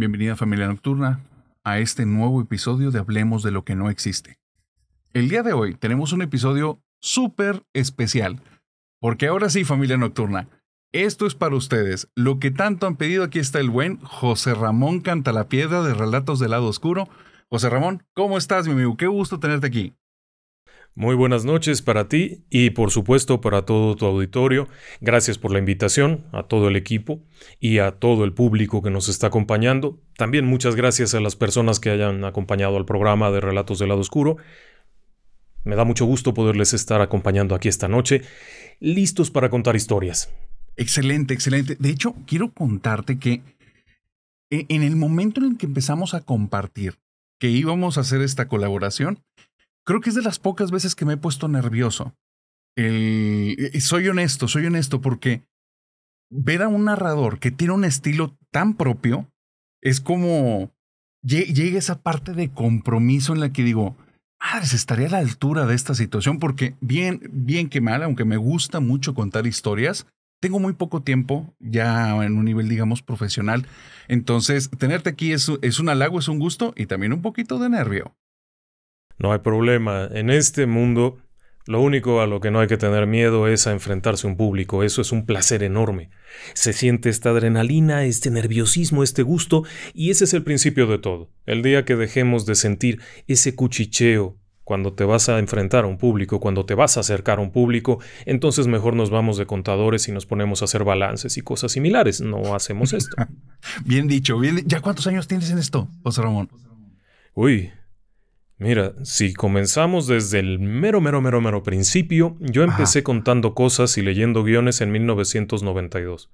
Bienvenida familia nocturna a este nuevo episodio de Hablemos de lo que no existe. El día de hoy tenemos un episodio súper especial, porque ahora sí familia nocturna, esto es para ustedes, lo que tanto han pedido aquí está el buen José Ramón Piedra de Relatos del Lado Oscuro. José Ramón, ¿cómo estás mi amigo? Qué gusto tenerte aquí. Muy buenas noches para ti y por supuesto para todo tu auditorio. Gracias por la invitación, a todo el equipo y a todo el público que nos está acompañando. También muchas gracias a las personas que hayan acompañado al programa de Relatos del Lado Oscuro. Me da mucho gusto poderles estar acompañando aquí esta noche, listos para contar historias. Excelente, excelente. De hecho, quiero contarte que eh, en el momento en que empezamos a compartir que íbamos a hacer esta colaboración, creo que es de las pocas veces que me he puesto nervioso. Y eh, soy honesto, soy honesto, porque ver a un narrador que tiene un estilo tan propio es como llega esa parte de compromiso en la que digo, ah, estaría a la altura de esta situación, porque bien, bien que mal, aunque me gusta mucho contar historias, tengo muy poco tiempo ya en un nivel, digamos, profesional. Entonces, tenerte aquí es un halago, es un gusto y también un poquito de nervio. No hay problema. En este mundo, lo único a lo que no hay que tener miedo es a enfrentarse a un público. Eso es un placer enorme. Se siente esta adrenalina, este nerviosismo, este gusto, y ese es el principio de todo. El día que dejemos de sentir ese cuchicheo cuando te vas a enfrentar a un público, cuando te vas a acercar a un público, entonces mejor nos vamos de contadores y nos ponemos a hacer balances y cosas similares. No hacemos esto. bien dicho, ¿Ya cuántos años tienes en esto, José Ramón? Uy, Mira, si comenzamos desde el mero, mero, mero, mero principio, yo empecé contando cosas y leyendo guiones en 1992,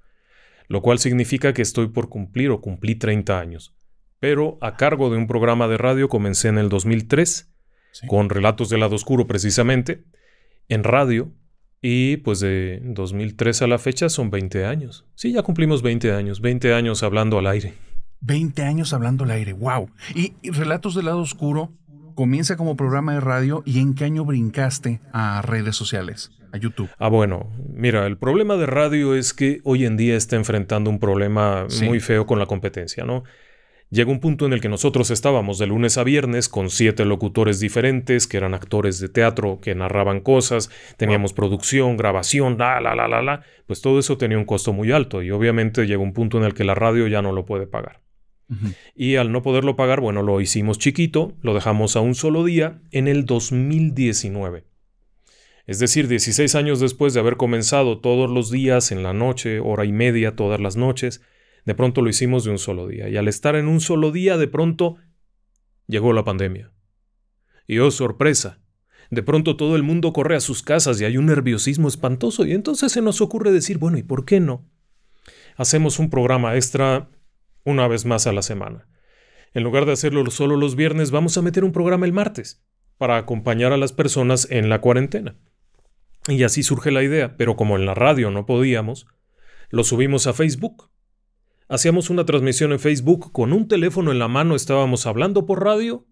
lo cual significa que estoy por cumplir o cumplí 30 años. Pero a cargo de un programa de radio comencé en el 2003, con Relatos del lado oscuro precisamente, en radio, y pues de 2003 a la fecha son 20 años. Sí, ya cumplimos 20 años, 20 años hablando al aire. 20 años hablando al aire, wow. y Relatos del lado oscuro comienza como programa de radio y en qué año brincaste a redes sociales, a YouTube? Ah, bueno, mira, el problema de radio es que hoy en día está enfrentando un problema muy feo con la competencia, ¿no? Llega un punto en el que nosotros estábamos de lunes a viernes con siete locutores diferentes, que eran actores de teatro, que narraban cosas, teníamos producción, grabación, la, la, la, la, la. Pues todo eso tenía un costo muy alto y obviamente llega un punto en el que la radio ya no lo puede pagar. Y al no poderlo pagar, bueno, lo hicimos chiquito, lo dejamos a un solo día en el 2019. Es decir, 16 años después de haber comenzado todos los días, en la noche, hora y media, todas las noches, de pronto lo hicimos de un solo día. Y al estar en un solo día, de pronto llegó la pandemia. Y oh, sorpresa, de pronto todo el mundo corre a sus casas y hay un nerviosismo espantoso y entonces se nos ocurre decir, bueno, ¿y por qué no? Hacemos un programa extra una vez más a la semana. En lugar de hacerlo solo los viernes, vamos a meter un programa el martes para acompañar a las personas en la cuarentena. Y así surge la idea, pero como en la radio no podíamos, lo subimos a Facebook. Hacíamos una transmisión en Facebook con un teléfono en la mano, estábamos hablando por radio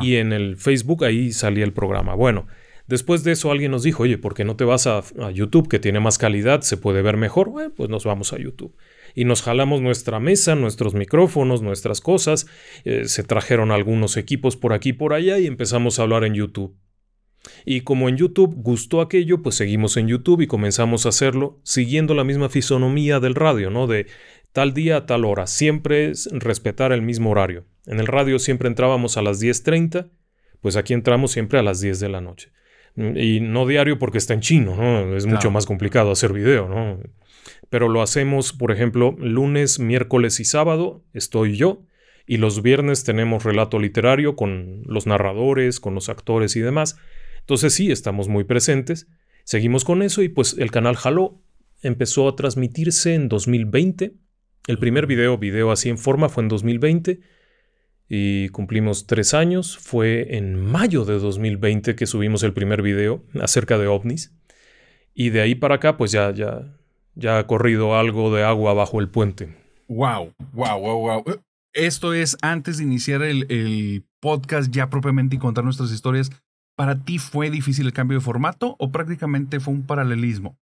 y en el Facebook ahí salía el programa. Bueno, después de eso alguien nos dijo, oye, ¿por qué no te vas a, YouTube que tiene más calidad, se puede ver mejor? pues nos vamos a YouTube y nos jalamos nuestra mesa, nuestros micrófonos, nuestras cosas, eh, se trajeron algunos equipos por aquí y por allá y empezamos a hablar en YouTube. Y como en YouTube gustó aquello, pues seguimos en YouTube y comenzamos a hacerlo siguiendo la misma fisonomía del radio, ¿no? De tal día a tal hora, siempre es respetar el mismo horario. En el radio siempre entrábamos a las 10.30, pues aquí entramos siempre a las 10 de la noche. Mm, y no diario porque está en chino, ¿no? Es mucho más complicado hacer video, ¿no? pero lo hacemos, por ejemplo, lunes, miércoles y sábado, estoy yo, y los viernes tenemos relato literario con los narradores, con los actores y demás. Entonces sí, estamos muy presentes. Seguimos con eso y pues el canal jaló, empezó a transmitirse en 2020. El primer video, video así en forma, fue en 2020 y cumplimos tres años. Fue en mayo de 2020 que subimos el primer video acerca de ovnis. Y de ahí para acá, pues ya, ya ya ha corrido algo de agua bajo el puente. Wow, wow, wow, wow. Esto es antes de iniciar el, el podcast ya propiamente y contar nuestras historias. ¿Para ti fue difícil el cambio de formato o prácticamente fue un paralelismo?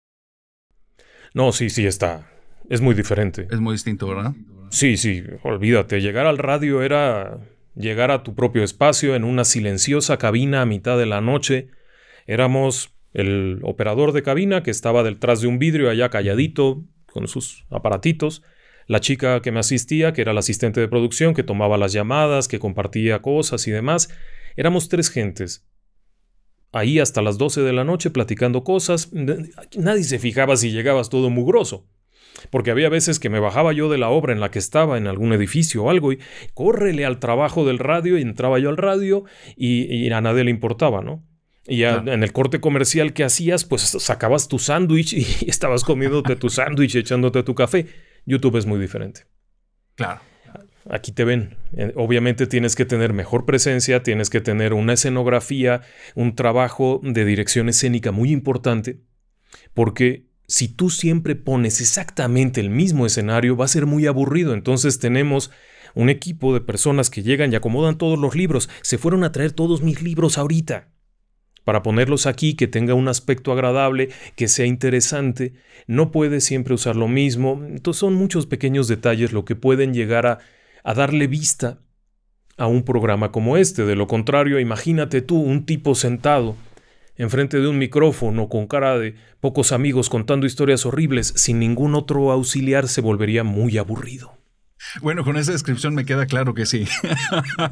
No, sí, sí, está. Es muy diferente. Es muy distinto, ¿verdad? Sí, sí, olvídate. Llegar al radio era llegar a tu propio espacio en una silenciosa cabina a mitad de la noche. Éramos el operador de cabina que estaba detrás de un vidrio allá calladito con sus aparatitos, la chica que me asistía, que era la asistente de producción, que tomaba las llamadas, que compartía cosas y demás. Éramos tres gentes. Ahí hasta las 12 de la noche platicando cosas. Nadie se fijaba si llegabas todo mugroso. Porque había veces que me bajaba yo de la obra en la que estaba, en algún edificio o algo, y córrele al trabajo del radio, y entraba yo al radio, y, a nadie le importaba, ¿no? Y ya en el corte comercial que hacías, pues sacabas tu sándwich y estabas comiéndote tu sándwich, echándote tu café. YouTube es muy diferente. Claro. Aquí te ven. Eh, obviamente tienes que tener mejor presencia, tienes que tener una escenografía, un trabajo de dirección escénica muy importante, porque si tú siempre pones exactamente el mismo escenario, va a ser muy aburrido. Entonces tenemos un equipo de personas que llegan y acomodan todos los libros. Se fueron a traer todos mis libros ahorita para ponerlos aquí, que tenga un aspecto agradable, que sea interesante. No puedes siempre usar lo mismo. Entonces son muchos pequeños detalles lo que pueden llegar a, darle vista a un programa como este. De lo contrario, imagínate tú un tipo sentado enfrente de un micrófono con cara de pocos amigos contando historias horribles sin ningún otro auxiliar se volvería muy aburrido. Bueno, con esa descripción me queda claro que sí.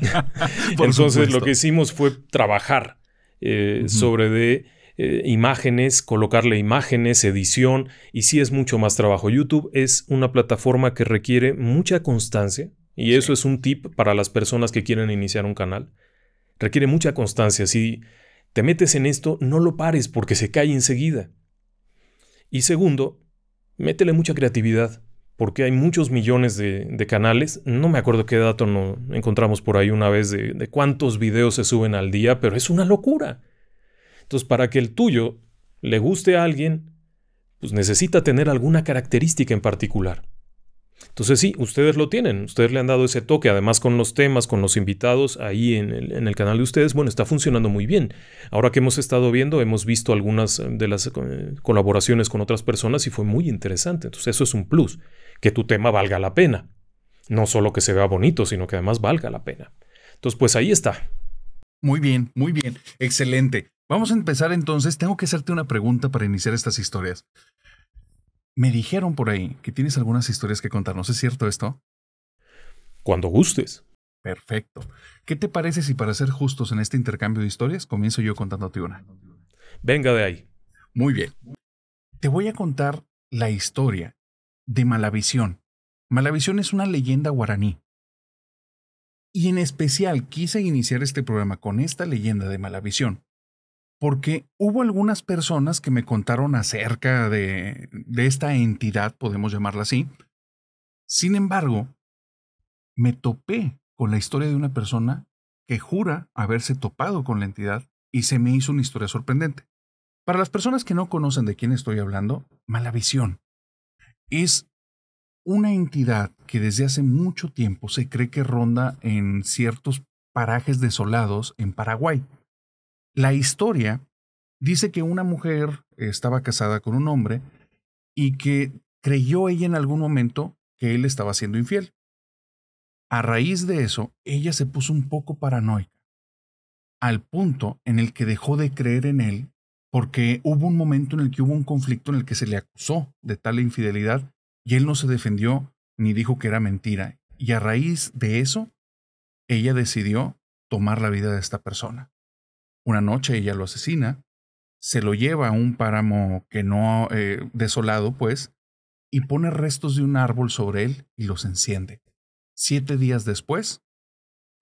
Entonces lo que hicimos fue trabajar eh, sobre de eh, imágenes, colocarle imágenes, edición, y si es mucho más trabajo. YouTube es una plataforma que requiere mucha constancia, y eso es un tip para las personas que quieren iniciar un canal. Requiere mucha constancia. Si te metes en esto, no lo pares porque se cae enseguida. Y segundo, métele mucha creatividad porque hay muchos millones de, canales. No me acuerdo qué dato encontramos por ahí una vez de, cuántos videos se suben al día, pero es una locura. Entonces, para que el tuyo le guste a alguien, pues necesita tener alguna característica en particular. Entonces sí, ustedes lo tienen, ustedes le han dado ese toque, además con los temas, con los invitados ahí en el, canal de ustedes, bueno, está funcionando muy bien. Ahora que hemos estado viendo, hemos visto algunas de las eh, colaboraciones con otras personas y fue muy interesante, entonces eso es un plus que tu tema valga la pena. No solo que se vea bonito, sino que además valga la pena. Entonces, pues ahí está. Muy bien, muy bien, excelente. Vamos a empezar entonces. Tengo que hacerte una pregunta para iniciar estas historias. Me dijeron por ahí que tienes algunas historias que contar. ¿No ¿Es cierto esto? Cuando gustes. Perfecto. ¿Qué te parece si para ser justos en este intercambio de historias comienzo yo contándote una? Venga de ahí. Muy bien. Te voy a contar la historia de Malavisión. Malavisión es una leyenda guaraní. Y en especial quise iniciar este programa con esta leyenda de Malavisión, porque hubo algunas personas que me contaron acerca de, de esta entidad, podemos llamarla así. Sin embargo, me topé con la historia de una persona que jura haberse topado con la entidad y se me hizo una historia sorprendente. Para las personas que no conocen de quién estoy hablando, Malavisión es una entidad que desde hace mucho tiempo se cree que ronda en ciertos parajes desolados en Paraguay. La historia dice que una mujer estaba casada con un hombre y que creyó ella en algún momento que él estaba siendo infiel. A raíz de eso, ella se puso un poco paranoica, al punto en el que dejó de creer en él porque hubo un momento en el que hubo un conflicto en el que se le acusó de tal infidelidad y él no se defendió ni dijo que era mentira. Y a raíz de eso, ella decidió tomar la vida de esta persona. Una noche ella lo asesina, se lo lleva a un páramo que no, eh, desolado pues, y pone restos de un árbol sobre él y los enciende. Siete días después,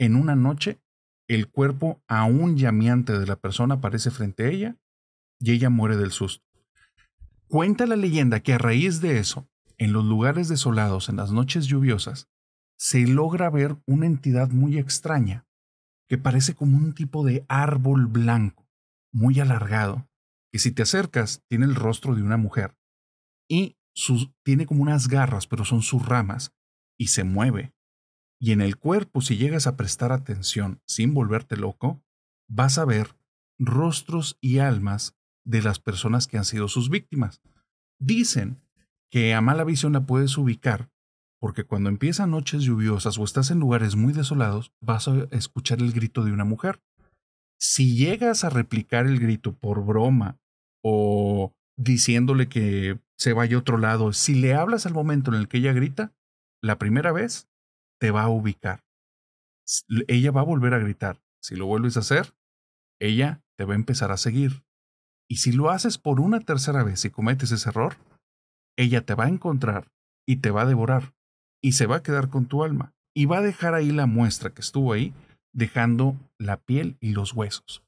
en una noche, el cuerpo aún llameante de la persona aparece frente a ella y ella muere del susto. Cuenta la leyenda que a raíz de eso, en los lugares desolados en las noches lluviosas, se logra ver una entidad muy extraña, que parece como un tipo de árbol blanco, muy alargado, que si te acercas tiene el rostro de una mujer y tiene como unas garras, pero son sus ramas, y se mueve. Y en el cuerpo, si llegas a prestar atención sin volverte loco, vas a ver rostros y almas de las personas que han sido sus víctimas. Dicen que a mala visión la puedes ubicar porque cuando empiezan noches lluviosas o estás en lugares muy desolados, vas a escuchar el grito de una mujer. Si llegas a replicar el grito por broma o diciéndole que se vaya a otro lado, si le hablas al momento en el que ella grita, la primera vez te va a ubicar. Ella va a volver a gritar. Si lo vuelves a hacer, ella te va a empezar a seguir. Y si lo haces por una tercera vez y cometes ese error, ella te va a encontrar y te va a devorar y se va a quedar con tu alma y va a dejar ahí la muestra que estuvo ahí, dejando la piel y los huesos.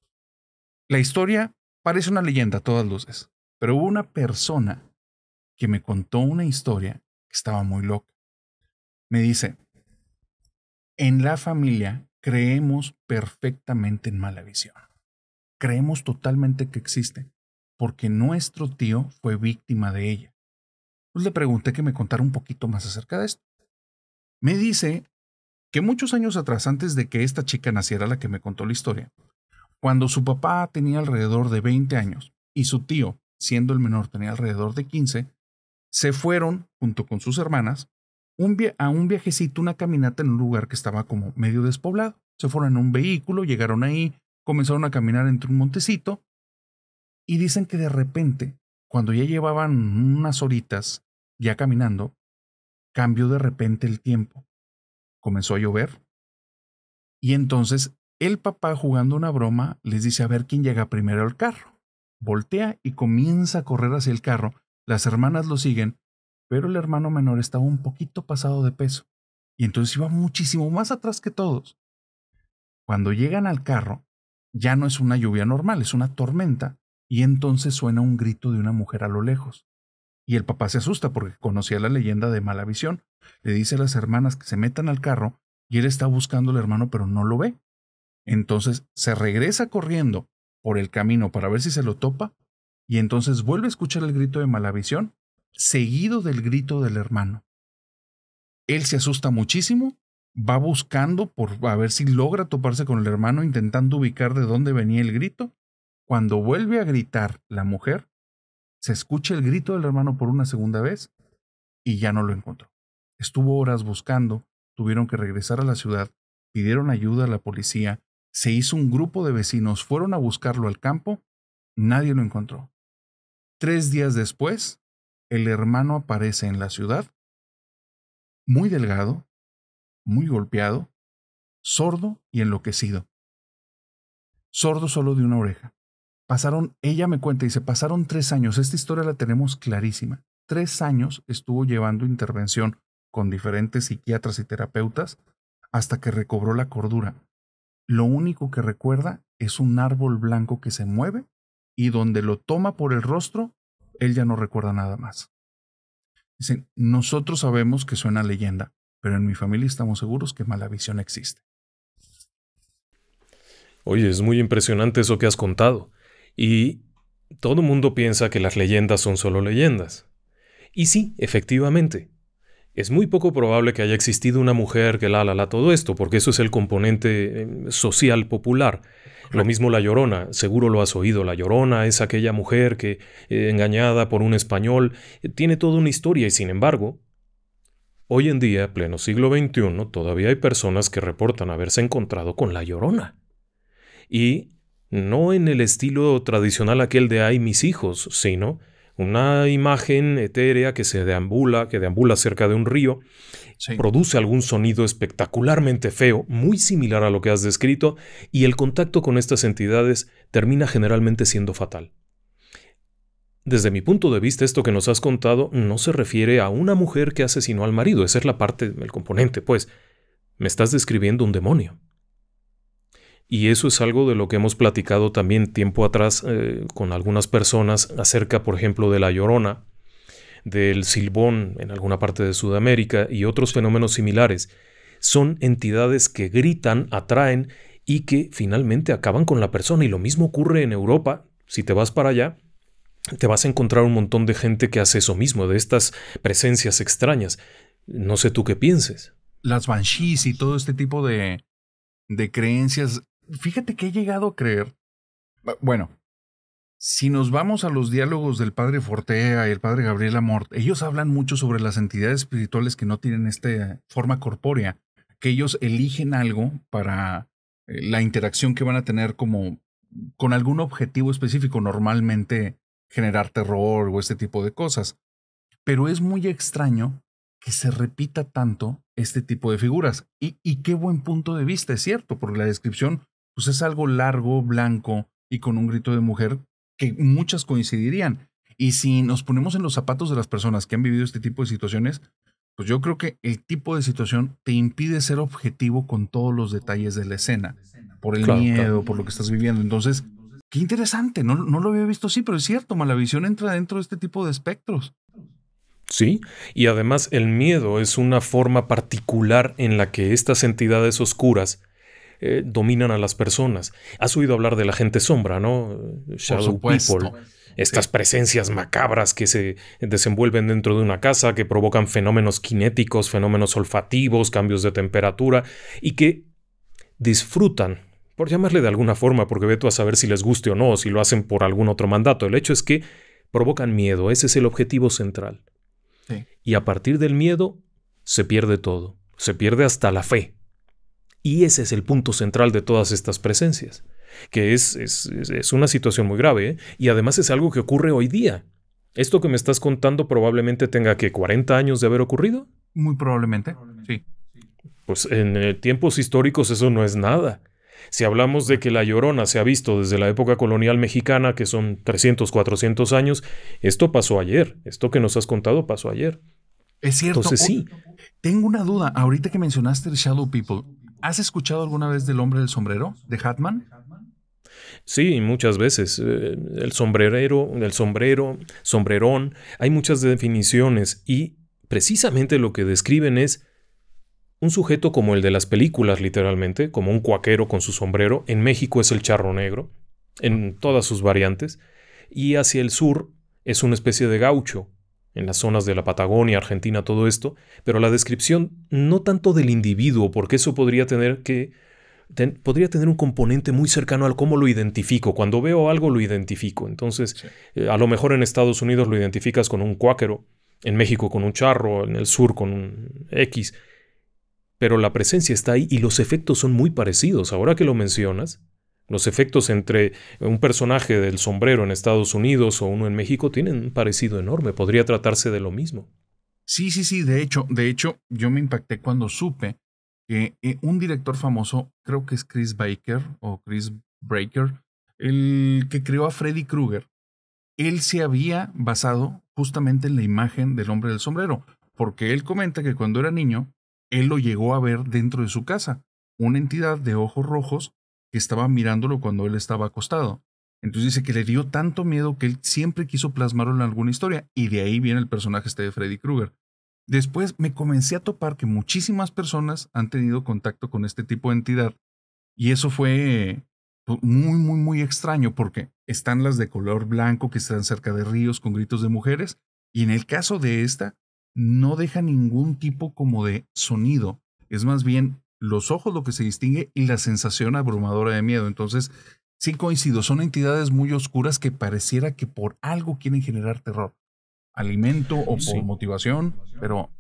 La historia parece una leyenda a todas luces, pero hubo una persona que me contó una historia que estaba muy loca. Me dice, en la familia creemos perfectamente en mala visión. Creemos totalmente que existe porque nuestro tío fue víctima de ella. Pues, le pregunté que me contara un poquito más acerca de esto. Me dice que muchos años atrás, antes de que esta chica naciera, la que me contó la historia, cuando su papá tenía alrededor de 20 años y su tío, siendo el menor, tenía alrededor de 15, se fueron, junto con sus hermanas, a un viajecito, una caminata en un lugar que estaba como medio despoblado. Se fueron en un vehículo, llegaron ahí, comenzaron a caminar entre un montecito y dicen que de repente, cuando ya llevaban unas horitas ya caminando, cambió de repente el tiempo. Comenzó a llover. Y entonces el papá, jugando una broma, les dice a ver quién llega primero al carro. Voltea y comienza a correr hacia el carro. Las hermanas lo siguen, pero el hermano menor estaba un poquito pasado de peso. Y entonces iba muchísimo más atrás que todos. Cuando llegan al carro, ya no es una lluvia normal, es una tormenta y entonces suena un grito de una mujer a lo lejos. Y el papá se asusta porque conocía la leyenda de mala visión. Le dice a las hermanas que se metan al carro y él está buscando al hermano pero no lo ve. Entonces se regresa corriendo por el camino para ver si se lo topa y entonces vuelve a escuchar el grito de mala visión, seguido del grito del hermano. Él se asusta muchísimo, va buscando por a ver si logra toparse con el hermano intentando ubicar de dónde venía el grito cuando vuelve a gritar la mujer, se escucha el grito del hermano por una segunda vez y ya no lo encontró. Estuvo horas buscando, tuvieron que regresar a la ciudad, pidieron ayuda a la policía, se hizo un grupo de vecinos, fueron a buscarlo al campo, nadie lo encontró. Tres días después, el hermano aparece en la ciudad, muy delgado, muy golpeado, sordo y enloquecido. Sordo solo de una oreja. Pasaron, ella me cuenta, y se pasaron tres años. Esta historia la tenemos clarísima. Tres años estuvo llevando intervención con diferentes psiquiatras y terapeutas hasta que recobró la cordura. Lo único que recuerda es un árbol blanco que se mueve y donde lo toma por el rostro, él ya no recuerda nada más. Dicen, nosotros sabemos que suena leyenda, pero en mi familia estamos seguros que mala visión existe. Oye, es muy impresionante eso que has contado. Y todo el mundo piensa que las leyendas son solo leyendas. Y sí, efectivamente. Es muy poco probable que haya existido una mujer que la la la todo esto, porque eso es el componente em, social popular. Lo mismo La Llorona, seguro lo has oído. La Llorona es aquella mujer que, eh, engañada por un español, eh, tiene toda una historia y sin embargo, hoy en día, pleno siglo XXI, todavía hay personas que reportan haberse encontrado con La Llorona. Y no en el estilo tradicional aquel de hay mis hijos, sino una imagen etérea que se deambula, que deambula cerca de un río, produce algún sonido espectacularmente feo, muy similar a lo que has descrito, y el contacto con estas entidades termina generalmente siendo fatal. Desde mi punto de vista, esto que nos has contado no se refiere a una mujer que asesinó al marido, esa es la parte, el componente, pues. Me estás describiendo un demonio. Y eso es algo de lo que hemos platicado también tiempo atrás eh, con algunas personas acerca, por ejemplo, de la llorona, del silbón en alguna parte de Sudamérica y otros fenómenos similares. Son entidades que gritan, atraen y que finalmente acaban con la persona. Y lo mismo ocurre en Europa. Si te vas para allá, te vas a encontrar un montón de gente que hace eso mismo, de estas presencias extrañas. No sé tú qué pienses. Las banshees y todo este tipo de, de creencias fíjate que he llegado a creer, ah, bueno, si nos vamos a los diálogos del padre Fortea y el padre Gabriel Amort, ellos hablan mucho sobre las entidades espirituales que no tienen esta forma corpórea, que ellos eligen algo para eh, la interacción que van a tener como con algún objetivo específico, normalmente generar terror o este tipo de cosas. Pero es muy extraño que se repita tanto este tipo de figuras. Y, y, qué buen punto de vista, es cierto, porque la descripción pues es algo largo, blanco y con un grito de mujer que muchas coincidirían. Y si nos ponemos en los zapatos de las personas que han vivido este tipo de situaciones, pues yo creo que el tipo de situación te impide ser objetivo con todos los detalles de la escena, por el miedo, por lo que estás viviendo. Entonces, qué interesante, no, lo había visto así, pero es cierto, mala visión entra dentro de este tipo de espectros. Sí, y además el miedo es una forma particular en la que estas entidades oscuras eh, dominan a las personas. Has oído hablar de la gente sombra, ¿no? Shadow people. Estas presencias macabras que se desenvuelven dentro de una casa, que provocan fenómenos cinéticos, fenómenos olfativos, cambios de temperatura y que disfrutan, por llamarle de alguna forma, porque ve a saber si les guste o no, si lo hacen por algún otro mandato. El hecho es que provocan miedo, ese es el objetivo central. Y a partir del miedo se pierde todo, se pierde hasta la fe, y ese es el punto central de todas estas presencias, que es, es, una situación muy grave ¿eh? y además es algo que ocurre hoy día. Esto que me estás contando probablemente tenga que 40 años de haber ocurrido. Muy probablemente, sí. Pues en eh, tiempos históricos eso no es nada. Si hablamos de que la llorona se ha visto desde la época colonial mexicana, que son 300, 400 años, esto pasó ayer. Esto que nos has contado pasó ayer. Es cierto. Entonces sí. Tengo una duda. Ahorita que mencionaste el Shadow People, ¿Has escuchado alguna vez del hombre del sombrero, de Hatman? Sí, muchas veces. Eh, el sombrerero, el sombrero, sombrerón, hay muchas definiciones y precisamente lo que describen es un sujeto como el de las películas, literalmente, como un cuaquero con su sombrero. En México es el charro negro, en todas sus variantes. Y hacia el sur es una especie de gaucho, en las zonas de la Patagonia, Argentina, todo esto, pero la descripción no tanto del individuo, porque eso podría tener que podría tener un componente muy cercano al cómo lo identifico. Cuando veo algo lo identifico. Entonces, eh, a lo mejor en Estados Unidos lo identificas con un cuáquero, en México con un charro, en el sur con un X, pero la presencia está ahí y los efectos son muy parecidos. Ahora que lo mencionas, los efectos entre un personaje del sombrero en Estados Unidos o uno en México tienen un parecido enorme. Podría tratarse de lo mismo. Sí, sí, sí. De hecho, de hecho, yo me impacté cuando supe que eh, un director famoso, creo que es Chris Baker o Chris Breaker, el que creó a Freddy Krueger, él se había basado justamente en la imagen del hombre del sombrero, porque él comenta que cuando era niño, él lo llegó a ver dentro de su casa, una entidad de ojos rojos que estaba mirándolo cuando él estaba acostado. Entonces dice que le dio tanto miedo que él siempre quiso plasmarlo en alguna historia, y de ahí viene el personaje este de Freddy Krueger. Después me comencé a topar que muchísimas personas han tenido contacto con este tipo de entidad, y eso fue pues, muy, muy, muy extraño, porque están las de color blanco que están cerca de ríos con gritos de mujeres, y en el caso de esta, no deja ningún tipo como de sonido, es más bien los ojos lo que se distingue y la sensación abrumadora de miedo. Entonces, sí coincido, son entidades muy oscuras que pareciera que por algo quieren generar terror. Alimento o motivación, pero...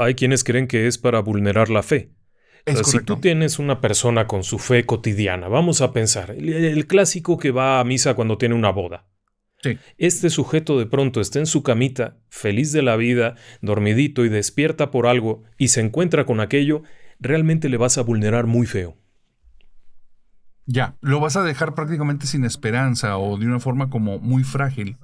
Hay quienes creen que es para vulnerar la fe. si tú tienes una persona con su fe cotidiana, vamos a pensar, el clásico que va a misa cuando tiene una boda. Este sujeto de pronto está en su camita, feliz de la vida, dormidito y despierta por algo y se encuentra con aquello, realmente le vas a vulnerar muy feo. Ya, lo vas a dejar prácticamente sin esperanza o de una forma como muy frágil.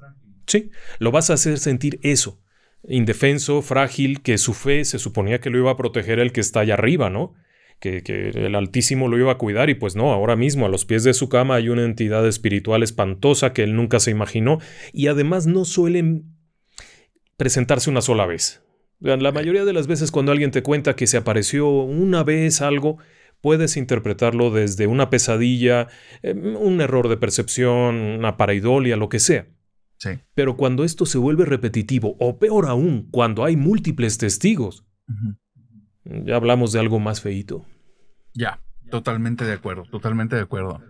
Sí, lo vas a hacer sentir eso, indefenso, frágil, que su fe se suponía que lo iba a proteger el que está allá arriba, ¿no? que, el Altísimo lo iba a cuidar y pues no, ahora mismo a los pies de su cama hay una entidad espiritual espantosa que él nunca se imaginó y además no suelen presentarse una sola vez. La mayoría de las veces cuando alguien te cuenta que se apareció una vez algo, puedes interpretarlo desde una pesadilla, em, un error de percepción, una paraidolia, lo que sea. Sí. Pero cuando esto se vuelve repetitivo, o peor aún, cuando hay múltiples testigos, ya hablamos de algo más feito. Ya, totalmente de acuerdo, totalmente de acuerdo.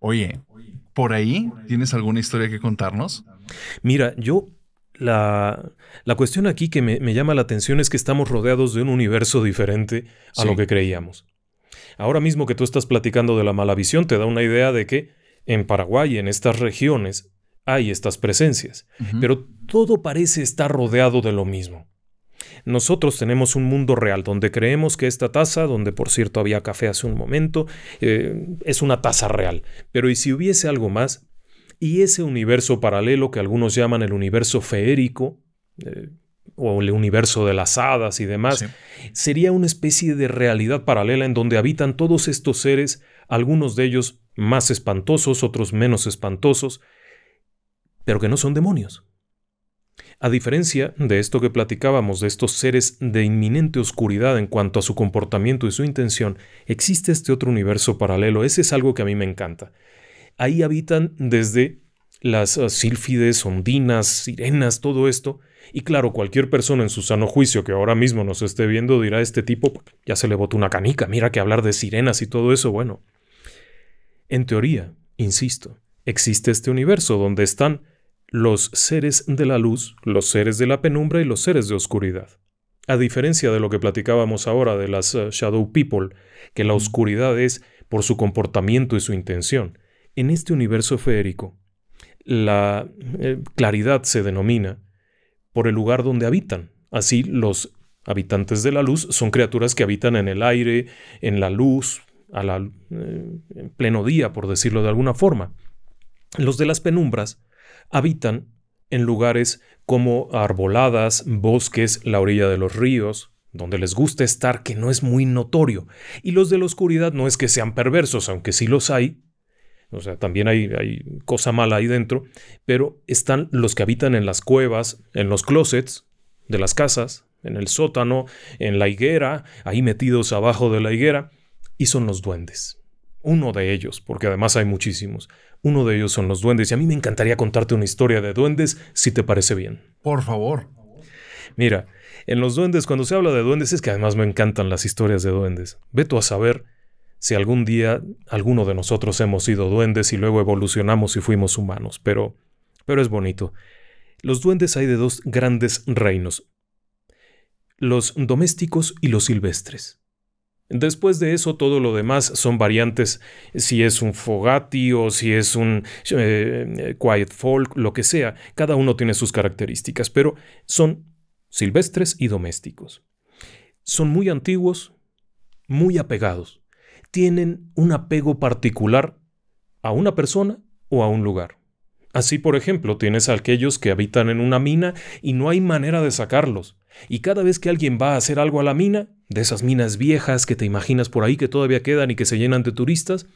Oye, ¿por ahí tienes alguna historia que contarnos? Mira, yo la, la, cuestión aquí que me, llama la atención es que estamos rodeados de un universo diferente a lo que creíamos. Ahora mismo que tú estás platicando de la mala visión, te da una idea de que en Paraguay, en estas regiones, hay estas presencias. Pero todo parece estar rodeado de lo mismo. Nosotros tenemos un mundo real donde creemos que esta taza, donde por cierto había café hace un momento, eh, es una taza real. Pero ¿y si hubiese algo más? Y ese universo paralelo que algunos llaman el universo feérico, eh, o el universo de las hadas y demás, sería una especie de realidad paralela en donde habitan todos estos seres, algunos de ellos más espantosos, otros menos espantosos, pero que no son demonios. A diferencia de esto que platicábamos, de estos seres de inminente oscuridad en cuanto a su comportamiento y su intención, existe este otro universo paralelo. Ese es algo que a mí me encanta. Ahí habitan desde las ah, sílfides, ondinas, sirenas, todo esto. Y claro, cualquier persona en su sano juicio que ahora mismo nos esté viendo dirá, este tipo pues, ya se le botó una canica, mira que hablar de sirenas y todo eso, bueno. En teoría, insisto, existe este universo donde están los seres de la luz, los seres de la penumbra y los seres de oscuridad. A diferencia de lo que platicábamos ahora de las eh, Shadow People, que la oscuridad es por su comportamiento y su intención, en este universo feérico, la eh, claridad se denomina por el lugar donde habitan. Así los habitantes de la luz son criaturas que habitan en el aire, en la luz, a la, eh, en pleno día, por decirlo de alguna forma. Los de las penumbras Habitan en lugares como arboladas, bosques, la orilla de los ríos, donde les gusta estar que no es muy notorio. Y los de la oscuridad no es que sean perversos, aunque sí los hay. O sea, también hay, cosa mala ahí dentro, pero están los que habitan en las cuevas, en los closets de las casas, en el sótano, en la higuera, ahí metidos abajo de la higuera, y son los duendes. Uno de ellos, porque además hay muchísimos. Uno de ellos son los duendes y a mí me encantaría contarte una historia de duendes si te parece bien. Por favor. Mira, en los duendes, cuando se habla de duendes, es que además me encantan las historias de duendes. Veto a saber si algún día alguno de nosotros hemos sido duendes y luego evolucionamos y fuimos humanos, pero, pero es bonito. Los duendes hay de dos grandes reinos, los domésticos y los silvestres. Después de eso, todo lo demás son variantes, si es un Fogati o si es un eh, Quiet Folk, lo que sea, cada uno tiene sus características, pero son silvestres y domésticos. Son muy antiguos, muy apegados, tienen un apego particular a una persona o a un lugar. Así, por ejemplo, tienes a aquellos que habitan en una mina y no hay manera de sacarlos. Y cada vez que alguien va a hacer algo a la mina, de esas minas viejas que te imaginas por ahí que todavía quedan y que se llenan de turistas,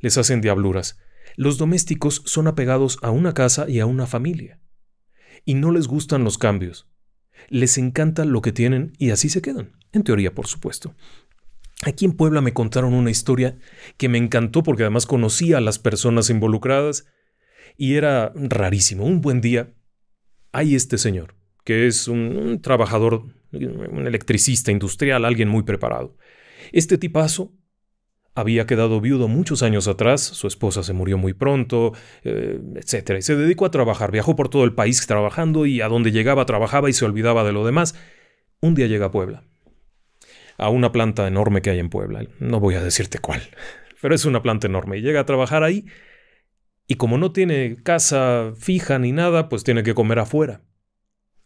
les hacen diabluras. Los domésticos son apegados a una casa y a una familia. Y no les gustan los cambios. Les encanta lo que tienen y así se quedan. En teoría, por supuesto. Aquí en Puebla me contaron una historia que me encantó porque además conocía a las personas involucradas y era rarísimo. Un buen día, hay este señor que es un, trabajador, un electricista industrial, alguien muy preparado. Este tipazo había quedado viudo muchos años atrás, su esposa se murió muy pronto, eh, etc. Y Se dedicó a trabajar, viajó por todo el país trabajando y a donde llegaba trabajaba y se olvidaba de lo demás. Un día llega a Puebla, a una planta enorme que hay en Puebla, no voy a decirte cuál, pero es una planta enorme y llega a trabajar ahí y como no tiene casa fija ni nada, pues tiene que comer afuera.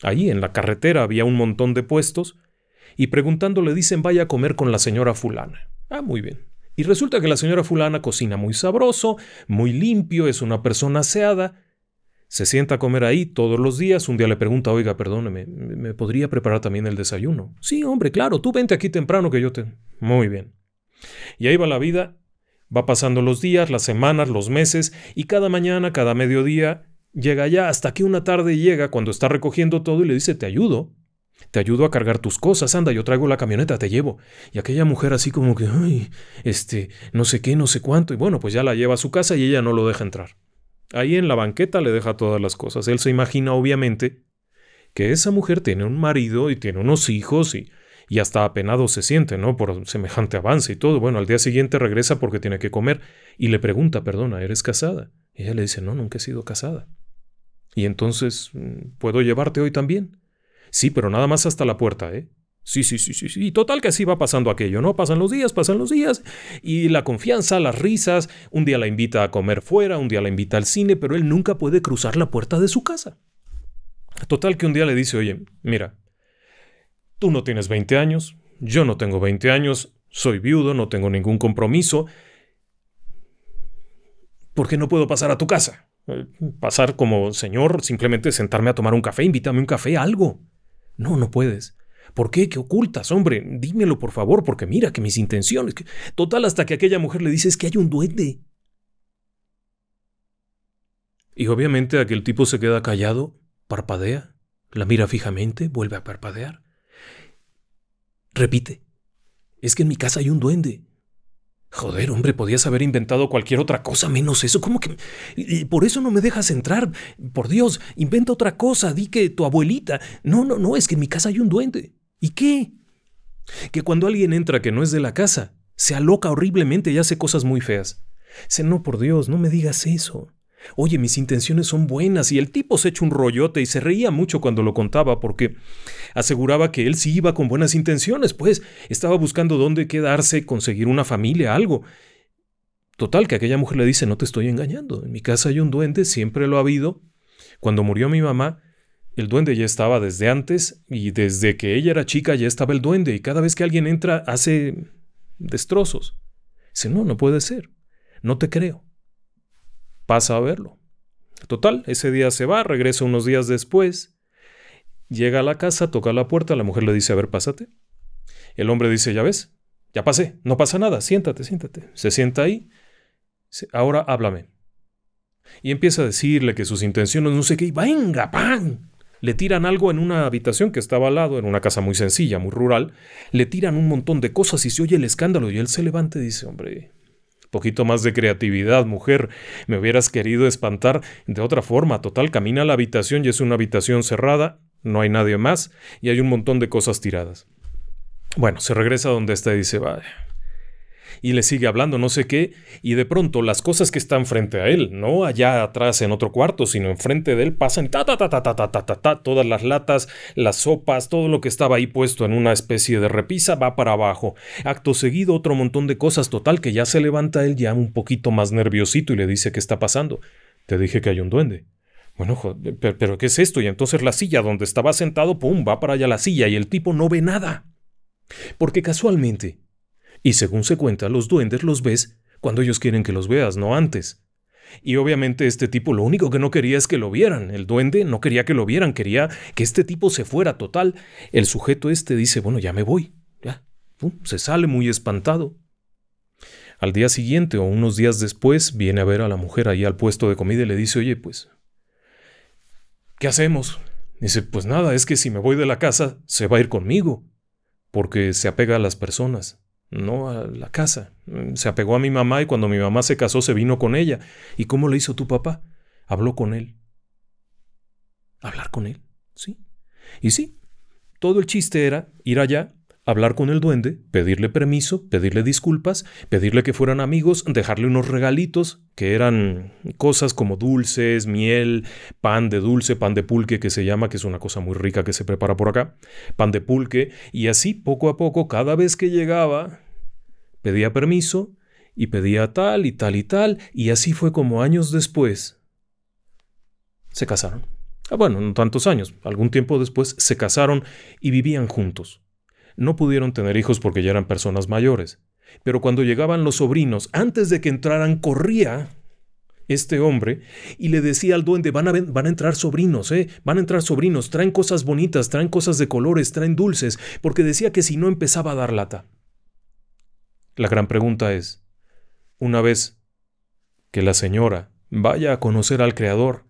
Ahí en la carretera había un montón de puestos y preguntando le dicen vaya a comer con la señora fulana. Ah, muy bien. Y resulta que la señora fulana cocina muy sabroso, muy limpio, es una persona aseada. Se sienta a comer ahí todos los días. Un día le pregunta, oiga, perdóneme, ¿me podría preparar también el desayuno? Sí, hombre, claro, tú vente aquí temprano que yo te... Muy bien. Y ahí va la vida, va pasando los días, las semanas, los meses, y cada mañana, cada mediodía, Llega ya, hasta que una tarde llega cuando está recogiendo todo y le dice, te ayudo. Te ayudo a cargar tus cosas, anda, yo traigo la camioneta, te llevo. Y aquella mujer así como que, ay, este, no sé qué, no sé cuánto. Y bueno, pues ya la lleva a su casa y ella no lo deja entrar. Ahí en la banqueta le deja todas las cosas. Él se imagina, obviamente, que esa mujer tiene un marido y tiene unos hijos y, y hasta apenado se siente, ¿no? Por semejante avance y todo. Bueno, al día siguiente regresa porque tiene que comer y le pregunta, perdona, ¿eres casada? Y ella le dice, no, nunca he sido casada. Y entonces, mm, ¿puedo llevarte hoy también? Sí, pero nada más hasta la puerta, ¿eh? Sí, sí, sí, sí, sí. Total que así va pasando aquello, ¿no? Pasan los días, pasan los días. Y la confianza, las risas. Un día la invita a comer fuera, un día la invita al cine, pero él nunca puede cruzar la puerta de su casa. Total que un día le dice, oye, mira, tú no tienes 20 años, yo no tengo 20 años, soy viudo, no tengo ningún compromiso. ¿Por qué no puedo pasar a tu casa? pasar como señor, simplemente sentarme a tomar un café, invítame un café, algo. No, no puedes. ¿Por qué? ¿Qué ocultas, hombre? Dímelo, por favor, porque mira que mis intenciones. Total, hasta que aquella mujer le dice que hay un duende. Y obviamente aquel tipo se queda callado, parpadea, la mira fijamente, vuelve a parpadear. Repite, es que en mi casa hay un duende. Joder, hombre, podías haber inventado cualquier otra cosa menos eso. ¿Cómo que.? por eso no me dejas entrar. Por Dios, inventa otra cosa. Di que tu abuelita. No, no, no, es que en mi casa hay un duende. ¿Y qué? Que cuando alguien entra que no es de la casa, se aloca horriblemente y hace cosas muy feas. Se no, por Dios, no me digas eso. Oye, mis intenciones son buenas y el tipo se echó un rollote y se reía mucho cuando lo contaba porque aseguraba que él sí iba con buenas intenciones, pues estaba buscando dónde quedarse, conseguir una familia, algo. Total, que aquella mujer le dice, no te estoy engañando, en mi casa hay un duende, siempre lo ha habido. Cuando murió mi mamá, el duende ya estaba desde antes y desde que ella era chica ya estaba el duende y cada vez que alguien entra hace destrozos. Dice, no, no puede ser, no te creo pasa a verlo. Total, ese día se va, regresa unos días después, llega a la casa, toca la puerta, la mujer le dice, a ver, pásate. El hombre dice, ya ves, ya pasé, no pasa nada, siéntate, siéntate. Se sienta ahí, ahora háblame. Y empieza a decirle que sus intenciones, no sé qué, y venga, pan. Le tiran algo en una habitación que estaba al lado, en una casa muy sencilla, muy rural. Le tiran un montón de cosas y se oye el escándalo y él se levanta y dice, hombre, Poquito más de creatividad, mujer. Me hubieras querido espantar de otra forma. Total, camina a la habitación y es una habitación cerrada, no hay nadie más y hay un montón de cosas tiradas. Bueno, se regresa donde está y dice, vaya, y le sigue hablando no sé qué, y de pronto las cosas que están frente a él, no allá atrás en otro cuarto, sino enfrente de él, pasan ta ta ta ta ta ta ta ta, todas las latas, las sopas, todo lo que estaba ahí puesto en una especie de repisa va para abajo. Acto seguido otro montón de cosas total que ya se levanta él ya un poquito más nerviosito y le dice qué está pasando. Te dije que hay un duende. Bueno, eh, pero, pero ¿qué es esto? Y entonces la silla donde estaba sentado, pum, va para allá la silla y el tipo no ve nada. Porque casualmente y según se cuenta, los duendes los ves cuando ellos quieren que los veas, no antes. Y obviamente este tipo lo único que no quería es que lo vieran. El duende no quería que lo vieran, quería que este tipo se fuera total. El sujeto este dice, bueno, ya me voy. Ya. se sale muy espantado. Al día siguiente o unos días después viene a ver a la mujer ahí al puesto de comida y le dice, oye, pues, ¿qué hacemos? Dice, pues nada, es que si me voy de la casa, se va a ir conmigo, porque se apega a las personas no a la casa. Se apegó a mi mamá y cuando mi mamá se casó se vino con ella. ¿Y cómo le hizo tu papá? Habló con él. Hablar con él, sí. Y sí, todo el chiste era ir allá, hablar con el duende, pedirle permiso, pedirle disculpas, pedirle que fueran amigos, dejarle unos regalitos, que eran cosas como dulces, miel, pan de dulce, pan de pulque que se llama, que es una cosa muy rica que se prepara por acá, pan de pulque, y así poco a poco, cada vez que llegaba, pedía permiso y pedía tal y tal y tal, y así fue como años después se casaron. Ah, bueno, no tantos años, algún tiempo después se casaron y vivían juntos. No pudieron tener hijos porque ya eran personas mayores. Pero cuando llegaban los sobrinos, antes de que entraran, corría este hombre y le decía al duende, van a, entrar sobrinos, ¿eh? van a entrar sobrinos, traen cosas bonitas, traen cosas de colores, traen dulces, porque decía que si no empezaba a dar lata. La gran pregunta es, una vez que la señora vaya a conocer al Creador,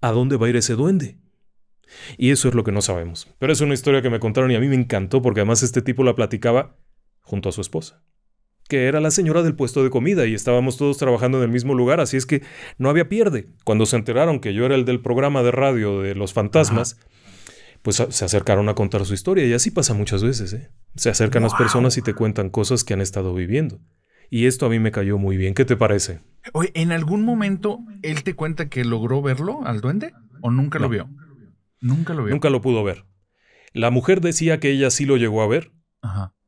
¿a dónde va a ir ese duende? Y eso es lo que no sabemos. Pero es una historia que me contaron y a mí me encantó porque además este tipo la platicaba junto a su esposa, que era la señora del puesto de comida y estábamos todos trabajando en el mismo lugar, así es que no había pierde. Cuando se enteraron que yo era el del programa de radio de Los Fantasmas, pues se acercaron a contar su historia y así pasa muchas veces. ¿eh? Se acercan las personas y te cuentan cosas que han estado viviendo. Y esto a mí me cayó muy bien. ¿Qué te parece? ¿en algún momento él te cuenta que logró verlo al duende o nunca lo vio? Nunca lo vio. Nunca lo pudo ver. La mujer decía que ella sí lo llegó a ver,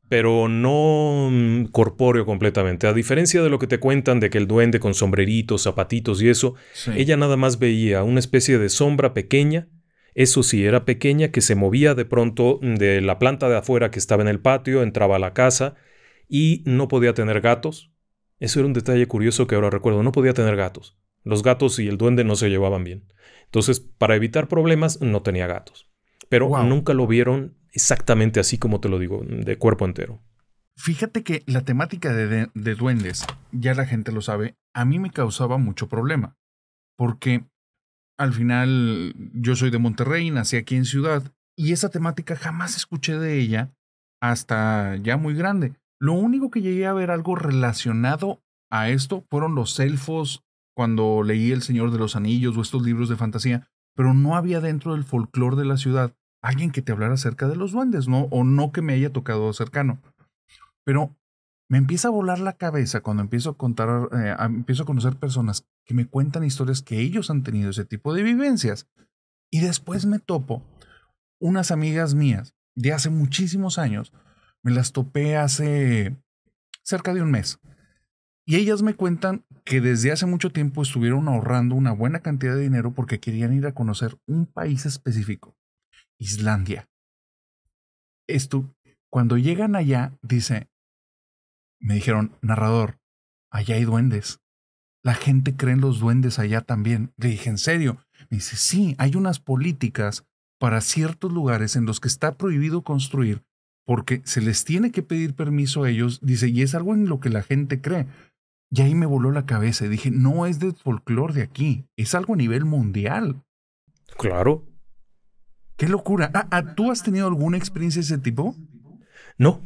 pero no mm, corpóreo completamente. A diferencia de lo que te cuentan de que el duende con sombreritos, zapatitos y eso, ella nada más veía una especie de sombra pequeña. Eso sí, era pequeña que se movía de pronto de la planta de afuera que estaba en el patio, entraba a la casa y no podía tener gatos. Eso era un detalle curioso que ahora recuerdo, no podía tener gatos. Los gatos y el duende no se llevaban bien. Entonces, para evitar problemas, no tenía gatos. Pero nunca lo vieron exactamente así como te lo digo, de cuerpo entero. Fíjate que la temática de, de duendes, ya la gente lo sabe, a mí me causaba mucho problema. Porque al final yo soy de Monterrey, nací aquí en ciudad, y esa temática jamás escuché de ella hasta ya muy grande. Lo único que llegué a ver algo relacionado a esto fueron los elfos cuando leí El Señor de los Anillos o estos libros de fantasía, pero no había dentro del folclore de la ciudad alguien que te hablara acerca de los duendes, ¿no? O no que me haya tocado cercano. Pero me empieza a volar la cabeza cuando empiezo a contar, eh, empiezo a conocer personas que me cuentan historias que ellos han tenido ese tipo de vivencias. Y después me topo unas amigas mías de hace muchísimos años, me las topé hace cerca de un mes. Y ellas me cuentan que desde hace mucho tiempo estuvieron ahorrando una buena cantidad de dinero porque querían ir a conocer un país específico, Islandia. Esto, cuando llegan allá, dice, me dijeron, narrador, allá hay duendes. La gente cree en los duendes allá también. Le dije, ¿en serio? Me dice, sí, hay unas políticas para ciertos lugares en los que está prohibido construir porque se les tiene que pedir permiso a ellos. Dice, y es algo en lo que la gente cree y ahí me voló la cabeza y dije, no es de folclore de aquí, es algo a nivel mundial. Claro. Qué locura. Ah, ah, ¿Tú has tenido alguna experiencia de ese tipo? No,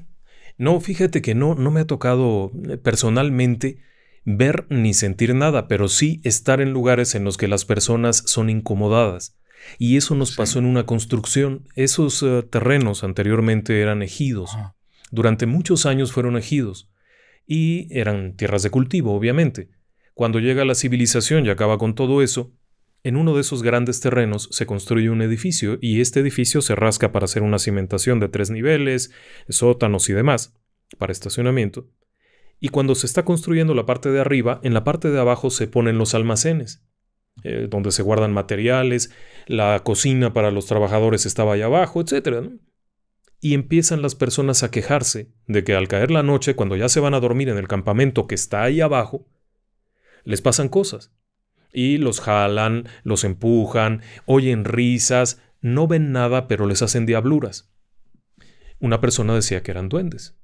no, fíjate que no, no me ha tocado eh, personalmente ver ni sentir nada, pero sí estar en lugares en los que las personas son incomodadas. Y eso nos pasó en una construcción. Esos eh, terrenos anteriormente eran ejidos. Durante muchos años fueron ejidos y eran tierras de cultivo, obviamente. Cuando llega la civilización y acaba con todo eso, en uno de esos grandes terrenos se construye un edificio y este edificio se rasca para hacer una cimentación de tres niveles, sótanos y demás, para estacionamiento. Y cuando se está construyendo la parte de arriba, en la parte de abajo se ponen los almacenes, eh, donde se guardan materiales, la cocina para los trabajadores estaba allá abajo, etc y empiezan las personas a quejarse de que al caer la noche, cuando ya se van a dormir en el campamento que está ahí abajo, les pasan cosas. Y los jalan, los empujan, oyen risas, no ven nada, pero les hacen diabluras. Una persona decía que eran duendes,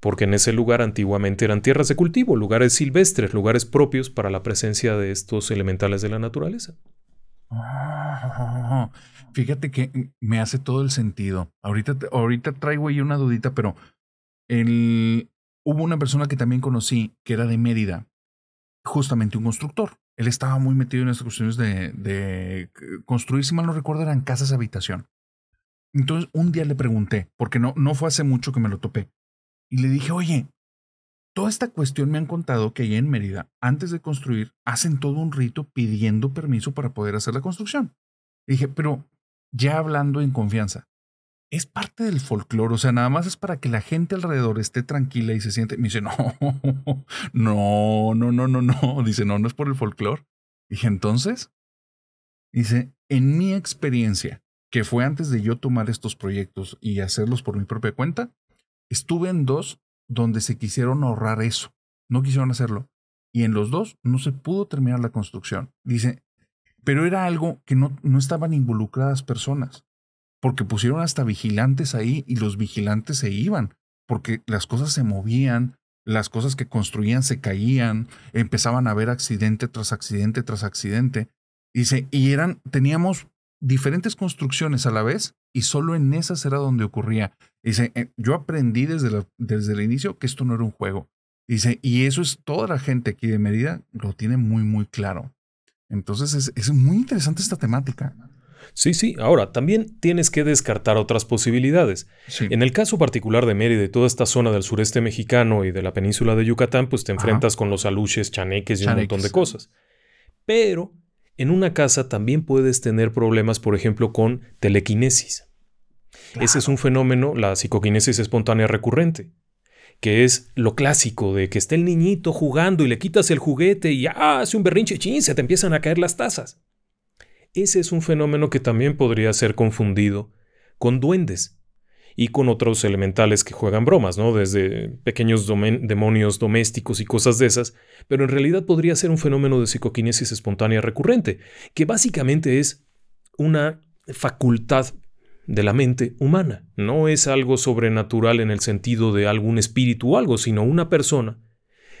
porque en ese lugar antiguamente eran tierras de cultivo, lugares silvestres, lugares propios para la presencia de estos elementales de la naturaleza. Ah, Fíjate que me hace todo el sentido. Ahorita, ahorita traigo ahí una dudita, pero el, hubo una persona que también conocí que era de Mérida, justamente un constructor. Él estaba muy metido en las cuestiones de, eh, construir, si mal no recuerdo, eran casas habitación. Entonces un día le pregunté, porque no, no fue hace mucho que me lo topé, y le dije, oye, toda esta cuestión me han contado que ahí en Mérida, antes de construir, hacen todo un rito pidiendo permiso para poder hacer la construcción. dije, pero ya hablando en confianza, es parte del folclore, o sea, nada más es para que la gente alrededor esté tranquila y se siente. Me dice, no, no, no, no, no, no. Dice, no, no es por el folclore. Dije, entonces, dice, en mi experiencia, que fue antes de yo tomar estos proyectos y hacerlos por mi propia cuenta, estuve en dos donde se quisieron ahorrar eso, no quisieron hacerlo. Y en los dos no se pudo terminar la construcción. Dice, pero era algo que no, no estaban involucradas personas, porque pusieron hasta vigilantes ahí y los vigilantes se iban, porque las cosas se movían, las cosas que construían se caían, empezaban a haber accidente tras accidente tras accidente. Dice, y eran, teníamos diferentes construcciones a la vez y solo en esas era donde ocurría. Dice, eh, yo aprendí desde, desde el inicio que esto no era un juego. Dice, y eso es toda la gente aquí de medida lo tiene muy, muy claro. Entonces es, muy interesante esta temática. Sí, sí. Ahora, también tienes que descartar otras posibilidades. En el caso particular de Mérida y toda esta zona del sureste mexicano y de la península de Yucatán, pues te enfrentas con los aluches, chaneques y un montón de cosas. Pero en una casa también puedes tener problemas, por ejemplo, con telequinesis. Ese es un fenómeno, la psicoquinesis espontánea recurrente que es lo clásico de que está el niñito jugando y le quitas el juguete y ah, hace un berrinche, chin, se te empiezan a caer las tazas. Ese es un fenómeno que también podría ser confundido con duendes y con otros elementales que juegan bromas, ¿no? Desde pequeños demonios domésticos y cosas de esas, pero en realidad podría ser un fenómeno de psicoquinesis espontánea recurrente, que básicamente es una facultad de la mente humana. No es algo sobrenatural en el sentido de algún espíritu o algo, sino una persona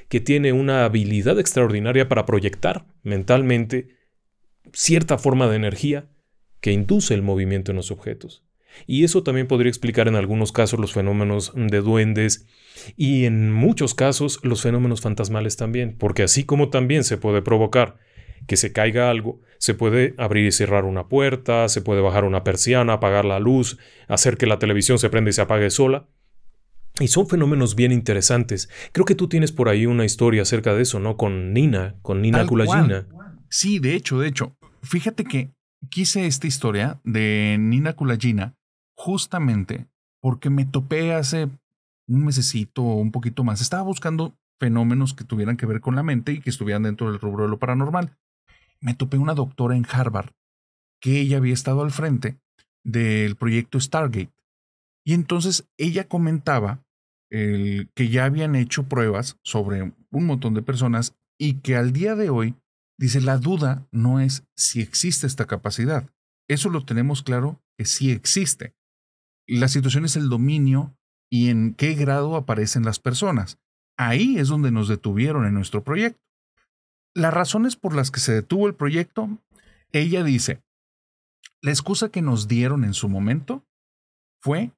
que tiene una habilidad extraordinaria para proyectar mentalmente cierta forma de energía que induce el movimiento en los objetos. Y eso también podría explicar en algunos casos los fenómenos de duendes y en muchos casos los fenómenos fantasmales también, porque así como también se puede provocar que se caiga algo, se puede abrir y cerrar una puerta, se puede bajar una persiana, apagar la luz, hacer que la televisión se prenda y se apague sola. Y son fenómenos bien interesantes. Creo que tú tienes por ahí una historia acerca de eso, ¿no? Con Nina, con Nina Kulayina. Sí, de hecho, de hecho. Fíjate que quise esta historia de Nina Kulayina justamente porque me topé hace un mesecito o un poquito más. Estaba buscando fenómenos que tuvieran que ver con la mente y que estuvieran dentro del rubro de lo paranormal me topé una doctora en Harvard que ella había estado al frente del proyecto Stargate. Y entonces ella comentaba que ya habían hecho pruebas sobre un montón de personas y que al día de hoy, dice, la duda no es si existe esta capacidad. Eso lo tenemos claro que sí existe. La situación es el dominio y en qué grado aparecen las personas. Ahí es donde nos detuvieron en nuestro proyecto. Las razones por las que se detuvo el proyecto, ella dice, la excusa que nos dieron en su momento fue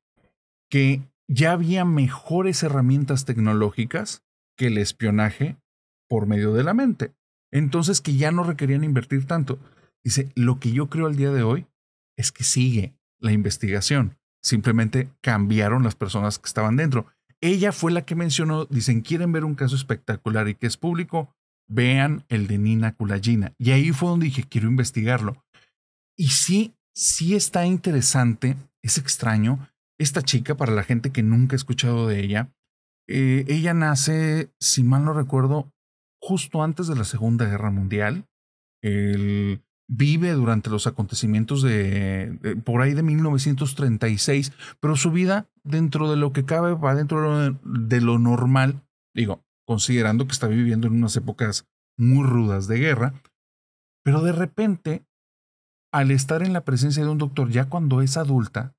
que ya había mejores herramientas tecnológicas que el espionaje por medio de la mente. Entonces que ya no requerían invertir tanto. Dice, lo que yo creo al día de hoy es que sigue la investigación. Simplemente cambiaron las personas que estaban dentro. Ella fue la que mencionó, dicen, quieren ver un caso espectacular y que es público, vean el de Nina Kulagina Y ahí fue donde dije, quiero investigarlo. Y sí, sí está interesante, es extraño. Esta chica, para la gente que nunca ha escuchado de ella, eh, ella nace, si mal no recuerdo, justo antes de la Segunda Guerra Mundial. vive durante los acontecimientos de, por ahí de 1936, pero su vida, dentro de lo que cabe, va dentro de lo normal. Digo, considerando que está viviendo en unas épocas muy rudas de guerra, pero de repente, al estar en la presencia de un doctor, ya cuando es adulta,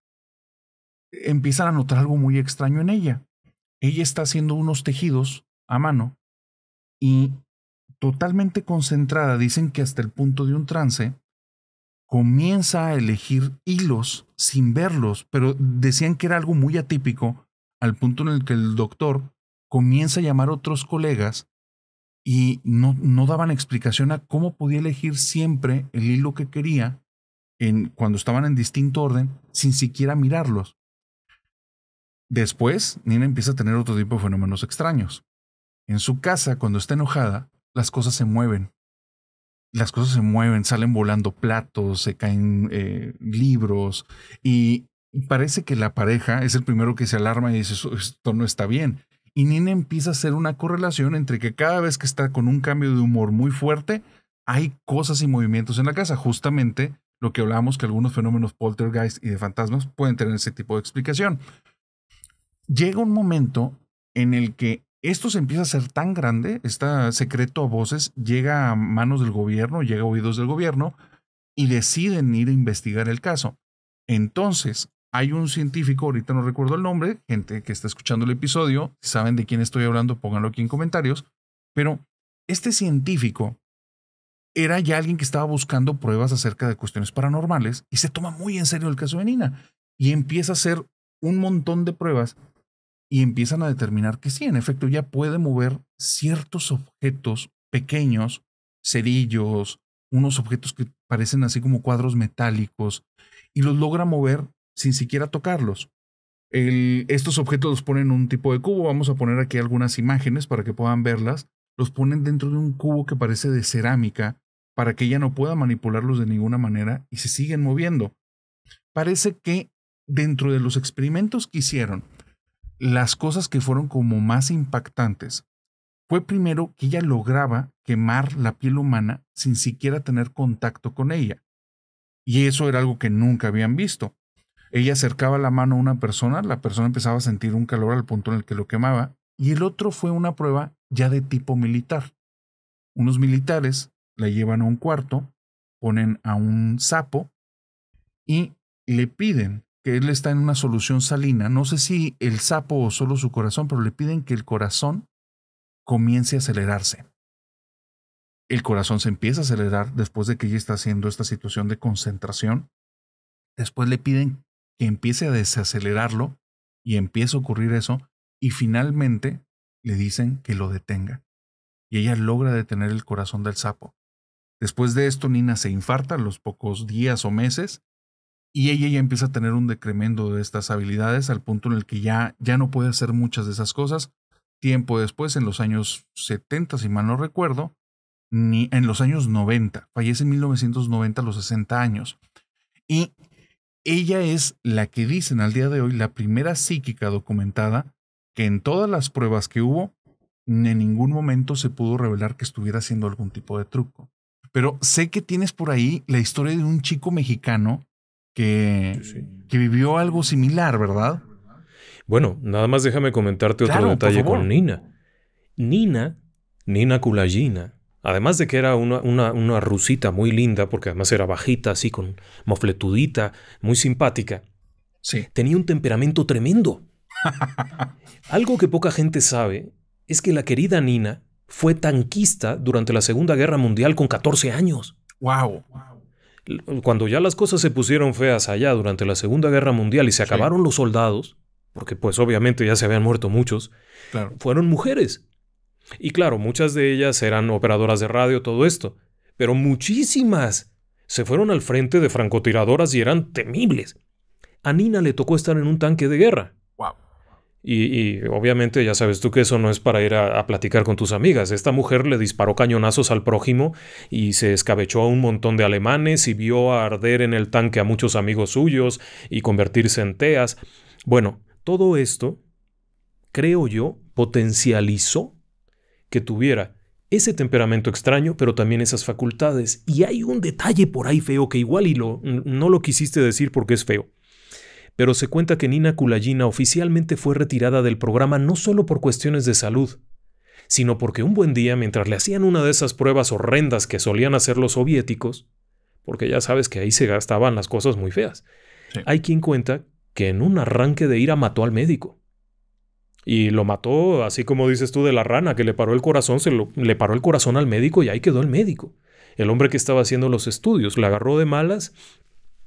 empiezan a notar algo muy extraño en ella. Ella está haciendo unos tejidos a mano y totalmente concentrada, dicen que hasta el punto de un trance, comienza a elegir hilos sin verlos, pero decían que era algo muy atípico, al punto en el que el doctor comienza a llamar a otros colegas y no, daban explicación a cómo podía elegir siempre el hilo que quería en, cuando estaban en distinto orden sin siquiera mirarlos. Después, Nina empieza a tener otro tipo de fenómenos extraños. En su casa, cuando está enojada, las cosas se mueven. Las cosas se mueven, salen volando platos, se caen eh, libros y parece que la pareja es el primero que se alarma y dice, esto no está bien. Y Nina empieza a hacer una correlación entre que cada vez que está con un cambio de humor muy fuerte, hay cosas y movimientos en la casa. Justamente lo que hablábamos que algunos fenómenos poltergeist y de fantasmas pueden tener ese tipo de explicación. Llega un momento en el que esto se empieza a ser tan grande, este secreto a voces llega a manos del gobierno, llega a oídos del gobierno y deciden ir a investigar el caso. Entonces, hay un científico, ahorita no recuerdo el nombre, gente que está escuchando el episodio, si saben de quién estoy hablando, pónganlo aquí en comentarios, pero este científico era ya alguien que estaba buscando pruebas acerca de cuestiones paranormales y se toma muy en serio el caso de Nina y empieza a hacer un montón de pruebas y empiezan a determinar que sí, en efecto, ya puede mover ciertos objetos pequeños, cerillos, unos objetos que parecen así como cuadros metálicos y los logra mover sin siquiera tocarlos. estos objetos los ponen en un tipo de cubo. Vamos a poner aquí algunas imágenes para que puedan verlas. Los ponen dentro de un cubo que parece de cerámica para que ella no pueda manipularlos de ninguna manera y se siguen moviendo. Parece que dentro de los experimentos que hicieron, las cosas que fueron como más impactantes fue primero que ella lograba quemar la piel humana sin siquiera tener contacto con ella. Y eso era algo que nunca habían visto. Ella acercaba la mano a una persona, la persona empezaba a sentir un calor al punto en el que lo quemaba, y el otro fue una prueba ya de tipo militar. Unos militares la llevan a un cuarto, ponen a un sapo y le piden que él está en una solución salina, no sé si el sapo o solo su corazón, pero le piden que el corazón comience a acelerarse. El corazón se empieza a acelerar después de que ella está haciendo esta situación de concentración. Después le piden que empiece a desacelerarlo y empieza a ocurrir eso y finalmente le dicen que lo detenga. Y ella logra detener el corazón del sapo. Después de esto, Nina se infarta los pocos días o meses y ella ya empieza a tener un decremento de estas habilidades al punto en el que ya, ya no puede hacer muchas de esas cosas. Tiempo después, en los años 70, si mal no recuerdo, ni en los años 90, fallece en 1990 a los 60 años. Y ella es la que dicen al día de hoy la primera psíquica documentada que en todas las pruebas que hubo, en ningún momento se pudo revelar que estuviera haciendo algún tipo de truco. Pero sé que tienes por ahí la historia de un chico mexicano que, que vivió algo similar, ¿verdad? Bueno, nada más déjame comentarte otro detalle con Nina. Nina, Nina Kulayina, Además de que era una, rusita muy linda, porque además era bajita, así con mofletudita, muy simpática. Sí. Tenía un temperamento tremendo. Algo que poca gente sabe es que la querida Nina fue tanquista durante la Segunda Guerra Mundial con 14 años. ¡Wow! Cuando ya las cosas se pusieron feas allá durante la Segunda Guerra Mundial y se acabaron los soldados, porque pues obviamente ya se habían muerto muchos, fueron mujeres y claro, muchas de ellas eran operadoras de radio, todo esto, pero muchísimas se fueron al frente de francotiradoras y eran temibles. A Nina le tocó estar en un tanque de guerra. Wow. Y, obviamente ya sabes tú que eso no es para ir a, platicar con tus amigas. Esta mujer le disparó cañonazos al prójimo y se escabechó a un montón de alemanes y vio arder en el tanque a muchos amigos suyos y convertirse en teas. Bueno, todo esto, creo yo, potencializó que tuviera ese temperamento extraño, pero también esas facultades. Y hay un detalle por ahí feo que igual y no lo quisiste decir porque es feo. Pero se cuenta que Nina Kulayina oficialmente fue retirada del programa no solo por cuestiones de salud, sino porque un buen día, mientras le hacían una de esas pruebas horrendas que solían hacer los soviéticos, porque ya sabes que ahí se gastaban las cosas muy feas, hay quien cuenta que en un arranque de ira mató al médico. Y lo mató, así como dices tú de la rana, que le paró el corazón, se le paró el corazón al médico y ahí quedó el médico. El hombre que estaba haciendo los estudios la agarró de malas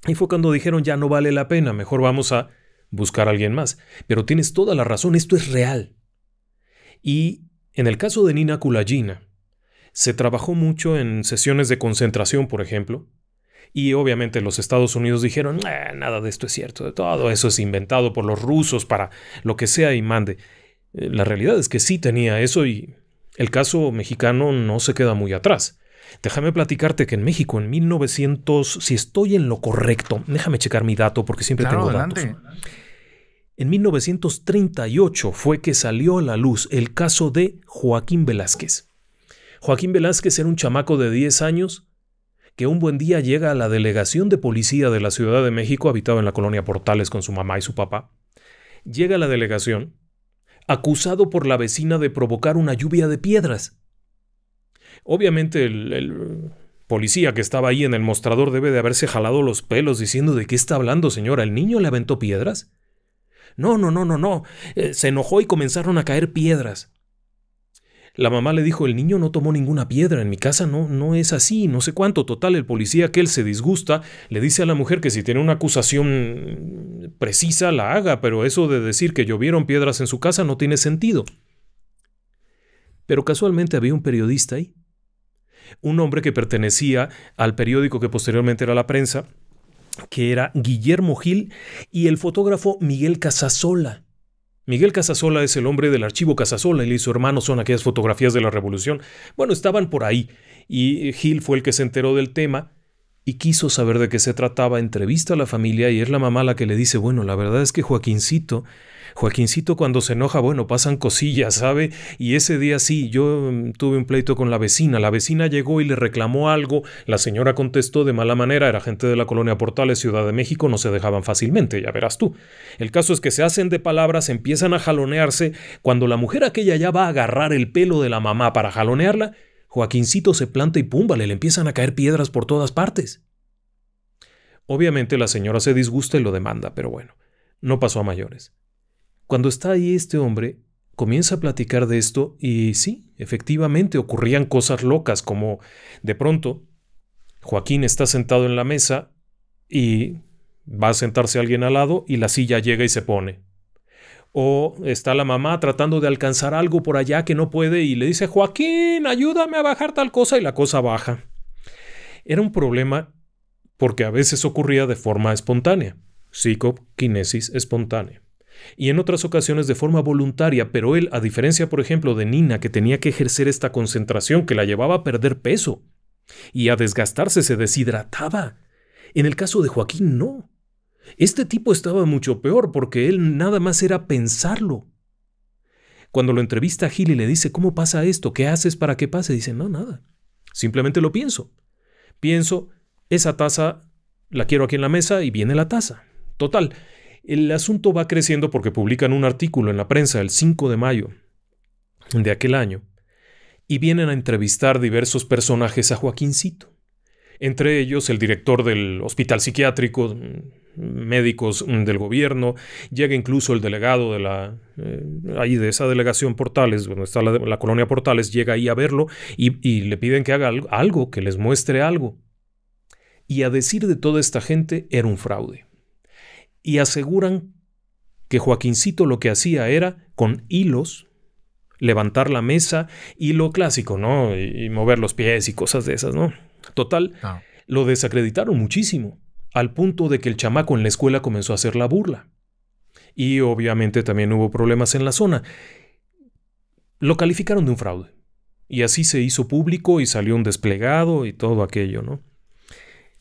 y fue cuando dijeron ya no vale la pena, mejor vamos a buscar a alguien más. Pero tienes toda la razón, esto es real. Y en el caso de Nina Kulagina, se trabajó mucho en sesiones de concentración, por ejemplo, y obviamente los Estados Unidos dijeron, nada de esto es cierto, de todo eso es inventado por los rusos para lo que sea y mande. Eh, la realidad es que sí tenía eso y el caso mexicano no se queda muy atrás. Déjame platicarte que en México en 1900, si estoy en lo correcto, déjame checar mi dato porque siempre tengo datos. En 1938 fue que salió a la luz el caso de Joaquín Velázquez. Joaquín Velázquez era un chamaco de 10 años que un buen día llega a la delegación de policía de la Ciudad de México, habitado en la colonia Portales con su mamá y su papá. Llega la delegación, acusado por la vecina de provocar una lluvia de piedras. Obviamente el, policía que estaba ahí en el mostrador debe de haberse jalado los pelos diciendo de qué está hablando señora, ¿el niño le aventó piedras? No, no, no, no, no. Eh, se enojó y comenzaron a caer piedras. La mamá le dijo, el niño no tomó ninguna piedra, en mi casa no, no es así, no sé cuánto. Total, el policía que él se disgusta, le dice a la mujer que si tiene una acusación precisa, la haga, pero eso de decir que llovieron piedras en su casa no tiene sentido. Pero casualmente había un periodista ahí, un hombre que pertenecía al periódico que posteriormente era la prensa, que era Guillermo Gil, y el fotógrafo Miguel Casasola. Miguel Casasola es el hombre del archivo Casasola, él y su hermano son aquellas fotografías de la Revolución. Bueno, estaban por ahí y eh, Gil fue el que se enteró del tema y quiso saber de qué se trataba, entrevista a la familia y es la mamá la que le dice, bueno, la verdad es que Joaquincito Joaquincito cuando se enoja, bueno, pasan cosillas, ¿sabe? Y ese día sí, yo mm, tuve un pleito con la vecina. La vecina llegó y le reclamó algo. La señora contestó de mala manera, era gente de la colonia Portales, Ciudad de México, no se dejaban fácilmente, ya verás tú. El caso es que se hacen de palabras, empiezan a jalonearse. Cuando la mujer aquella ya va a agarrar el pelo de la mamá para jalonearla, Joaquincito se planta y pumba le empiezan a caer piedras por todas partes. Obviamente la señora se disgusta y lo demanda, pero bueno, no pasó a mayores. Cuando está ahí este hombre, comienza a platicar de esto y sí, efectivamente ocurrían cosas locas como de pronto Joaquín está sentado en la mesa y va a sentarse alguien al lado y la silla llega y se pone. O está la mamá tratando de alcanzar algo por allá que no puede y le dice, Joaquín, ayúdame a bajar tal cosa y la cosa baja. Era un problema porque a veces ocurría de forma espontánea, psicoquinesis espontánea y en otras ocasiones de forma voluntaria, pero él, a diferencia por ejemplo de Nina, que tenía que ejercer esta concentración que la llevaba a perder peso y a desgastarse se deshidrataba. En el caso de Joaquín no. Este tipo estaba mucho peor porque él nada más era pensarlo. Cuando lo entrevista a Gil y le dice, ¿cómo pasa esto? ¿Qué haces para que pase? Dice, no, nada. Simplemente lo pienso. Pienso, esa taza la quiero aquí en la mesa y viene la taza. Total, el asunto va creciendo porque publican un artículo en la prensa el 5 de mayo de aquel año y vienen a entrevistar diversos personajes a Joaquincito, entre ellos el director del hospital psiquiátrico, médicos del gobierno, llega incluso el delegado de la eh, ahí de esa delegación Portales, donde está la, colonia Portales, llega ahí a verlo y, le piden que haga algo, que les muestre algo. Y a decir de toda esta gente era un fraude y aseguran que Joaquincito lo que hacía era, con hilos, levantar la mesa y lo clásico, ¿no? Y, mover los pies y cosas de esas, ¿no? Total, ah. lo desacreditaron muchísimo, al punto de que el chamaco en la escuela comenzó a hacer la burla. Y obviamente también hubo problemas en la zona. Lo calificaron de un fraude. Y así se hizo público y salió un desplegado y todo aquello, ¿no?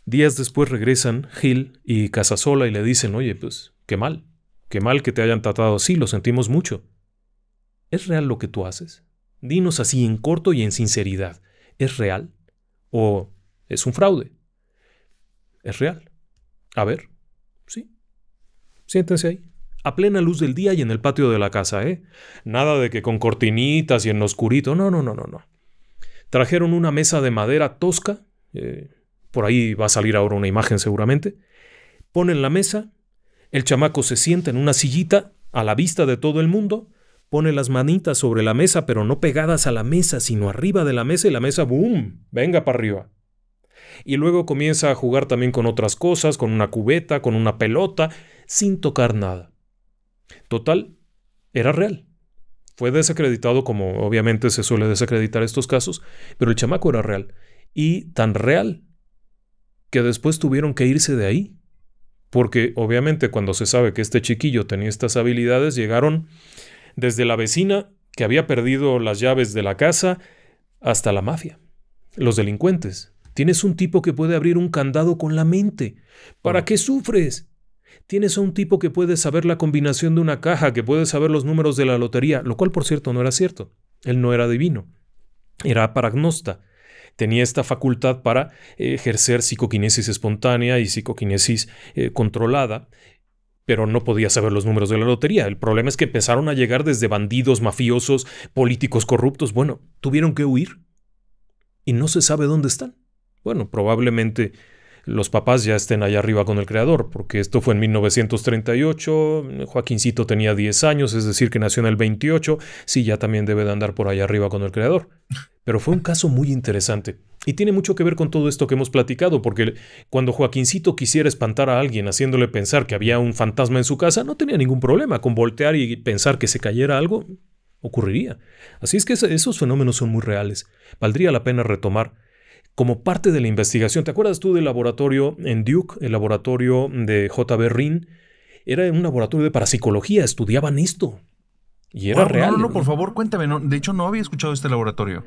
Días después regresan Gil y Casasola y le dicen, oye, pues qué mal, qué mal que te hayan tratado así, lo sentimos mucho. ¿Es real lo que tú haces? Dinos así en corto y en sinceridad, ¿es real o es un fraude? Es real. A ver, sí. Siéntense ahí, a plena luz del día y en el patio de la casa, ¿eh? Nada de que con cortinitas y en oscurito, no, no, no, no, no. Trajeron una mesa de madera tosca. Eh, por ahí va a salir ahora una imagen seguramente, ponen la mesa, el chamaco se sienta en una sillita a la vista de todo el mundo, pone las manitas sobre la mesa, pero no pegadas a la mesa, sino arriba de la mesa y la mesa, ¡boom!, venga para arriba. Y luego comienza a jugar también con otras cosas, con una cubeta, con una pelota, sin tocar nada. Total, era real. Fue desacreditado como obviamente se suele desacreditar estos casos, pero el chamaco era real. Y tan real que después tuvieron que irse de ahí. Porque obviamente cuando se sabe que este chiquillo tenía estas habilidades, llegaron desde la vecina que había perdido las llaves de la casa hasta la mafia, los delincuentes. Tienes un tipo que puede abrir un candado con la mente. ¿Para qué sufres? Tienes a un tipo que puede saber la combinación de una caja, que puede saber los números de la lotería, lo cual por cierto no era cierto. Él no era divino, era paragnosta tenía esta facultad para eh, ejercer psicoquinesis espontánea y psicoquinesis eh, controlada, pero no podía saber los números de la lotería. El problema es que empezaron a llegar desde bandidos, mafiosos, políticos corruptos. Bueno, tuvieron que huir y no se sabe dónde están. Bueno, probablemente los papás ya estén allá arriba con el creador, porque esto fue en 1938, Joaquincito tenía 10 años, es decir, que nació en el 28, sí, ya también debe de andar por allá arriba con el creador. Pero fue un caso muy interesante. Y tiene mucho que ver con todo esto que hemos platicado, porque cuando Joaquincito quisiera espantar a alguien haciéndole pensar que había un fantasma en su casa, no tenía ningún problema con voltear y pensar que se cayera algo, ocurriría. Así es que esos fenómenos son muy reales. Valdría la pena retomar como parte de la investigación. ¿Te acuerdas tú del laboratorio en Duke, el laboratorio de J.B. Rin? Era un laboratorio de parapsicología, estudiaban esto. Y era real. No, por favor, cuéntame. de hecho, no había escuchado este laboratorio.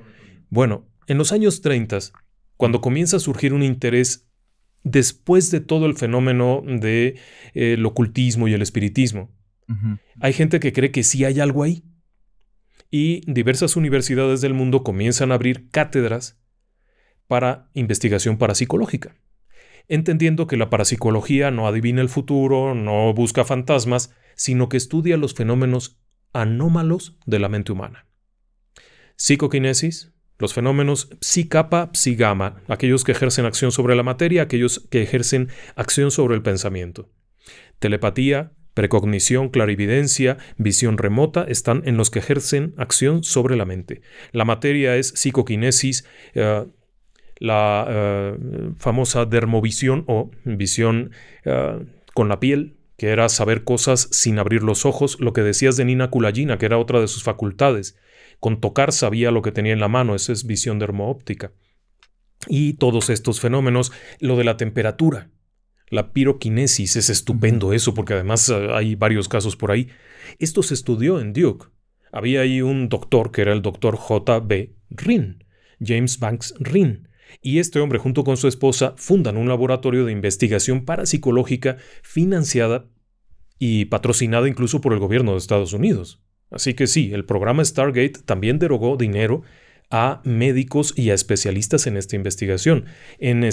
Bueno, en los años 30, cuando comienza a surgir un interés después de todo el fenómeno del de, eh, ocultismo y el espiritismo, hay gente que cree que sí hay algo ahí. Y diversas universidades del mundo comienzan a abrir cátedras para investigación parapsicológica, entendiendo que la parapsicología no adivina el futuro, no busca fantasmas, sino que estudia los fenómenos anómalos de la mente humana. Psicoquinesis, los fenómenos psi-kappa, aquellos que ejercen acción sobre la materia, aquellos que ejercen acción sobre el pensamiento. Telepatía, precognición, clarividencia, visión remota están en los que ejercen acción sobre la mente. La materia es psicoquinesis, eh, la eh, famosa dermovisión o visión eh, con la piel, que era saber cosas sin abrir los ojos, lo que decías de Nina Kulayina, que era otra de sus facultades. Con tocar sabía lo que tenía en la mano, esa es visión dermoóptica. Y todos estos fenómenos, lo de la temperatura, la piroquinesis, es estupendo eso, porque además eh, hay varios casos por ahí. Esto se estudió en Duke. Había ahí un doctor que era el doctor J.B. Rin, James Banks Rin, y este hombre junto con su esposa fundan un laboratorio de investigación parapsicológica financiada y patrocinada incluso por el gobierno de Estados Unidos. Así que sí, el programa Stargate también derogó dinero a médicos y a especialistas en esta investigación. En, eh,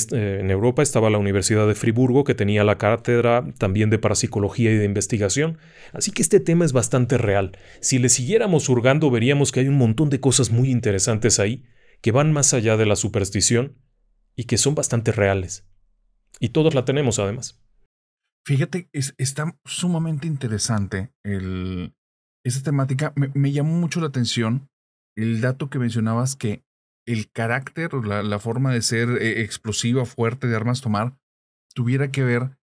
Europa estaba la Universidad de Friburgo, que tenía la cátedra también de parapsicología y de investigación. Así que este tema es bastante real. Si le siguiéramos hurgando, veríamos que hay un montón de cosas muy interesantes ahí, que van más allá de la superstición y que son bastante reales. Y todos la tenemos además. Fíjate, es, está sumamente interesante el, esa temática. Me, llamó mucho la atención el dato que mencionabas que el carácter, la, la forma de ser eh, explosiva, fuerte, de armas tomar, tuviera que ver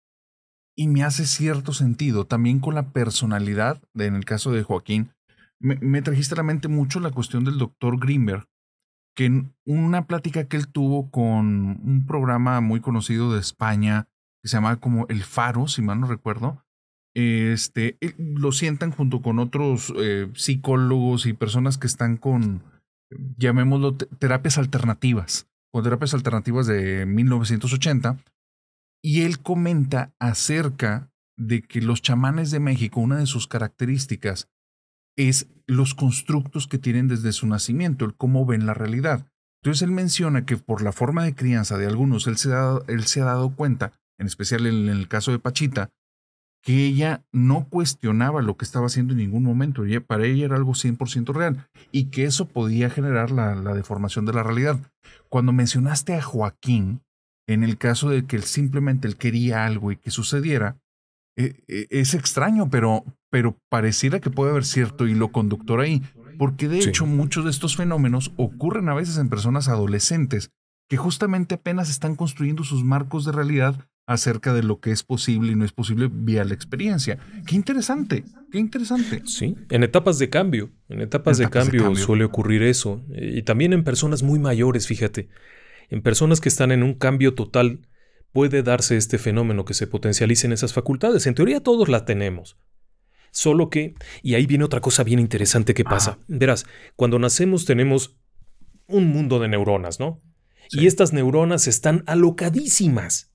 y me hace cierto sentido también con la personalidad, en el caso de Joaquín. Me, me, trajiste a la mente mucho la cuestión del doctor Grimberg, que en una plática que él tuvo con un programa muy conocido de España, que se llama como El Faro, si mal no recuerdo, este, lo sientan junto con otros eh, psicólogos y personas que están con, llamémoslo, terapias alternativas, con terapias alternativas de 1980, y él comenta acerca de que los chamanes de México, una de sus características es los constructos que tienen desde su nacimiento, el cómo ven la realidad. Entonces él menciona que por la forma de crianza de algunos, él se ha dado, él se ha dado cuenta, en especial en, el caso de Pachita, que ella no cuestionaba lo que estaba haciendo en ningún momento. y para ella era algo 100% real y que eso podía generar la, deformación de la realidad. Cuando mencionaste a Joaquín, en el caso de que él simplemente él quería algo y que sucediera, eh, eh, es extraño, pero, pero pareciera que puede haber cierto hilo conductor ahí, porque de hecho muchos de estos fenómenos ocurren a veces en personas adolescentes, que justamente apenas están construyendo sus marcos de realidad acerca de lo que es posible y no es posible vía la experiencia. Qué interesante, qué interesante. Sí, en etapas de cambio, en etapas, de, cambio suele ocurrir eso, eh, y también en personas muy mayores, fíjate, en personas que están en un cambio total puede darse este fenómeno que se potencialicen esas facultades. En teoría todos las tenemos, Solo que, y ahí viene otra cosa bien interesante que pasa. Verás, cuando nacemos tenemos un mundo de neuronas, ¿no? Y estas neuronas están alocadísimas.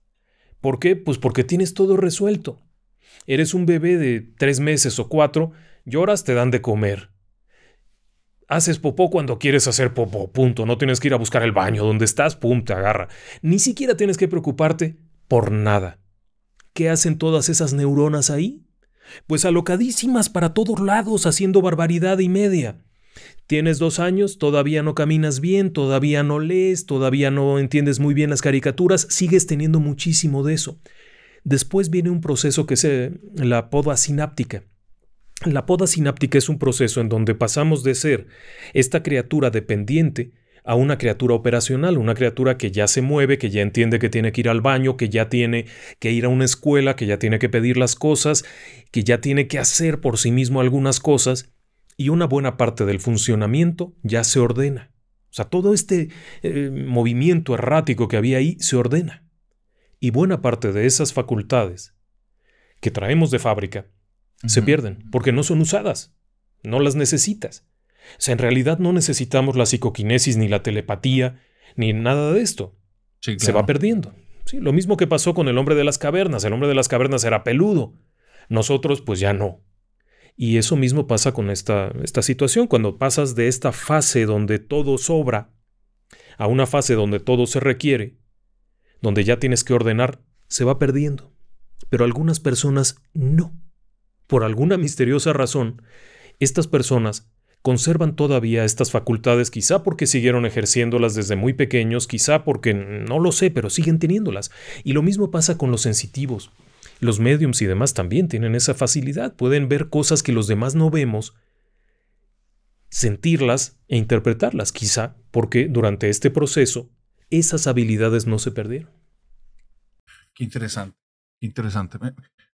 ¿Por qué? Pues porque tienes todo resuelto. Eres un bebé de tres meses o cuatro, lloras, te dan de comer. Haces popó cuando quieres hacer popó, punto. No tienes que ir a buscar el baño. Donde estás, pum, te agarra. Ni siquiera tienes que preocuparte por nada. ¿Qué hacen todas esas neuronas ahí? pues alocadísimas para todos lados haciendo barbaridad y media. Tienes dos años, todavía no caminas bien, todavía no lees, todavía no entiendes muy bien las caricaturas, sigues teniendo muchísimo de eso. Después viene un proceso que es eh, la poda sináptica. La poda sináptica es un proceso en donde pasamos de ser esta criatura dependiente a una criatura operacional, una criatura que ya se mueve, que ya entiende que tiene que ir al baño, que ya tiene que ir a una escuela, que ya tiene que pedir las cosas, que ya tiene que hacer por sí mismo algunas cosas, y una buena parte del funcionamiento ya se ordena. O sea, todo este eh, movimiento errático que había ahí se ordena. Y buena parte de esas facultades que traemos de fábrica se pierden porque no son usadas, no las necesitas. O sea, en realidad no necesitamos la psicoquinesis ni la telepatía ni nada de esto. Se va perdiendo. lo mismo que pasó con el hombre de las cavernas. El hombre de las cavernas era peludo. Nosotros pues ya no. Y eso mismo pasa con esta, esta situación. Cuando pasas de esta fase donde todo sobra a una fase donde todo se requiere, donde ya tienes que ordenar, se va perdiendo. Pero algunas personas no. Por alguna misteriosa razón, estas personas conservan todavía estas facultades, quizá porque siguieron ejerciéndolas desde muy pequeños, quizá porque no lo sé, pero siguen teniéndolas. Y lo mismo pasa con los sensitivos. Los mediums y demás también tienen esa facilidad, pueden ver cosas que los demás no vemos, sentirlas e interpretarlas, quizá porque durante este proceso esas habilidades no se perdieron. Qué interesante, interesante.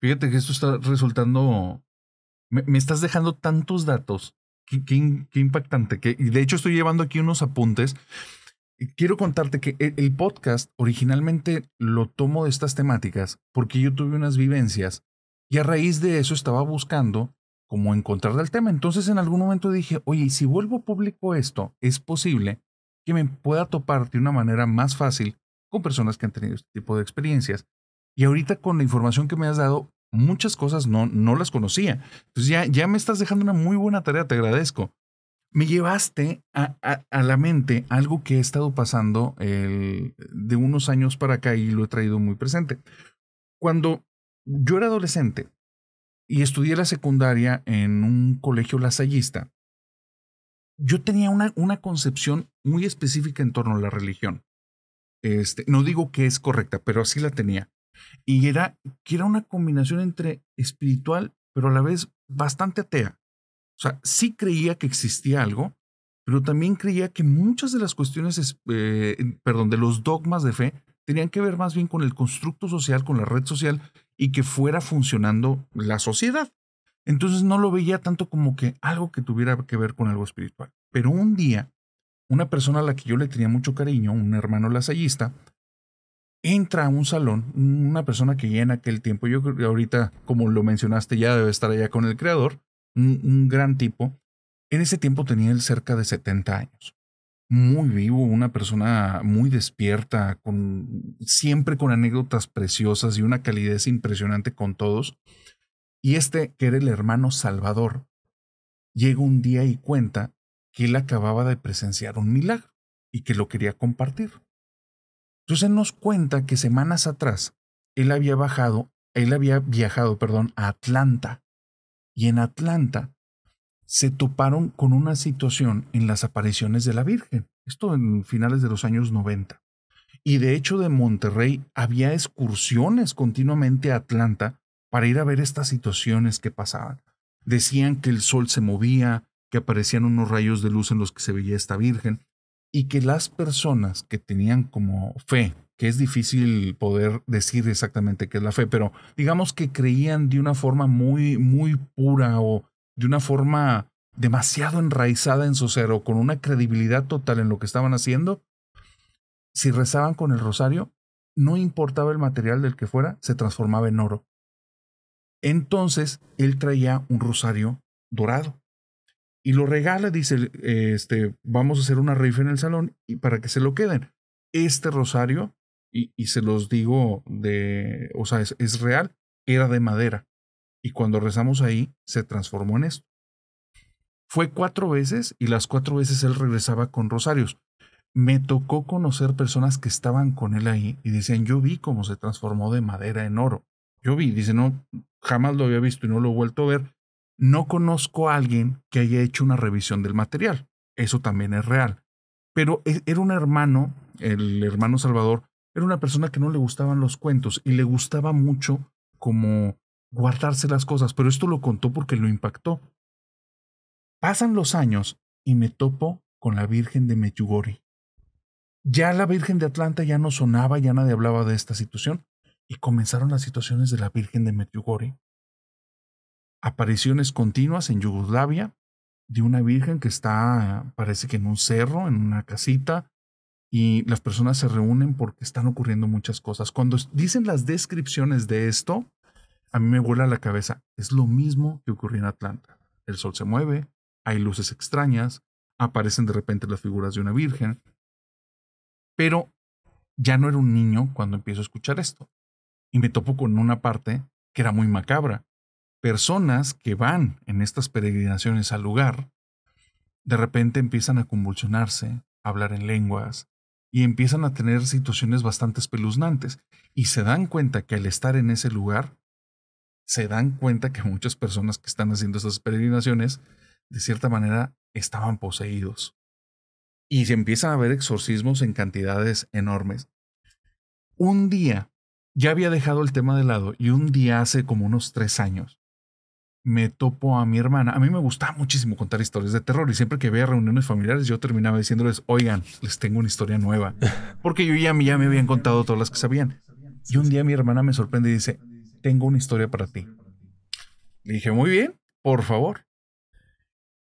Fíjate que esto está resultando me, me, estás dejando tantos datos Qué, impactante. Que, y de hecho estoy llevando aquí unos apuntes. Quiero contarte que el, podcast originalmente lo tomo de estas temáticas porque yo tuve unas vivencias y a raíz de eso estaba buscando cómo encontrar el tema. Entonces en algún momento dije, oye, si vuelvo público esto, es posible que me pueda topar de una manera más fácil con personas que han tenido este tipo de experiencias. Y ahorita con la información que me has dado, muchas cosas no, no las conocía. Entonces ya, ya me estás dejando una muy buena tarea, te agradezco. Me llevaste a, a, la mente algo que he estado pasando de unos años para acá y lo he traído muy presente. Cuando yo era adolescente y estudié la secundaria en un colegio lasallista, yo tenía una, una concepción muy específica en torno a la religión. Este, no digo que es correcta, pero así la tenía. Y era, que era una combinación entre espiritual, pero a la vez bastante atea. O sea, sí creía que existía algo, pero también creía que muchas de las cuestiones, eh, perdón, de los dogmas de fe tenían que ver más bien con el constructo social, con la red social y que fuera funcionando la sociedad. Entonces no lo veía tanto como que algo que tuviera que ver con algo espiritual. Pero un día, una persona a la que yo le tenía mucho cariño, un hermano lasallista, entra a un salón, una persona que ya en aquel tiempo, yo creo que ahorita, como lo mencionaste, ya debe estar allá con el creador, un, gran tipo. En ese tiempo tenía él cerca de 70 años. Muy vivo, una persona muy despierta, con, siempre con anécdotas preciosas y una calidez impresionante con todos. Y este, que era el hermano Salvador, llega un día y cuenta que él acababa de presenciar un milagro y que lo quería compartir. Entonces nos cuenta que semanas atrás él había bajado, él había viajado, perdón, a Atlanta. Y en Atlanta se toparon con una situación en las apariciones de la Virgen. Esto en finales de los años 90. Y de hecho de Monterrey había excursiones continuamente a Atlanta para ir a ver estas situaciones que pasaban. Decían que el sol se movía, que aparecían unos rayos de luz en los que se veía esta Virgen y que las personas que tenían como fe, que es difícil poder decir exactamente qué es la fe, pero digamos que creían de una forma muy, muy pura o de una forma demasiado enraizada en su ser o con una credibilidad total en lo que estaban haciendo, si rezaban con el rosario, no importaba el material del que fuera, se transformaba en oro. Entonces, él traía un rosario dorado y lo regala, dice, eh, este, vamos a hacer una rifa en el salón y para que se lo queden. Este rosario, y, y se los digo de, o sea, es, real, era de madera. Y cuando rezamos ahí, se transformó en esto. Fue cuatro veces y las cuatro veces él regresaba con rosarios. Me tocó conocer personas que estaban con él ahí y decían, yo vi cómo se transformó de madera en oro. Yo vi, dice, no, jamás lo había visto y no lo he vuelto a ver, no conozco a alguien que haya hecho una revisión del material. Eso también es real. Pero e, era un hermano, el hermano Salvador, era una persona que no le gustaban los cuentos y le gustaba mucho como guardarse las cosas, pero esto lo contó porque lo impactó. Pasan los años y me topo con la Virgen de Meyugori. Ya la Virgen de Atlanta ya no sonaba, ya nadie hablaba de esta situación, y comenzaron las situaciones de la Virgen de Metyugori apariciones continuas en Yugoslavia de una virgen que está, parece que en un cerro, en una casita, y las personas se reúnen porque están ocurriendo muchas cosas. Cuando dicen las descripciones de esto, a mí me vuela la cabeza. Es lo mismo que ocurrió en Atlanta. El sol se mueve, hay luces extrañas, aparecen de repente las figuras de una virgen. Pero ya no era un niño cuando empiezo a escuchar esto. Y me topo con una parte que era muy macabra personas que van en estas peregrinaciones al lugar, de repente empiezan a convulsionarse, a hablar en lenguas, y empiezan a tener situaciones bastante espeluznantes, y se dan cuenta que al estar en ese lugar, se dan cuenta que muchas personas que están haciendo estas peregrinaciones, de cierta manera, estaban poseídos. Y se empiezan a ver exorcismos en cantidades enormes. Un día, ya había dejado el tema de lado, y un día hace como unos tres años, me topo a mi hermana. A mí me gustaba muchísimo contar historias de terror y siempre que veía reuniones familiares yo terminaba diciéndoles, oigan, les tengo una historia nueva, porque yo ya, ya me habían contado todas las que sabían. Y un día mi hermana me sorprende y dice, tengo una historia para ti. Le dije, muy bien, por favor.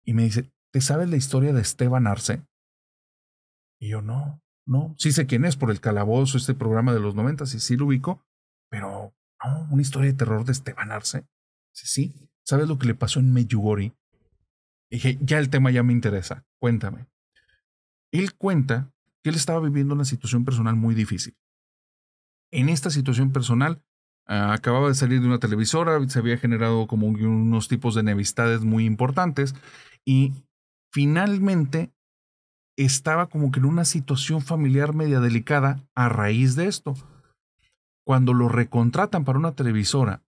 Y me dice, ¿te sabes la historia de Esteban Arce? Y yo no, no, sí sé quién es por el calabozo, este programa de los noventas, y sí lo ubico, pero no, una historia de terror de Esteban Arce. Sí, sí. ¿Sabes lo que le pasó en Meyugori? dije, ya el tema ya me interesa, cuéntame. Él cuenta que él estaba viviendo una situación personal muy difícil. En esta situación personal, ah, acababa de salir de una televisora, se había generado como unos tipos de nevistades muy importantes y finalmente estaba como que en una situación familiar media delicada a raíz de esto. Cuando lo recontratan para una televisora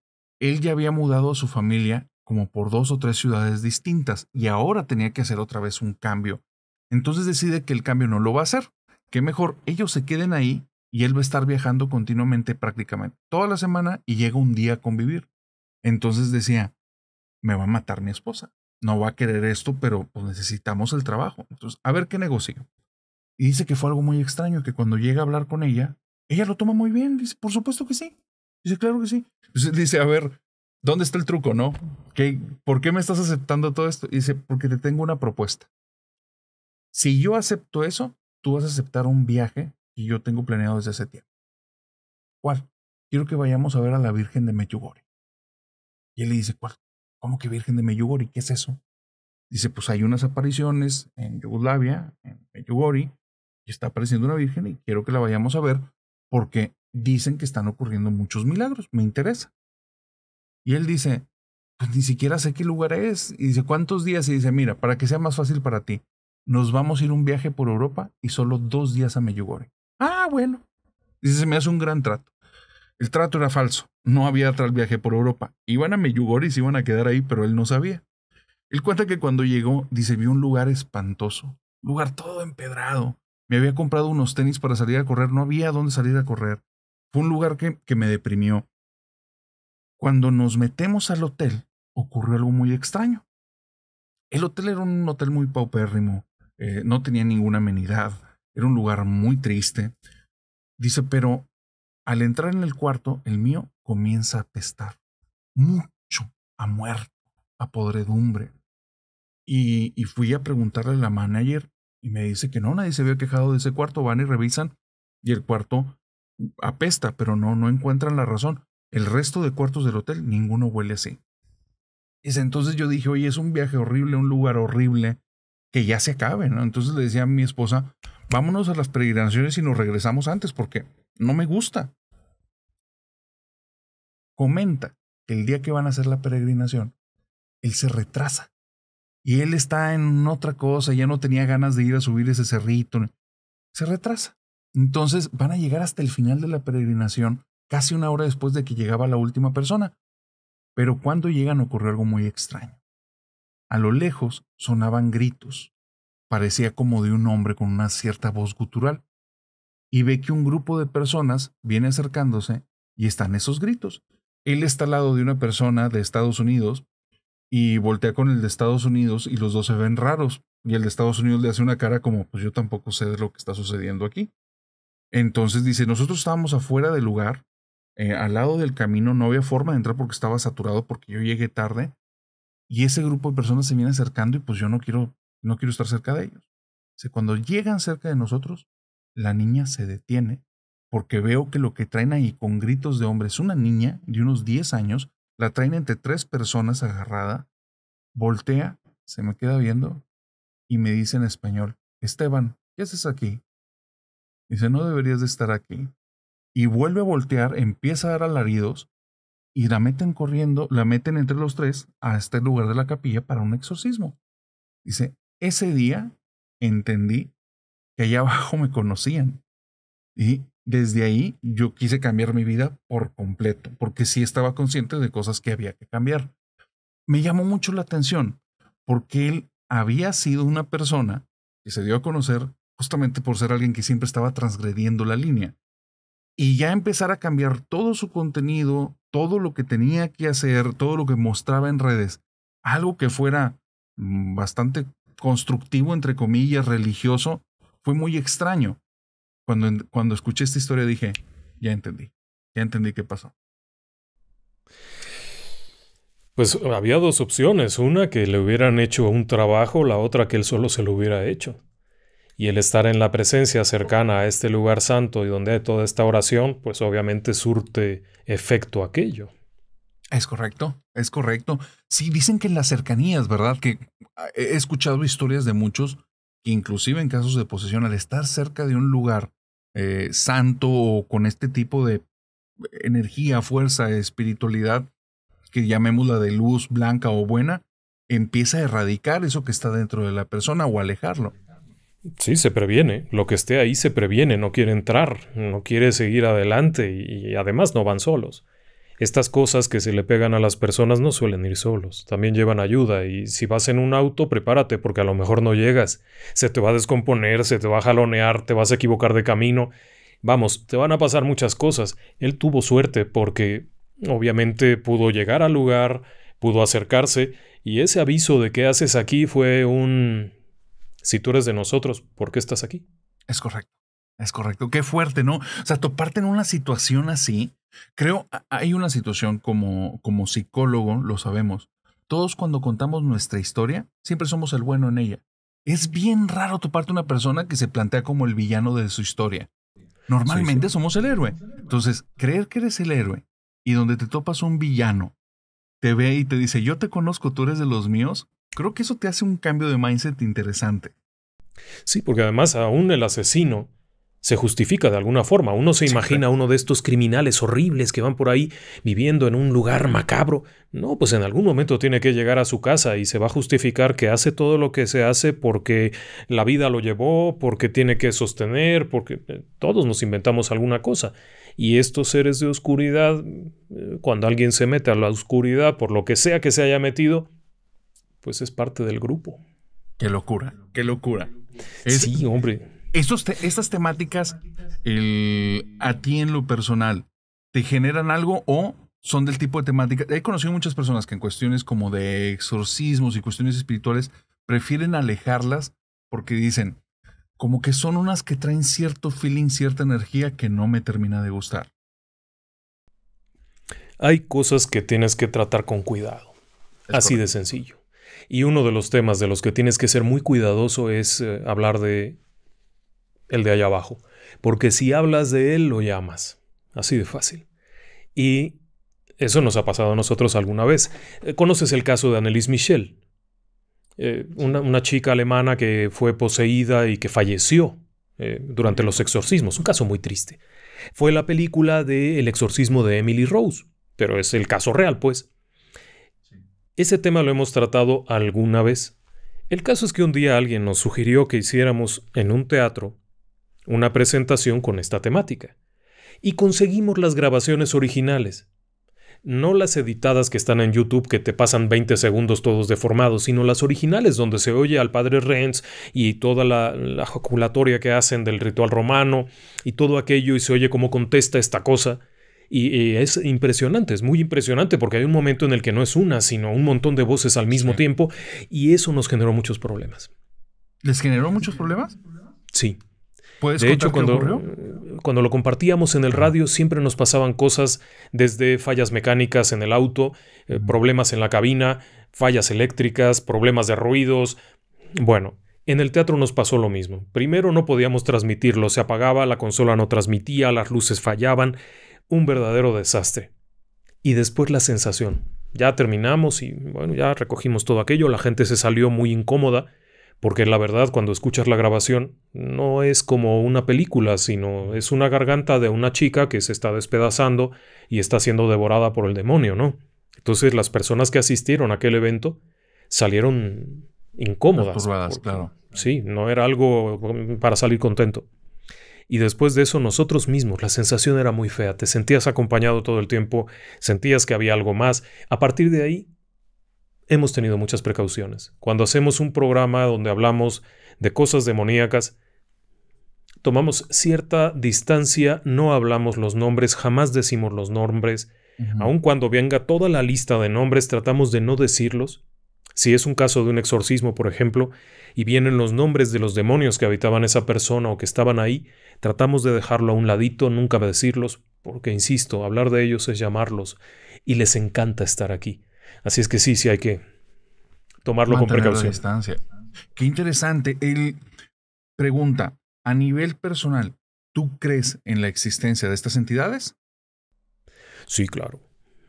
él ya había mudado a su familia como por dos o tres ciudades distintas y ahora tenía que hacer otra vez un cambio. Entonces decide que el cambio no lo va a hacer, que mejor ellos se queden ahí y él va a estar viajando continuamente prácticamente toda la semana y llega un día a convivir. Entonces decía, me va a matar mi esposa, no va a querer esto, pero pues, necesitamos el trabajo. Entonces, a ver qué negocio. Y dice que fue algo muy extraño, que cuando llega a hablar con ella, ella lo toma muy bien, dice, por supuesto que sí. Dice, claro que sí. Pues dice, a ver, ¿dónde está el truco, no? ¿Qué, ¿Por qué me estás aceptando todo esto? dice, porque te tengo una propuesta. Si yo acepto eso, tú vas a aceptar un viaje que yo tengo planeado desde hace tiempo. ¿Cuál? Quiero que vayamos a ver a la Virgen de Meyugori. Y él le dice, ¿cuál? ¿Cómo que Virgen de Meyugori? ¿Qué es eso? Dice, pues hay unas apariciones en Yugoslavia, en Meyugori, y está apareciendo una Virgen y quiero que la vayamos a ver porque dicen que están ocurriendo muchos milagros, me interesa. Y él dice, pues ni siquiera sé qué lugar es. Y dice, ¿cuántos días? Y dice, mira, para que sea más fácil para ti, nos vamos a ir un viaje por Europa y solo dos días a Meyugore. Ah, bueno. Dice, se me hace un gran trato. El trato era falso. No había tal viaje por Europa. Iban a Meyugore y se iban a quedar ahí, pero él no sabía. Él cuenta que cuando llegó, dice, vio un lugar espantoso. Lugar todo empedrado. Me había comprado unos tenis para salir a correr. No había dónde salir a correr. Fue un lugar que, me deprimió. Cuando nos metemos al hotel, ocurrió algo muy extraño. El hotel era un hotel muy paupérrimo, eh, no tenía ninguna amenidad, era un lugar muy triste. Dice, pero al entrar en el cuarto, el mío comienza a pestar mucho a muerto, a podredumbre. Y, y, fui a preguntarle a la manager y me dice que no, nadie se había quejado de ese cuarto. Van y revisan y el cuarto apesta, pero no, no encuentran la razón. El resto de cuartos del hotel, ninguno huele así. entonces yo dije, oye, es un viaje horrible, un lugar horrible, que ya se acabe, Entonces le decía a mi esposa, vámonos a las peregrinaciones y nos regresamos antes, porque no me gusta. Comenta que el día que van a hacer la peregrinación, él se retrasa. Y él está en otra cosa, ya no tenía ganas de ir a subir ese cerrito. Se retrasa. Entonces van a llegar hasta el final de la peregrinación, casi una hora después de que llegaba la última persona. Pero cuando llegan ocurre algo muy extraño. A lo lejos sonaban gritos. Parecía como de un hombre con una cierta voz gutural. Y ve que un grupo de personas viene acercándose y están esos gritos. Él está al lado de una persona de Estados Unidos y voltea con el de Estados Unidos y los dos se ven raros. Y el de Estados Unidos le hace una cara como, pues yo tampoco sé de lo que está sucediendo aquí. Entonces dice, nosotros estábamos afuera del lugar, eh, al lado del camino, no había forma de entrar porque estaba saturado, porque yo llegué tarde, y ese grupo de personas se viene acercando y pues yo no quiero, no quiero estar cerca de ellos. cuando llegan cerca de nosotros, la niña se detiene porque veo que lo que traen ahí con gritos de hombre es una niña de unos 10 años, la traen entre tres personas agarrada, voltea, se me queda viendo y me dice en español, Esteban, ¿qué haces aquí? Dice, no deberías de estar aquí. Y vuelve a voltear, empieza a dar alaridos y la meten corriendo, la meten entre los tres a este lugar de la capilla para un exorcismo. Dice, ese día entendí que allá abajo me conocían. Y desde ahí yo quise cambiar mi vida por completo, porque sí estaba consciente de cosas que había que cambiar. Me llamó mucho la atención porque él había sido una persona que se dio a conocer justamente por ser alguien que siempre estaba transgrediendo la línea. Y ya empezar a cambiar todo su contenido, todo lo que tenía que hacer, todo lo que mostraba en redes, algo que fuera mm, bastante constructivo, entre comillas, religioso, fue muy extraño. Cuando, cuando escuché esta historia dije, ya entendí, ya entendí qué pasó. Pues había dos opciones, una que le hubieran hecho un trabajo, la otra que él solo se lo hubiera hecho y el estar en la presencia cercana a este lugar santo y donde hay toda esta oración, pues obviamente surte efecto aquello. Es correcto, es correcto. Sí, dicen que en las cercanías, ¿verdad? Que ah, he escuchado historias de muchos que inclusive en casos de posesión, al estar cerca de un lugar eh, santo o con este tipo de energía, fuerza, espiritualidad, que la de luz blanca o buena, empieza a erradicar eso que está dentro de la persona o alejarlo. Sí, se previene. Lo que esté ahí se previene, no quiere entrar, no quiere seguir adelante y además no van solos. Estas cosas que se le pegan a las personas no suelen ir solos, también llevan ayuda y si vas en un auto prepárate porque a lo mejor no llegas, se te va a descomponer, se te va a jalonear, te vas a equivocar de camino, vamos, te van a pasar muchas cosas. Él tuvo suerte porque obviamente pudo llegar al lugar, pudo acercarse y ese aviso de qué haces aquí fue un si tú eres de nosotros, ¿por qué estás aquí? Es correcto, es correcto. Qué fuerte, ¿no? O sea, toparte en una situación así, creo, hay una situación como, como psicólogo, lo sabemos. Todos cuando contamos nuestra historia, siempre somos el bueno en ella. Es bien raro toparte una persona que se plantea como el villano de su historia. Normalmente somos el héroe. Entonces, creer que eres el héroe y donde te topas un villano, te ve y te dice, yo te conozco, tú eres de los míos, Creo que eso te hace un cambio de mindset interesante. Sí, porque además aún el asesino se justifica de alguna forma. Uno se imagina uno de estos criminales horribles que van por ahí viviendo en un lugar macabro. No, pues en algún momento tiene que llegar a su casa y se va a justificar que hace todo lo que se hace porque la vida lo llevó, porque tiene que sostener, porque eh, todos nos inventamos alguna cosa. Y estos seres de oscuridad, eh, cuando alguien se mete a la oscuridad por lo que sea que se haya metido, pues es parte del grupo. Qué locura, qué locura. sí, hombre. estas temáticas, a ti en lo personal, ¿te generan algo o son del tipo de temática? He conocido muchas personas que en cuestiones como de exorcismos y cuestiones espirituales prefieren alejarlas porque dicen, como que son unas que traen cierto feeling, cierta energía que no me termina de gustar. Hay cosas que tienes que tratar con cuidado. Así de sencillo. Y uno de los temas de los que tienes que ser muy cuidadoso es eh, hablar de el de allá abajo. Porque si hablas de él, lo llamas. Así de fácil. Y eso nos ha pasado a nosotros alguna vez. Eh, ¿Conoces el caso de Annelies Michel? Eh, una, chica alemana que fue poseída y que falleció durante los exorcismos. Un caso muy triste. Fue la película de El exorcismo de Emily Rose, pero es el caso real, pues. Ese tema lo hemos tratado alguna vez. El caso es que un día alguien nos sugirió que hiciéramos en un teatro una presentación con esta temática. Y conseguimos las grabaciones originales. No las editadas que están en YouTube que te pasan 20 segundos todos deformados, sino las originales donde se oye al padre Renz y toda la, joculatoria que hacen del ritual romano y todo aquello y se oye cómo contesta esta cosa. Y, es impresionante, es muy impresionante porque hay un momento en el que no es una, sino un montón de voces al mismo tiempo y eso nos generó muchos problemas. ¿Les generó muchos problemas? Sí. de hecho, cuando, cuando lo compartíamos en el radio, siempre nos pasaban cosas desde fallas mecánicas en el auto, eh, problemas en la cabina, fallas eléctricas, problemas de ruidos. Bueno, en el teatro nos pasó lo mismo. Primero no podíamos transmitirlo, se apagaba, la consola no transmitía, las luces fallaban un verdadero desastre. Y después la sensación. Ya terminamos y bueno, ya recogimos todo aquello, la gente se salió muy incómoda, porque la verdad cuando escuchas la grabación no es como una película, sino es una garganta de una chica que se está despedazando y está siendo devorada por el demonio, ¿no? Entonces las personas que asistieron a aquel evento salieron incómodas. claro. Sí, no era algo para salir contento y después de eso nosotros mismos. La sensación era muy fea, te sentías acompañado todo el tiempo, sentías que había algo más. A partir de ahí, hemos tenido muchas precauciones. Cuando hacemos un programa donde hablamos de cosas demoníacas, tomamos cierta distancia, no hablamos los nombres, jamás decimos los nombres. Aun cuando venga toda la lista de nombres, tratamos de no decirlos. Si es un caso de un exorcismo, por ejemplo, y vienen los nombres de los demonios que habitaban esa persona o que estaban ahí, tratamos de dejarlo a un ladito, nunca decirlos, porque, insisto, hablar de ellos es llamarlos, y les encanta estar aquí. Así es que sí, sí hay que tomarlo con precaución. Qué interesante. Él pregunta, a nivel personal, ¿tú crees en la existencia de estas entidades? Sí, claro.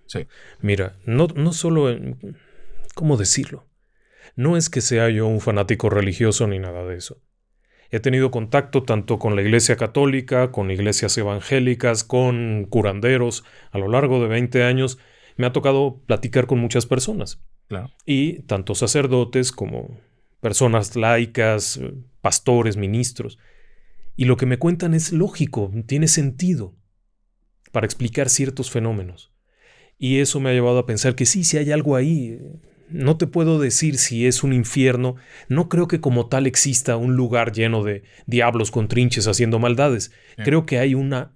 Sí. Mira, no, no solo en... ¿Cómo decirlo? No es que sea yo un fanático religioso ni nada de eso. He tenido contacto tanto con la Iglesia Católica, con iglesias evangélicas, con curanderos. A lo largo de 20 años me ha tocado platicar con muchas personas. Y tanto sacerdotes como personas laicas, pastores, ministros. Y lo que me cuentan es lógico, tiene sentido para explicar ciertos fenómenos. Y eso me ha llevado a pensar que sí, si hay algo ahí, eh, no te puedo decir si es un infierno, no creo que como tal exista un lugar lleno de diablos con trinches haciendo maldades. Creo que hay una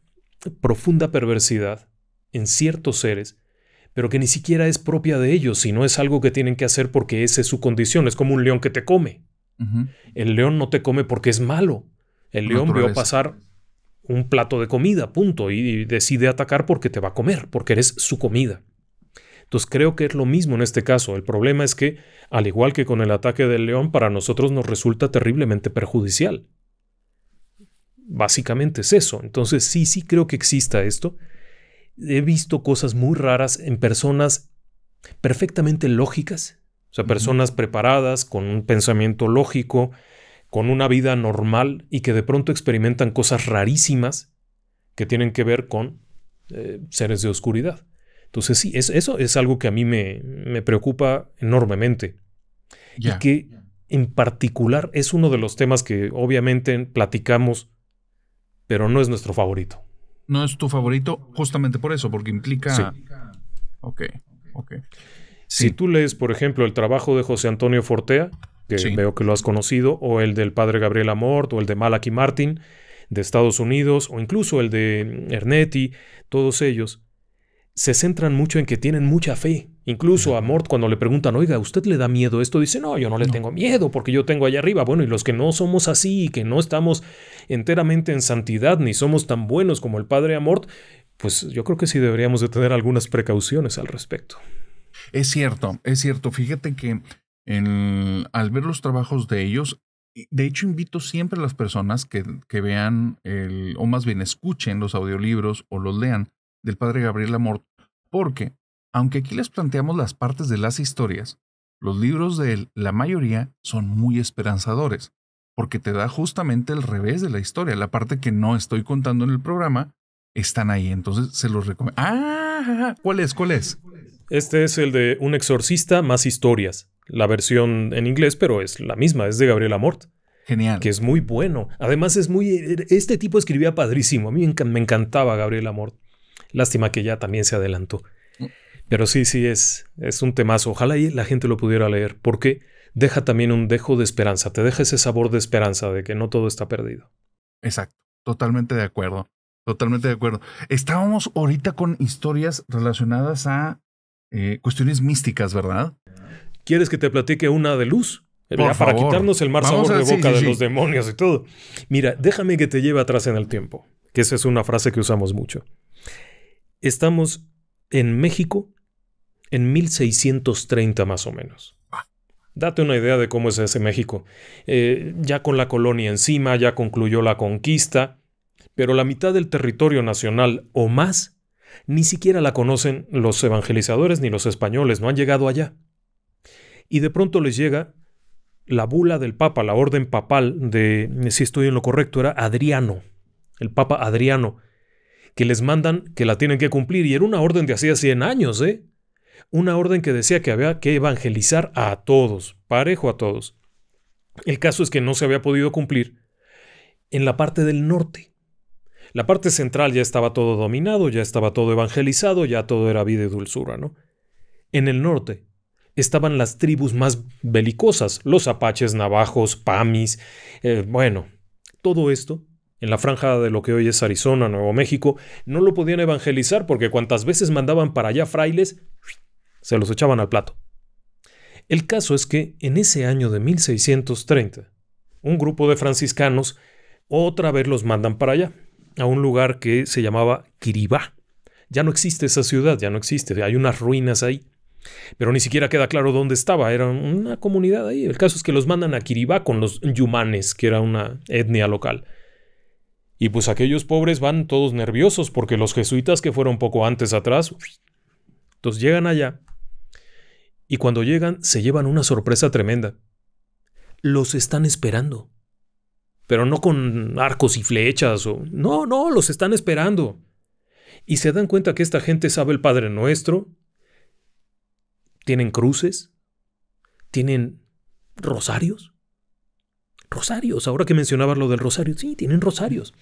profunda perversidad en ciertos seres, pero que ni siquiera es propia de ellos, no es algo que tienen que hacer porque esa es su condición, es como un león que te come. El león no te come porque es malo. El león vio pasar un plato de comida, punto, y decide atacar porque te va a comer, porque eres su comida. Entonces creo que es lo mismo en este caso. El problema es que, al igual que con el ataque del león, para nosotros nos resulta terriblemente perjudicial. Básicamente es eso. Entonces sí, sí creo que exista esto. He visto cosas muy raras en personas perfectamente lógicas, o sea, personas preparadas, con un pensamiento lógico, con una vida normal y que de pronto experimentan cosas rarísimas que tienen que ver con eh, seres de oscuridad. Entonces sí, eso es algo que a mí me, preocupa enormemente. Y que en particular es uno de los temas que obviamente platicamos, pero no es nuestro favorito. No es tu favorito justamente por eso, porque implica... Ok, ok. Si tú lees, por ejemplo, el trabajo de José Antonio Fortea, que veo que lo has conocido, o el del padre Gabriel Amort, o el de Malaki Martin de Estados Unidos, o incluso el de Ernetti, todos ellos, se centran mucho en que tienen mucha fe. Incluso a Mort cuando le preguntan, oiga, usted le da miedo esto? Dice, no, yo no le tengo miedo porque yo tengo allá arriba. Bueno, y los que no somos así y que no estamos enteramente en santidad ni somos tan buenos como el padre Amort, pues yo creo que sí deberíamos de tener algunas precauciones al respecto. Es cierto, es cierto. Fíjate que al ver los trabajos de ellos, de hecho, invito siempre a las personas que, que vean el, o más bien escuchen los audiolibros o los lean, del padre Gabriel Amort, porque, aunque aquí les planteamos las partes de las historias, los libros de la mayoría, son muy esperanzadores, porque te da justamente el revés de la historia, la parte que no estoy contando en el programa, están ahí, entonces se los recomiendo. ¡Ah! ¿Cuál es? ¿Cuál es? Este es el de Un exorcista más historias. La versión en inglés, pero es la misma, es de Gabriel Amort. Genial. Que es muy bueno. Además es muy... Este tipo escribía padrísimo. A mí me encantaba Gabriel Amort. Lástima que ya también se adelantó. Mm. Pero sí, sí, es, es un temazo. Ojalá y la gente lo pudiera leer, porque deja también un dejo de esperanza, te deja ese sabor de esperanza de que no todo está perdido. Exacto, totalmente de acuerdo. Totalmente de acuerdo. Estábamos ahorita con historias relacionadas a eh, cuestiones místicas, ¿verdad? ¿Quieres que te platique una de luz? Eh, para quitarnos el mar sabor de boca de los demonios y todo. Mira, déjame que te lleve atrás en el tiempo, que esa es una frase que usamos mucho. Estamos en México en 1630 más o menos. Ah. Date una idea de cómo es ese México. Eh, ya con la colonia encima, ya concluyó la conquista, pero la mitad del territorio nacional o más ni siquiera la conocen los evangelizadores ni los españoles, no han llegado allá. Y de pronto les llega la bula del Papa, la orden papal de, si estoy en lo correcto, era Adriano, el Papa Adriano, que les mandan que la tienen que cumplir y era una orden de hacía 100 años, ¿eh? Una orden que decía que había que evangelizar a todos, parejo a todos. El caso es que no se había podido cumplir en la parte del norte. La parte central ya estaba todo dominado, ya estaba todo evangelizado, ya todo era vida y dulzura, ¿no? En el norte estaban las tribus más belicosas, los apaches, navajos, pamis, eh, bueno, todo esto en la franja de lo que hoy es Arizona, Nuevo México, no lo podían evangelizar porque cuantas veces mandaban para allá frailes, se los echaban al plato. El caso es que en ese año de 1630, un grupo de franciscanos otra vez los mandan para allá, a un lugar que se llamaba Kiribá. Ya no existe esa ciudad, ya no existe, hay unas ruinas ahí. Pero ni siquiera queda claro dónde estaba, era una comunidad ahí. El caso es que los mandan a Kiribá con los yumanes, que era una etnia local. Y pues aquellos pobres van todos nerviosos porque los jesuitas que fueron poco antes atrás, entonces llegan allá y cuando llegan se llevan una sorpresa tremenda. Los están esperando. Pero no con arcos y flechas o... No, no, los están esperando. Y se dan cuenta que esta gente sabe el Padre Nuestro, tienen cruces, tienen rosarios, Rosarios, ahora que mencionaba lo del rosario, sí, tienen rosarios.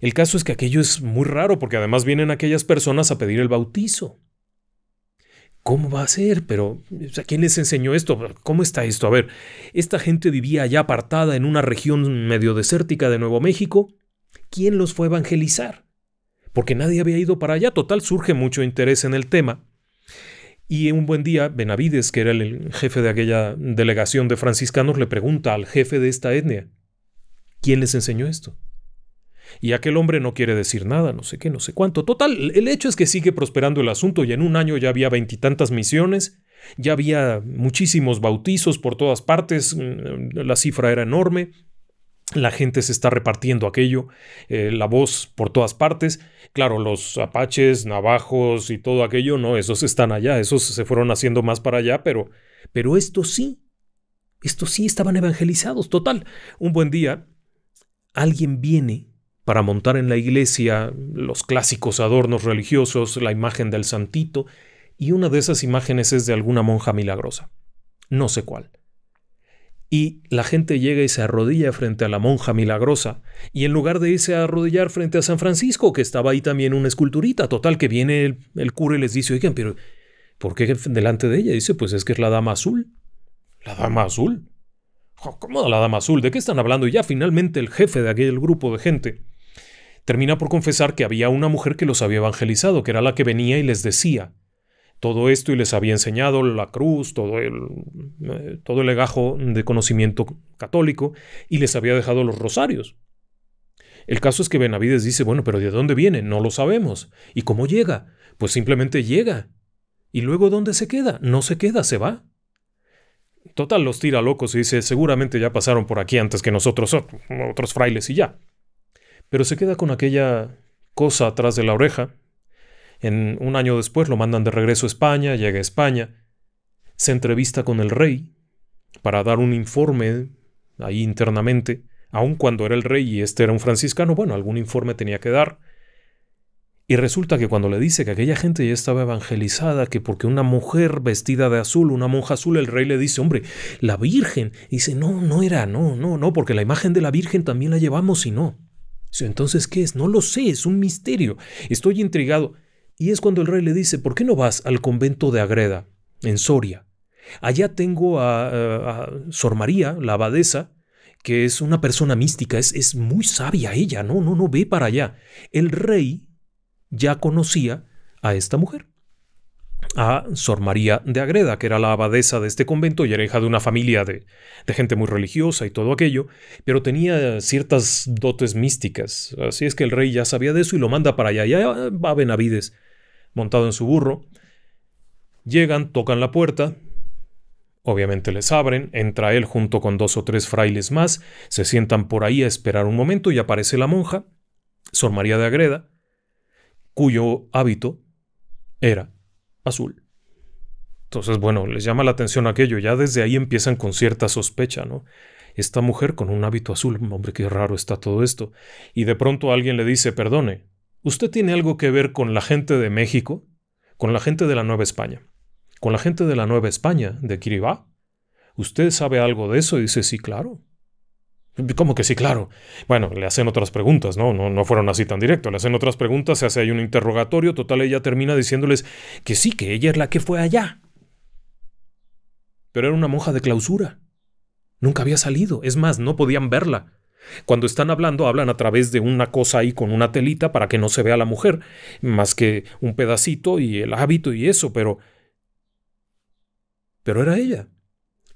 El caso es que aquello es muy raro porque además vienen aquellas personas a pedir el bautizo. ¿Cómo va a ser? Pero, a ¿quién les enseñó esto? ¿Cómo está esto? A ver, esta gente vivía allá apartada en una región medio desértica de Nuevo México. ¿Quién los fue a evangelizar? Porque nadie había ido para allá. Total, surge mucho interés en el tema. Y un buen día, Benavides, que era el jefe de aquella delegación de franciscanos, le pregunta al jefe de esta etnia, ¿quién les enseñó esto? Y aquel hombre no quiere decir nada, no sé qué, no sé cuánto. Total, el hecho es que sigue prosperando el asunto y en un año ya había veintitantas misiones, ya había muchísimos bautizos por todas partes, mm, la cifra era enorme, la gente se está repartiendo aquello, eh, la voz por todas partes. Claro, los apaches, navajos y todo aquello, no, esos están allá, esos se fueron haciendo más para allá, pero, pero estos sí, estos sí estaban evangelizados. Total, un buen día alguien viene para montar en la iglesia los clásicos adornos religiosos, la imagen del santito, y una de esas imágenes es de alguna monja milagrosa. No sé cuál y la gente llega y se arrodilla frente a la monja milagrosa, y en lugar de irse a arrodillar frente a San Francisco, que estaba ahí también una esculturita, total, que viene el, cura y les dice, oigan, pero ¿por qué delante de ella? Dice, pues es que es la dama azul. ¿La dama azul? ¿Cómo la dama azul? ¿De qué están hablando? Y ya finalmente el jefe de aquel grupo de gente termina por confesar que había una mujer que los había evangelizado, que era la que venía y les decía, todo esto y les había enseñado la cruz, todo el, eh, todo el legajo de conocimiento católico y les había dejado los rosarios. El caso es que Benavides dice, bueno, pero ¿de dónde viene? No lo sabemos. ¿Y cómo llega? Pues simplemente llega. ¿Y luego dónde se queda? No se queda, se va. Total, los tira locos y dice, seguramente ya pasaron por aquí antes que nosotros, otros frailes y ya. Pero se queda con aquella cosa atrás de la oreja un año después lo mandan de regreso a España, llega a España, se entrevista con el rey para dar un informe ahí internamente, aun cuando era el rey y este era un franciscano, bueno, algún informe tenía que dar. Y resulta que cuando le dice que aquella gente ya estaba evangelizada, que porque una mujer vestida de azul, una monja azul, el rey le dice, hombre, la Virgen. dice, no, no era, no, no, no, porque la imagen de la Virgen también la llevamos y no. Entonces, ¿qué es? No lo sé, es un misterio. Estoy intrigado. Y es cuando el rey le dice, ¿por qué no vas al convento de Agreda, en Soria? Allá tengo a, Sor María, la abadesa, que es una persona mística, es, es muy sabia ella, no, no, no, ve para allá. El rey ya conocía a esta mujer, a Sor María de Agreda, que era la abadesa de este convento y era hija de una familia de, gente muy religiosa y todo aquello, pero tenía ciertas dotes místicas. Así es que el rey ya sabía de eso y lo manda para allá. Ya va Benavides montado en su burro. Llegan, tocan la puerta, Obviamente les abren, entra él junto con dos o tres frailes más, se sientan por ahí a esperar un momento y aparece la monja, Sor María de Agreda, cuyo hábito era azul. Entonces, bueno, les llama la atención aquello, ya desde ahí empiezan con cierta sospecha, ¿no? Esta mujer con un hábito azul, hombre, qué raro está todo esto. Y de pronto alguien le dice, perdone, usted tiene algo que ver con la gente de México, con la gente de la Nueva España, con la gente de la Nueva España, de Kiribá. ¿Usted sabe algo de eso? Y dice, sí, claro. ¿Cómo que sí, claro? Bueno, le hacen otras preguntas, ¿no? ¿no? No fueron así tan directo. Le hacen otras preguntas, se hace ahí un interrogatorio, total, ella termina diciéndoles que sí, que ella es la que fue allá. Pero era una monja de clausura. Nunca había salido. Es más, no podían verla. Cuando están hablando, hablan a través de una cosa ahí con una telita para que no se vea la mujer, más que un pedacito y el hábito y eso, pero... Pero era ella.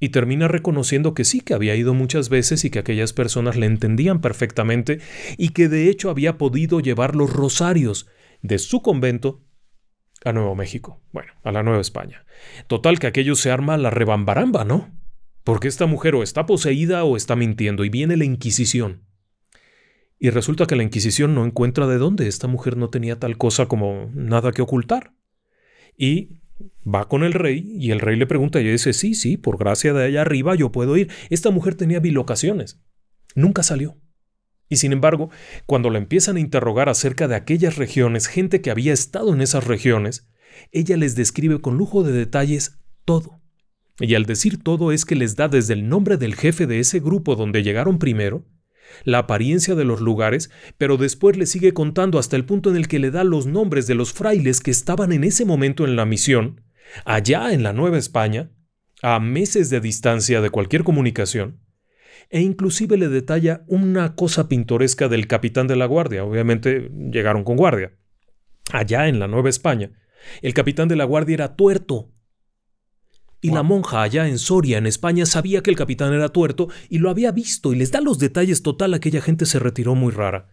Y termina reconociendo que sí, que había ido muchas veces y que aquellas personas le entendían perfectamente y que de hecho había podido llevar los rosarios de su convento a Nuevo México, bueno, a la Nueva España. Total que aquello se arma la rebambaramba, ¿no? porque esta mujer o está poseída o está mintiendo y viene la Inquisición. Y resulta que la Inquisición no encuentra de dónde, esta mujer no tenía tal cosa como nada que ocultar. Y va con el rey y el rey le pregunta y dice, sí, sí, por gracia de allá arriba yo puedo ir. Esta mujer tenía bilocaciones, nunca salió. Y sin embargo, cuando la empiezan a interrogar acerca de aquellas regiones, gente que había estado en esas regiones, ella les describe con lujo de detalles todo. Y al decir todo es que les da desde el nombre del jefe de ese grupo donde llegaron primero, la apariencia de los lugares, pero después le sigue contando hasta el punto en el que le da los nombres de los frailes que estaban en ese momento en la misión, allá en la Nueva España, a meses de distancia de cualquier comunicación, e inclusive le detalla una cosa pintoresca del capitán de la guardia, obviamente llegaron con guardia, allá en la Nueva España. El capitán de la guardia era tuerto, y la monja allá en Soria, en España, sabía que el capitán era tuerto y lo había visto y les da los detalles total, aquella gente se retiró muy rara.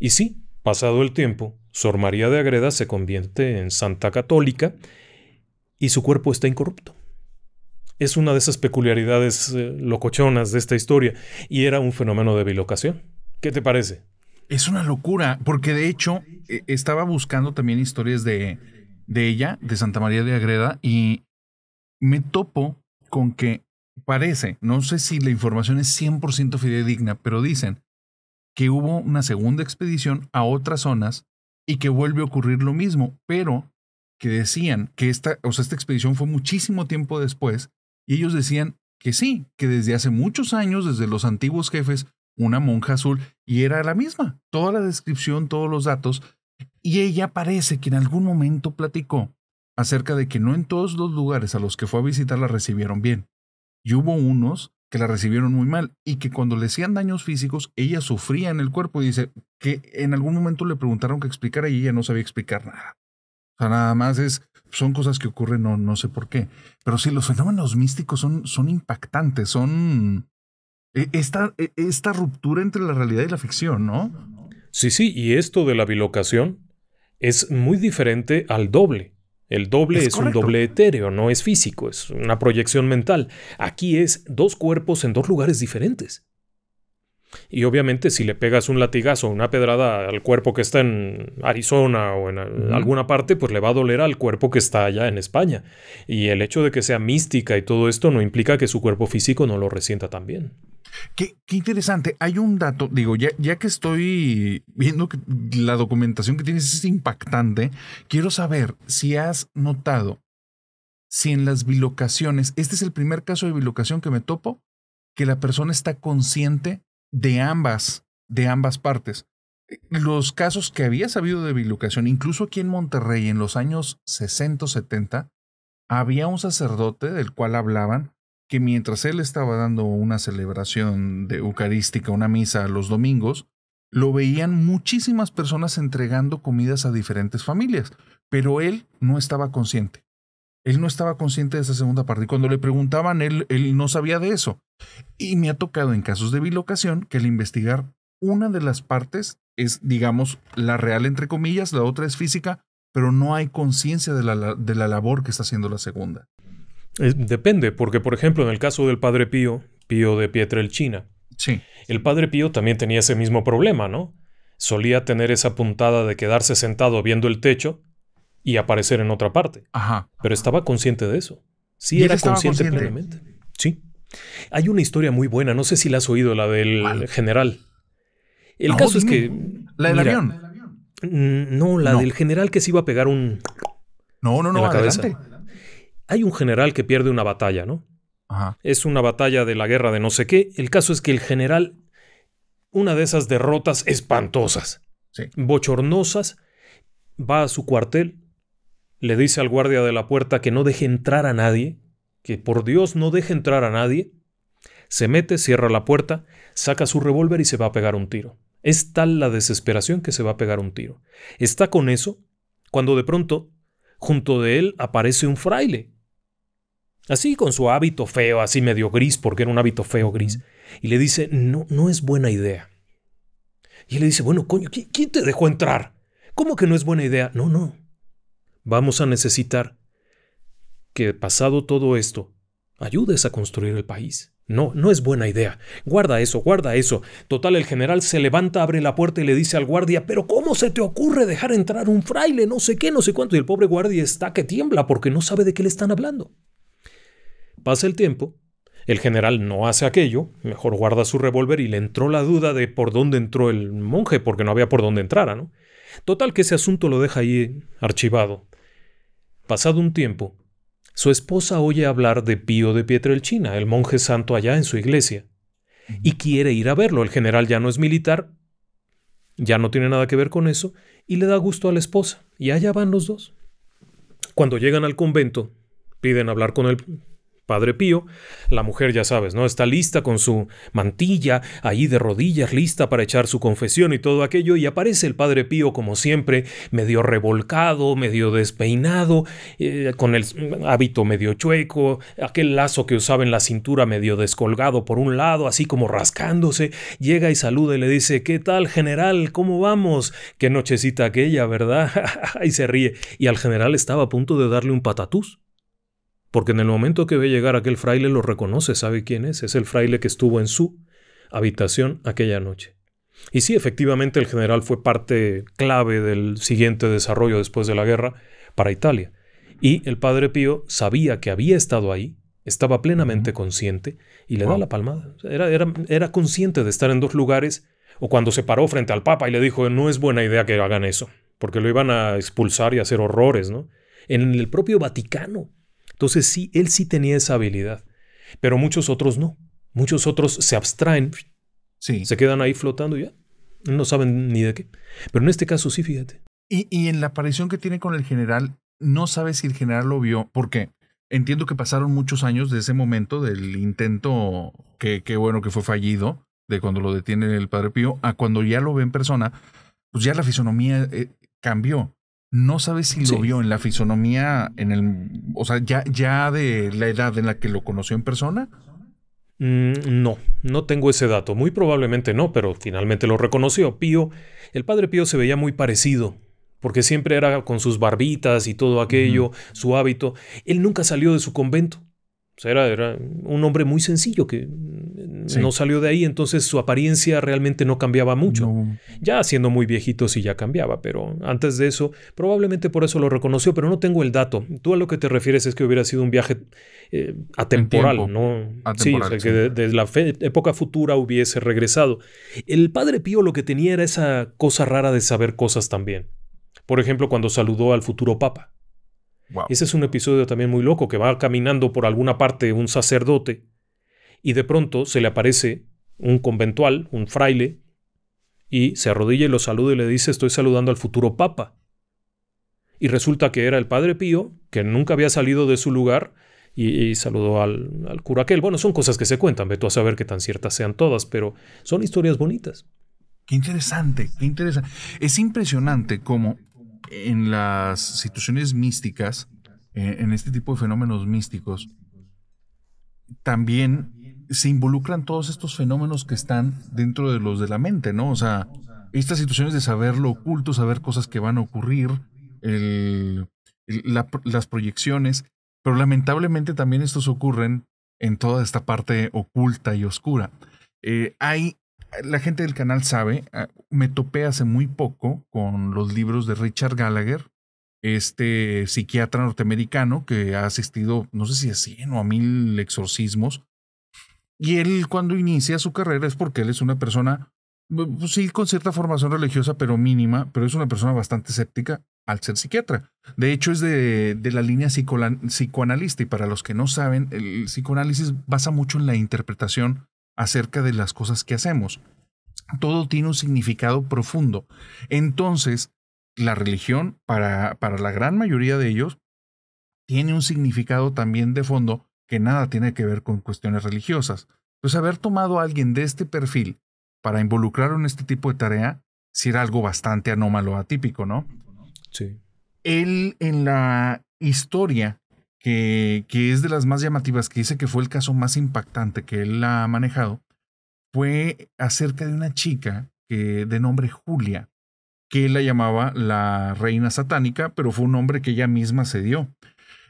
Y sí, pasado el tiempo, Sor María de Agreda se convierte en santa católica y su cuerpo está incorrupto. Es una de esas peculiaridades eh, locochonas de esta historia y era un fenómeno de bilocación. ¿Qué te parece? Es una locura, porque de hecho eh, estaba buscando también historias de, de ella, de Santa María de Agreda, y me topo con que parece, no sé si la información es 100% fidedigna, pero dicen que hubo una segunda expedición a otras zonas y que vuelve a ocurrir lo mismo, pero que decían que esta, o sea, esta expedición fue muchísimo tiempo después y ellos decían que sí, que desde hace muchos años, desde los antiguos jefes, una monja azul y era la misma, toda la descripción, todos los datos, y ella parece que en algún momento platicó acerca de que no en todos los lugares a los que fue a visitar la recibieron bien, y hubo unos que la recibieron muy mal y que cuando le hacían daños físicos ella sufría en el cuerpo y dice que en algún momento le preguntaron que explicara y ella no sabía explicar nada. O sea, nada más es, son cosas que ocurren, no, no sé por qué. Pero sí, los fenómenos místicos son, son impactantes, son e, esta, e, esta ruptura entre la realidad y la ficción, ¿no? Sí, sí, y esto de la bilocación es muy diferente al doble. El doble es, un doble etéreo, no es físico, es una proyección mental. Aquí es dos cuerpos en dos lugares diferentes. Y obviamente si le pegas un latigazo, una pedrada al cuerpo que está en Arizona o en alguna parte, pues le va a doler al cuerpo que está allá en España. Y el hecho de que sea mística y todo esto no implica que su cuerpo físico no lo resienta también. Qué, qué interesante. Hay un dato, digo, ya, ya que estoy viendo que la documentación que tienes es impactante, quiero saber si has notado si en las bilocaciones, este es el primer caso de bilocación que me topo, que la persona está consciente de ambas, de ambas partes. Los casos que había sabido de bilocación, incluso aquí en Monterrey en los años 60, 70, había un sacerdote del cual hablaban que mientras él estaba dando una celebración de eucarística, una misa los domingos, lo veían muchísimas personas entregando comidas a diferentes familias, pero él no estaba consciente. Él no estaba consciente de esa segunda parte. Y cuando le preguntaban, él, no sabía de eso. Y me ha tocado en casos de bilocación que al investigar una de las partes es, digamos, la real entre comillas, la otra es física, pero no hay conciencia de la, labor que está haciendo la segunda. depende, porque por ejemplo en el caso del padre Pío, Pío de Pietrelchina, sí. el padre Pío también tenía ese mismo problema, ¿no? Solía tener esa puntada de quedarse sentado viendo el techo y aparecer en otra parte. Ajá. Pero estaba consciente de eso. Sí, era consciente, plenamente. Sí. Hay una historia muy buena, no sé si la has oído, la del general. El ah, caso es que. ¿La del avión? Mm, no, la del general que se iba a pegar un. No, no, no, Hay un general que pierde una batalla, ¿no? Ajá. Es una batalla de la guerra de no sé qué. El caso es que el general, una de esas derrotas espantosas, sí. bochornosas, va a su cuartel, le dice al guardia de la puerta que no deje entrar a nadie, que por Dios no deje entrar a nadie, se mete, cierra la puerta, saca su revólver y se va a pegar un tiro. Es tal la desesperación que se va a pegar un tiro. Está con eso cuando de pronto, junto de él aparece un fraile. Así, con su hábito feo, así medio gris, porque era un hábito feo gris. Y le dice, no, no es buena idea. Y le dice, bueno, coño, ¿quién te dejó entrar? ¿Cómo que no es buena idea? No, no, Vamos a necesitar que pasado todo esto, ayudes a construir el país. No, no es buena idea. Guarda eso, guarda eso. Total, el general se levanta, abre la puerta y le dice al guardia, pero ¿cómo se te ocurre dejar entrar un fraile? No sé qué, no sé cuánto. Y el pobre guardia está que tiembla porque no sabe de qué le están hablando. Pasa el tiempo, el general no hace aquello, mejor guarda su revólver y le entró la duda de por dónde entró el monje, porque no había por dónde entrara, ¿no? Total que ese asunto lo deja ahí archivado. Pasado un tiempo, su esposa oye hablar de Pío de Pietrelchina, el monje santo allá en su iglesia, y quiere ir a verlo. El general ya no es militar, ya no tiene nada que ver con eso, y le da gusto a la esposa, y allá van los dos. Cuando llegan al convento, piden hablar con el Padre Pío, la mujer ya sabes, ¿no? Está lista con su mantilla, ahí de rodillas, lista para echar su confesión y todo aquello, y aparece el Padre Pío como siempre, medio revolcado, medio despeinado, eh, con el hábito medio chueco, aquel lazo que usaba en la cintura medio descolgado por un lado, así como rascándose, llega y saluda y le dice, ¿qué tal general? ¿Cómo vamos? Qué nochecita aquella, ¿verdad? y se ríe, y al general estaba a punto de darle un patatús porque en el momento que ve llegar aquel fraile lo reconoce, sabe quién es, es el fraile que estuvo en su habitación aquella noche. Y sí, efectivamente el general fue parte clave del siguiente desarrollo después de la guerra para Italia. Y el padre Pío sabía que había estado ahí, estaba plenamente consciente y le da la palmada. Era, era, era consciente de estar en dos lugares o cuando se paró frente al Papa y le dijo, no es buena idea que hagan eso, porque lo iban a expulsar y hacer horrores, ¿no? En el propio Vaticano entonces sí, él sí tenía esa habilidad, pero muchos otros no. Muchos otros se abstraen, se quedan ahí flotando ya, no saben ni de qué. Pero en este caso sí, fíjate. Y, en la aparición que tiene con el general, no sabe si el general lo vio, porque entiendo que pasaron muchos años de ese momento, del intento que, bueno que fue fallido, de cuando lo detiene el padre Pío, a cuando ya lo ve en persona, pues ya la fisonomía eh, cambió no sabes si lo vio en la fisonomía, en el, o sea, ya, de la edad en la que lo conoció en persona. Mm, no, no tengo ese dato. Muy probablemente no, pero finalmente lo reconoció. Pío, el padre Pío se veía muy parecido, porque siempre era con sus barbitas y todo aquello, su hábito. Él nunca salió de su convento era, un hombre muy sencillo que no salió de ahí, entonces su apariencia realmente no cambiaba mucho. Ya siendo muy viejito sí ya cambiaba, pero antes de eso, probablemente por eso lo reconoció, pero no tengo el dato. Tú a lo que te refieres es que hubiera sido un viaje eh, atemporal, ¿no? Atemporal, sí, o sea, que desde de la época futura hubiese regresado. El padre Pío lo que tenía era esa cosa rara de saber cosas también. Por ejemplo, cuando saludó al futuro papa. Ese es un episodio también muy loco, que va caminando por alguna parte un sacerdote y de pronto se le aparece un conventual, un fraile, y se arrodilla y lo saluda y le dice, estoy saludando al futuro papa. Y resulta que era el padre Pío, que nunca había salido de su lugar, y, saludó al, cura aquel. Bueno, son cosas que se cuentan, ve tú a saber que tan ciertas sean todas, pero son historias bonitas. Qué interesante, qué interesante. Es impresionante cómo en las situaciones místicas, eh, en este tipo de fenómenos místicos, también se involucran todos estos fenómenos que están dentro de los de la mente, ¿no? O sea, estas situaciones de saber lo oculto, saber cosas que van a ocurrir, las proyecciones, pero lamentablemente también estos ocurren en toda esta parte oculta y oscura. Eh, hay la gente del canal sabe, ah, me topé hace muy poco con los libros de Richard Gallagher, este psiquiatra norteamericano que ha asistido, no sé si a cien o a mil exorcismos. Y él cuando inicia su carrera es porque él es una persona, sí, con cierta formación religiosa, pero mínima, pero es una persona bastante escéptica al ser psiquiatra. De hecho, es de, de la línea psicoanalista y para los que no saben, el psicoanálisis basa mucho en la interpretación acerca de las cosas que hacemos. Todo tiene un significado profundo. Entonces, la religión, para, la gran mayoría de ellos, tiene un significado también de fondo que nada tiene que ver con cuestiones religiosas. Pues haber tomado a alguien de este perfil para involucrarlo en este tipo de tarea, si era algo bastante anómalo, atípico, ¿no? Sí. Él en la historia que, es de las más llamativas, que dice que fue el caso más impactante que él ha manejado, fue acerca de una chica que, de nombre Julia, que él la llamaba la reina satánica, pero fue un nombre que ella misma se dio.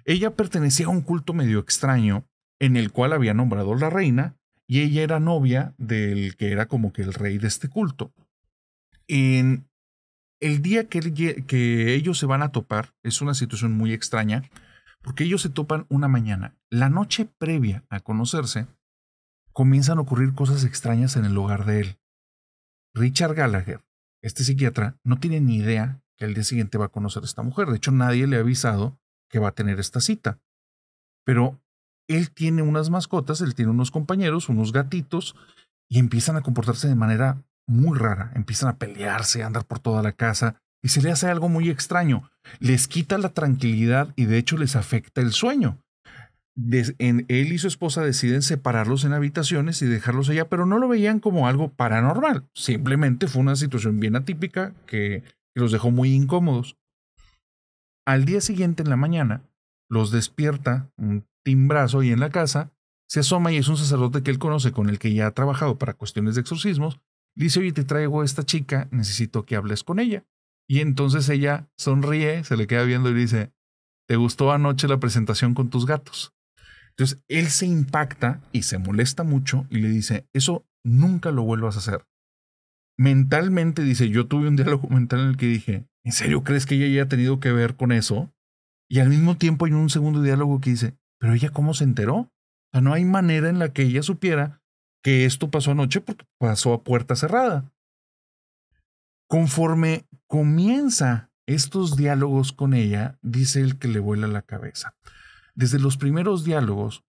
Ella pertenecía a un culto medio extraño en el cual había nombrado la reina y ella era novia del que era como que el rey de este culto. En el día que, que ellos se van a topar, es una situación muy extraña, porque ellos se topan una mañana. La noche previa a conocerse, comienzan a ocurrir cosas extrañas en el hogar de él. Richard Gallagher, este psiquiatra, no tiene ni idea que al día siguiente va a conocer a esta mujer. De hecho, nadie le ha avisado que va a tener esta cita. Pero él tiene unas mascotas, él tiene unos compañeros, unos gatitos, y empiezan a comportarse de manera muy rara. Empiezan a pelearse, a andar por toda la casa, y se le hace algo muy extraño. Les quita la tranquilidad y de hecho les afecta el sueño. él y su esposa deciden separarlos en habitaciones y dejarlos allá, pero no lo veían como algo paranormal. Simplemente fue una situación bien atípica que, los dejó muy incómodos. Al día siguiente en la mañana, los despierta un timbrazo y en la casa se asoma y es un sacerdote que él conoce con el que ya ha trabajado para cuestiones de exorcismos. Dice, oye, te traigo a esta chica, necesito que hables con ella. Y entonces ella sonríe, se le queda viendo y dice, ¿te gustó anoche la presentación con tus gatos? Entonces él se impacta y se molesta mucho y le dice, eso nunca lo vuelvas a hacer. Mentalmente dice, yo tuve un diálogo mental en el que dije, ¿en serio crees que ella haya tenido que ver con eso? Y al mismo tiempo hay un segundo diálogo que dice, pero ella cómo se enteró? O sea, no hay manera en la que ella supiera que esto pasó anoche porque pasó a puerta cerrada. Conforme comienza estos diálogos con ella, dice el que le vuela la cabeza. Desde los primeros diálogos,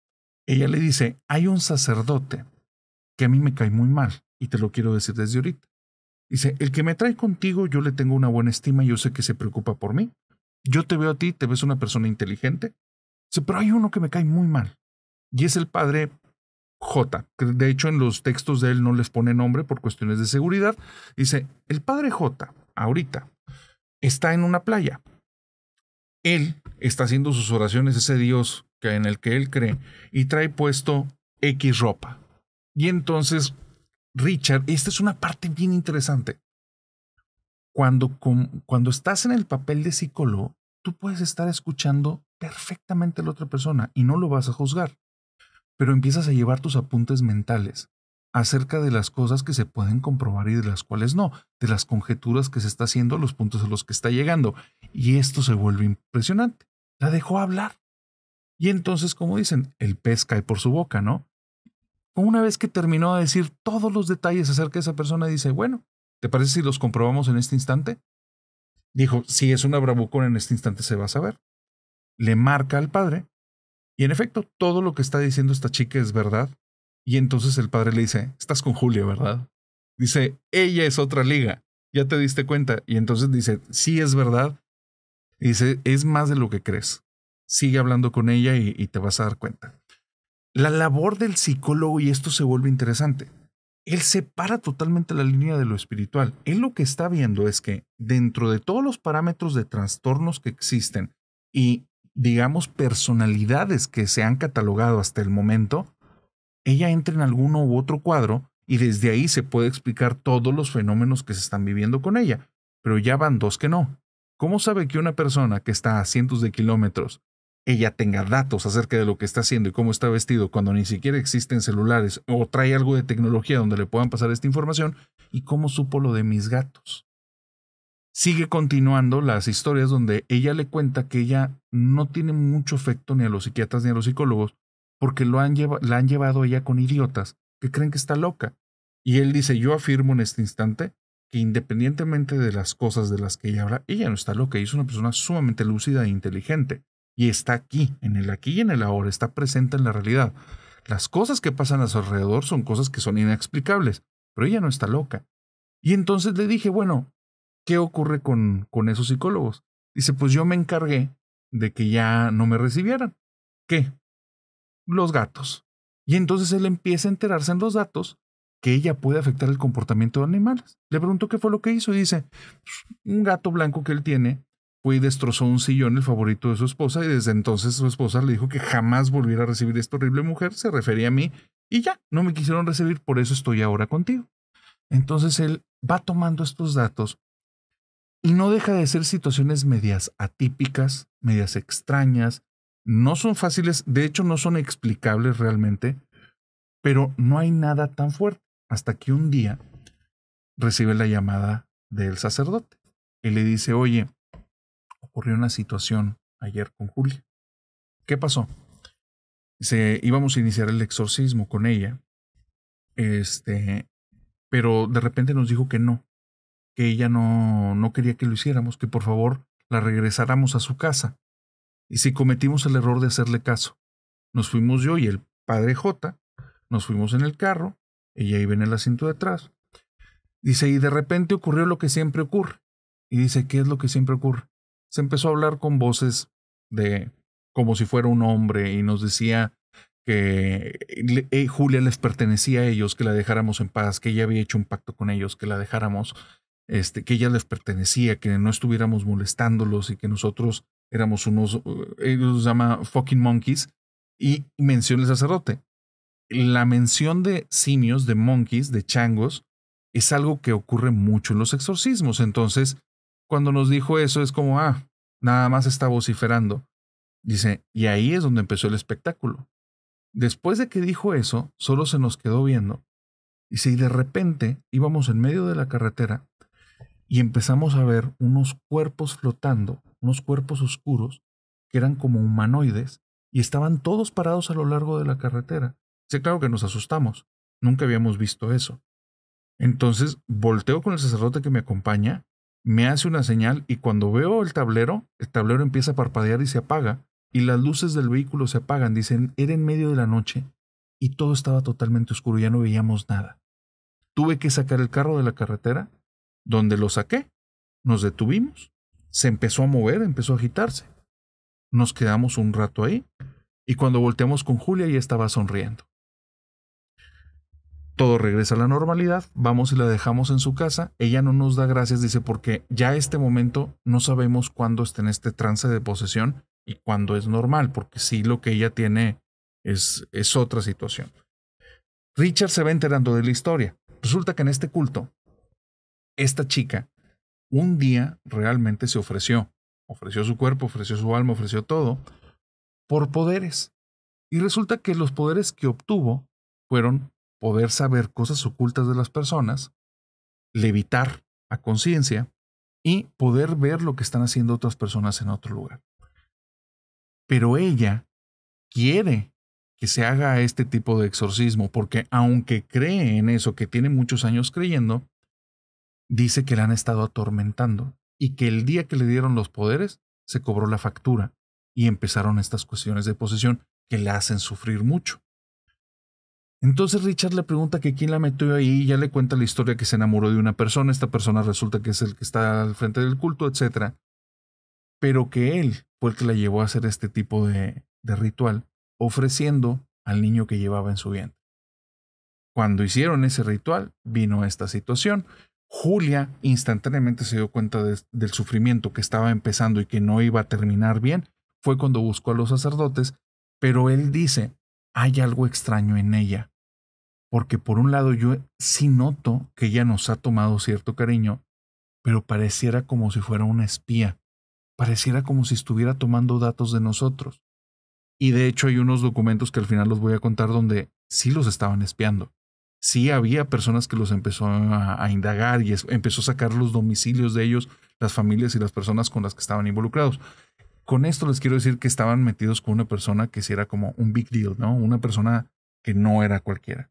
ella le dice, hay un sacerdote que a mí me cae muy mal, y te lo quiero decir desde ahorita. Dice, el que me trae contigo, yo le tengo una buena estima, y yo sé que se preocupa por mí. Yo te veo a ti, te ves una persona inteligente. Dice, pero hay uno que me cae muy mal, y es el padre J, que de hecho en los textos de él no les pone nombre por cuestiones de seguridad, dice, el padre J, ahorita, está en una playa. Él está haciendo sus oraciones ese Dios que en el que él cree y trae puesto X ropa. Y entonces, Richard, esta es una parte bien interesante. Cuando, cuando estás en el papel de psicólogo, tú puedes estar escuchando perfectamente a la otra persona y no lo vas a juzgar pero empiezas a llevar tus apuntes mentales acerca de las cosas que se pueden comprobar y de las cuales no, de las conjeturas que se está haciendo, los puntos a los que está llegando. Y esto se vuelve impresionante. La dejó hablar. Y entonces, como dicen, el pez cae por su boca, ¿no? Una vez que terminó de decir todos los detalles acerca de esa persona, dice, bueno, ¿te parece si los comprobamos en este instante? Dijo, si es una bravucón en este instante se va a saber. Le marca al padre y en efecto, todo lo que está diciendo esta chica es verdad. Y entonces el padre le dice, estás con Julia, ¿verdad? Dice, ella es otra liga, ya te diste cuenta. Y entonces dice, sí es verdad. dice, es más de lo que crees. Sigue hablando con ella y, y te vas a dar cuenta. La labor del psicólogo, y esto se vuelve interesante, él separa totalmente la línea de lo espiritual. Él lo que está viendo es que dentro de todos los parámetros de trastornos que existen y digamos, personalidades que se han catalogado hasta el momento, ella entra en alguno u otro cuadro y desde ahí se puede explicar todos los fenómenos que se están viviendo con ella, pero ya van dos que no. ¿Cómo sabe que una persona que está a cientos de kilómetros, ella tenga datos acerca de lo que está haciendo y cómo está vestido cuando ni siquiera existen celulares o trae algo de tecnología donde le puedan pasar esta información? ¿Y cómo supo lo de mis gatos? sigue continuando las historias donde ella le cuenta que ella no tiene mucho efecto ni a los psiquiatras ni a los psicólogos porque lo han la han llevado ella con idiotas que creen que está loca. Y él dice, yo afirmo en este instante que independientemente de las cosas de las que ella habla, ella no está loca, es una persona sumamente lúcida e inteligente. Y está aquí, en el aquí y en el ahora, está presente en la realidad. Las cosas que pasan a su alrededor son cosas que son inexplicables, pero ella no está loca. Y entonces le dije, bueno, ¿Qué ocurre con, con esos psicólogos? Dice, pues yo me encargué de que ya no me recibieran. ¿Qué? Los gatos. Y entonces él empieza a enterarse en los datos que ella puede afectar el comportamiento de animales. Le pregunto qué fue lo que hizo y dice, un gato blanco que él tiene fue y destrozó un sillón, el favorito de su esposa, y desde entonces su esposa le dijo que jamás volviera a recibir a esta horrible mujer, se refería a mí, y ya, no me quisieron recibir, por eso estoy ahora contigo. Entonces él va tomando estos datos y no deja de ser situaciones medias atípicas, medias extrañas, no son fáciles, de hecho no son explicables realmente, pero no hay nada tan fuerte hasta que un día recibe la llamada del sacerdote y le dice, oye, ocurrió una situación ayer con Julia. ¿Qué pasó? Se, íbamos a iniciar el exorcismo con ella, este, pero de repente nos dijo que no, que ella no, no quería que lo hiciéramos, que por favor la regresáramos a su casa. Y si cometimos el error de hacerle caso, nos fuimos yo y el padre J, nos fuimos en el carro, ella iba en el asiento de atrás. Dice, y de repente ocurrió lo que siempre ocurre. Y dice, ¿qué es lo que siempre ocurre? Se empezó a hablar con voces de como si fuera un hombre y nos decía que eh, Julia les pertenecía a ellos, que la dejáramos en paz, que ella había hecho un pacto con ellos, que la dejáramos este, que ella les pertenecía, que no estuviéramos molestándolos y que nosotros éramos unos, eh, ellos los llama fucking monkeys, y menciona el sacerdote. La mención de simios, de monkeys, de changos, es algo que ocurre mucho en los exorcismos. Entonces, cuando nos dijo eso, es como, ah, nada más está vociferando. Dice, y ahí es donde empezó el espectáculo. Después de que dijo eso, solo se nos quedó viendo. Dice, y de repente íbamos en medio de la carretera y empezamos a ver unos cuerpos flotando, unos cuerpos oscuros que eran como humanoides y estaban todos parados a lo largo de la carretera. Sé claro que nos asustamos, nunca habíamos visto eso. Entonces volteo con el sacerdote que me acompaña, me hace una señal y cuando veo el tablero, el tablero empieza a parpadear y se apaga y las luces del vehículo se apagan. Dicen, era en medio de la noche y todo estaba totalmente oscuro, ya no veíamos nada. Tuve que sacar el carro de la carretera donde lo saqué. Nos detuvimos. Se empezó a mover, empezó a agitarse. Nos quedamos un rato ahí y cuando volteamos con Julia ya estaba sonriendo. Todo regresa a la normalidad, vamos y la dejamos en su casa, ella no nos da gracias, dice, porque ya este momento no sabemos cuándo está en este trance de posesión y cuándo es normal, porque sí lo que ella tiene es, es otra situación. Richard se va enterando de la historia. Resulta que en este culto esta chica un día realmente se ofreció, ofreció su cuerpo, ofreció su alma, ofreció todo, por poderes. Y resulta que los poderes que obtuvo fueron poder saber cosas ocultas de las personas, levitar a conciencia y poder ver lo que están haciendo otras personas en otro lugar. Pero ella quiere que se haga este tipo de exorcismo porque aunque cree en eso, que tiene muchos años creyendo, dice que la han estado atormentando y que el día que le dieron los poderes se cobró la factura y empezaron estas cuestiones de posesión que la hacen sufrir mucho. Entonces Richard le pregunta que quién la metió ahí y ya le cuenta la historia que se enamoró de una persona, esta persona resulta que es el que está al frente del culto, etc. Pero que él fue el que la llevó a hacer este tipo de, de ritual, ofreciendo al niño que llevaba en su vientre. Cuando hicieron ese ritual, vino esta situación. Julia instantáneamente se dio cuenta del sufrimiento que estaba empezando y que no iba a terminar bien. Fue cuando buscó a los sacerdotes, pero él dice, hay algo extraño en ella. Porque por un lado yo sí noto que ella nos ha tomado cierto cariño, pero pareciera como si fuera una espía. Pareciera como si estuviera tomando datos de nosotros. Y de hecho hay unos documentos que al final los voy a contar donde sí los estaban espiando sí había personas que los empezó a, indagar y empezó a sacar los domicilios de ellos, las familias y las personas con las que estaban involucrados. Con esto les quiero decir que estaban metidos con una persona que sí era como un big deal, ¿no? Una persona que no era cualquiera.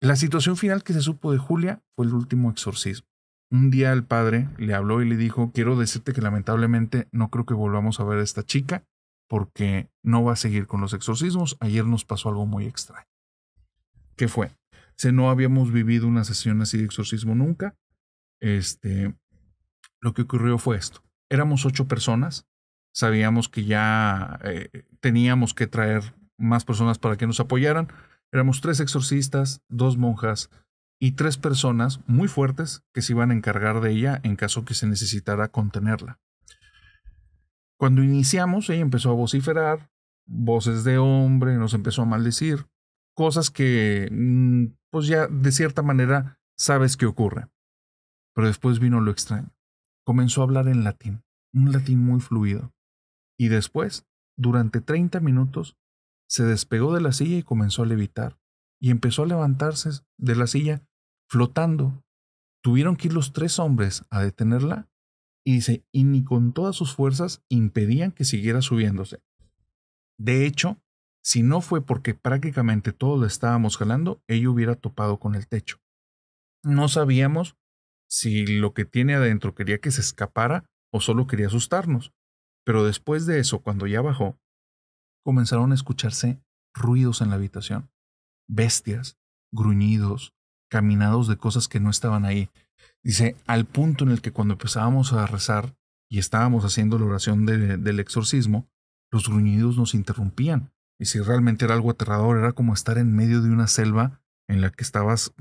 La situación final que se supo de Julia fue el último exorcismo. Un día el padre le habló y le dijo, quiero decirte que lamentablemente no creo que volvamos a ver a esta chica porque no va a seguir con los exorcismos. Ayer nos pasó algo muy extraño. ¿Qué fue? no habíamos vivido una sesión así de exorcismo nunca. Este, lo que ocurrió fue esto. Éramos ocho personas, sabíamos que ya eh, teníamos que traer más personas para que nos apoyaran. Éramos tres exorcistas, dos monjas y tres personas muy fuertes que se iban a encargar de ella en caso que se necesitara contenerla. Cuando iniciamos, ella empezó a vociferar, voces de hombre, nos empezó a maldecir cosas que, mm, pues ya de cierta manera, sabes que ocurre. Pero después vino lo extraño. Comenzó a hablar en latín, un latín muy fluido. Y después, durante 30 minutos, se despegó de la silla y comenzó a levitar. Y empezó a levantarse de la silla flotando. Tuvieron que ir los tres hombres a detenerla y dice, y ni con todas sus fuerzas impedían que siguiera subiéndose. De hecho, si no fue porque prácticamente todos lo estábamos jalando, ella hubiera topado con el techo. No sabíamos si lo que tiene adentro quería que se escapara o solo quería asustarnos. Pero después de eso, cuando ya bajó, comenzaron a escucharse ruidos en la habitación. Bestias, gruñidos, caminados de cosas que no estaban ahí. Dice, al punto en el que cuando empezábamos a rezar y estábamos haciendo la oración del exorcismo, los gruñidos nos interrumpían y si realmente era algo aterrador, era como estar en medio de una selva en la que estabas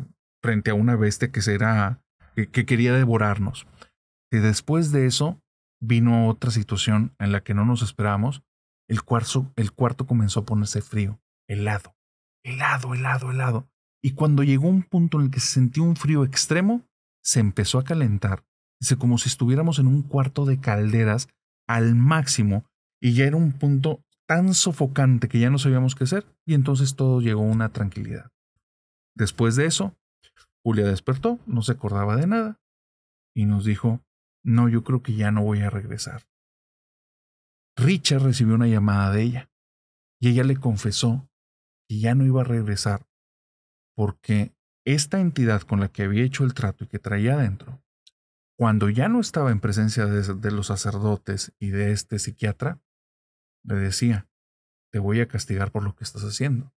frente a una bestia que, que quería devorarnos. Y después de eso vino otra situación en la que no nos esperamos. El, cuarzo, el cuarto comenzó a ponerse frío, helado, helado, helado, helado. Y cuando llegó un punto en el que se sentía un frío extremo, se empezó a calentar. Dice, como si estuviéramos en un cuarto de calderas al máximo. Y ya era un punto tan sofocante que ya no sabíamos qué hacer y entonces todo llegó a una tranquilidad. Después de eso, Julia despertó, no se acordaba de nada y nos dijo, no, yo creo que ya no voy a regresar. Richard recibió una llamada de ella y ella le confesó que ya no iba a regresar porque esta entidad con la que había hecho el trato y que traía adentro, cuando ya no estaba en presencia de, de los sacerdotes y de este psiquiatra, le decía, te voy a castigar por lo que estás haciendo.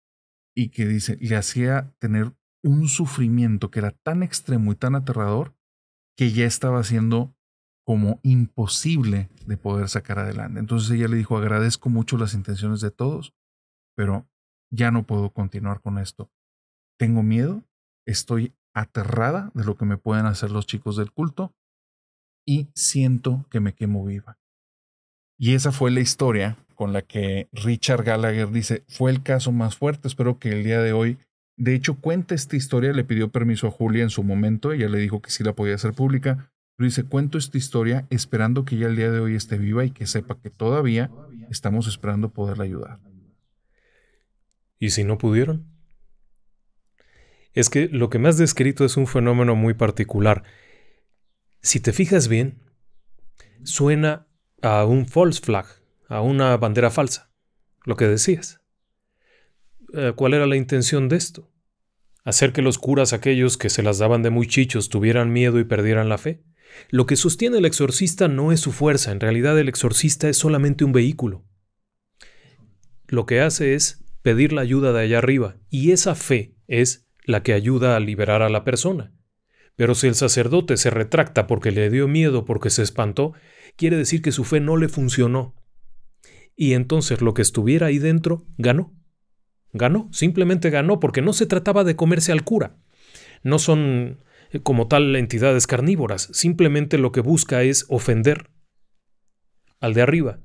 Y que dice, le hacía tener un sufrimiento que era tan extremo y tan aterrador que ya estaba siendo como imposible de poder sacar adelante. Entonces ella le dijo, agradezco mucho las intenciones de todos, pero ya no puedo continuar con esto. Tengo miedo, estoy aterrada de lo que me pueden hacer los chicos del culto y siento que me quemo viva. Y esa fue la historia con la que Richard Gallagher dice fue el caso más fuerte, espero que el día de hoy, de hecho cuenta esta historia, le pidió permiso a Julia en su momento, ella le dijo que sí la podía hacer pública, pero dice cuento esta historia esperando que ya el día de hoy esté viva y que sepa que todavía estamos esperando poderla ayudar. ¿Y si no pudieron? Es que lo que me has descrito es un fenómeno muy particular. Si te fijas bien, suena a un false flag, a una bandera falsa, lo que decías. Eh, ¿Cuál era la intención de esto? ¿Hacer que los curas aquellos que se las daban de muy chichos tuvieran miedo y perdieran la fe? Lo que sostiene el exorcista no es su fuerza, en realidad el exorcista es solamente un vehículo. Lo que hace es pedir la ayuda de allá arriba, y esa fe es la que ayuda a liberar a la persona. Pero si el sacerdote se retracta porque le dio miedo, porque se espantó, quiere decir que su fe no le funcionó y entonces lo que estuviera ahí dentro ganó. Ganó, simplemente ganó, porque no se trataba de comerse al cura. No son eh, como tal entidades carnívoras, simplemente lo que busca es ofender al de arriba.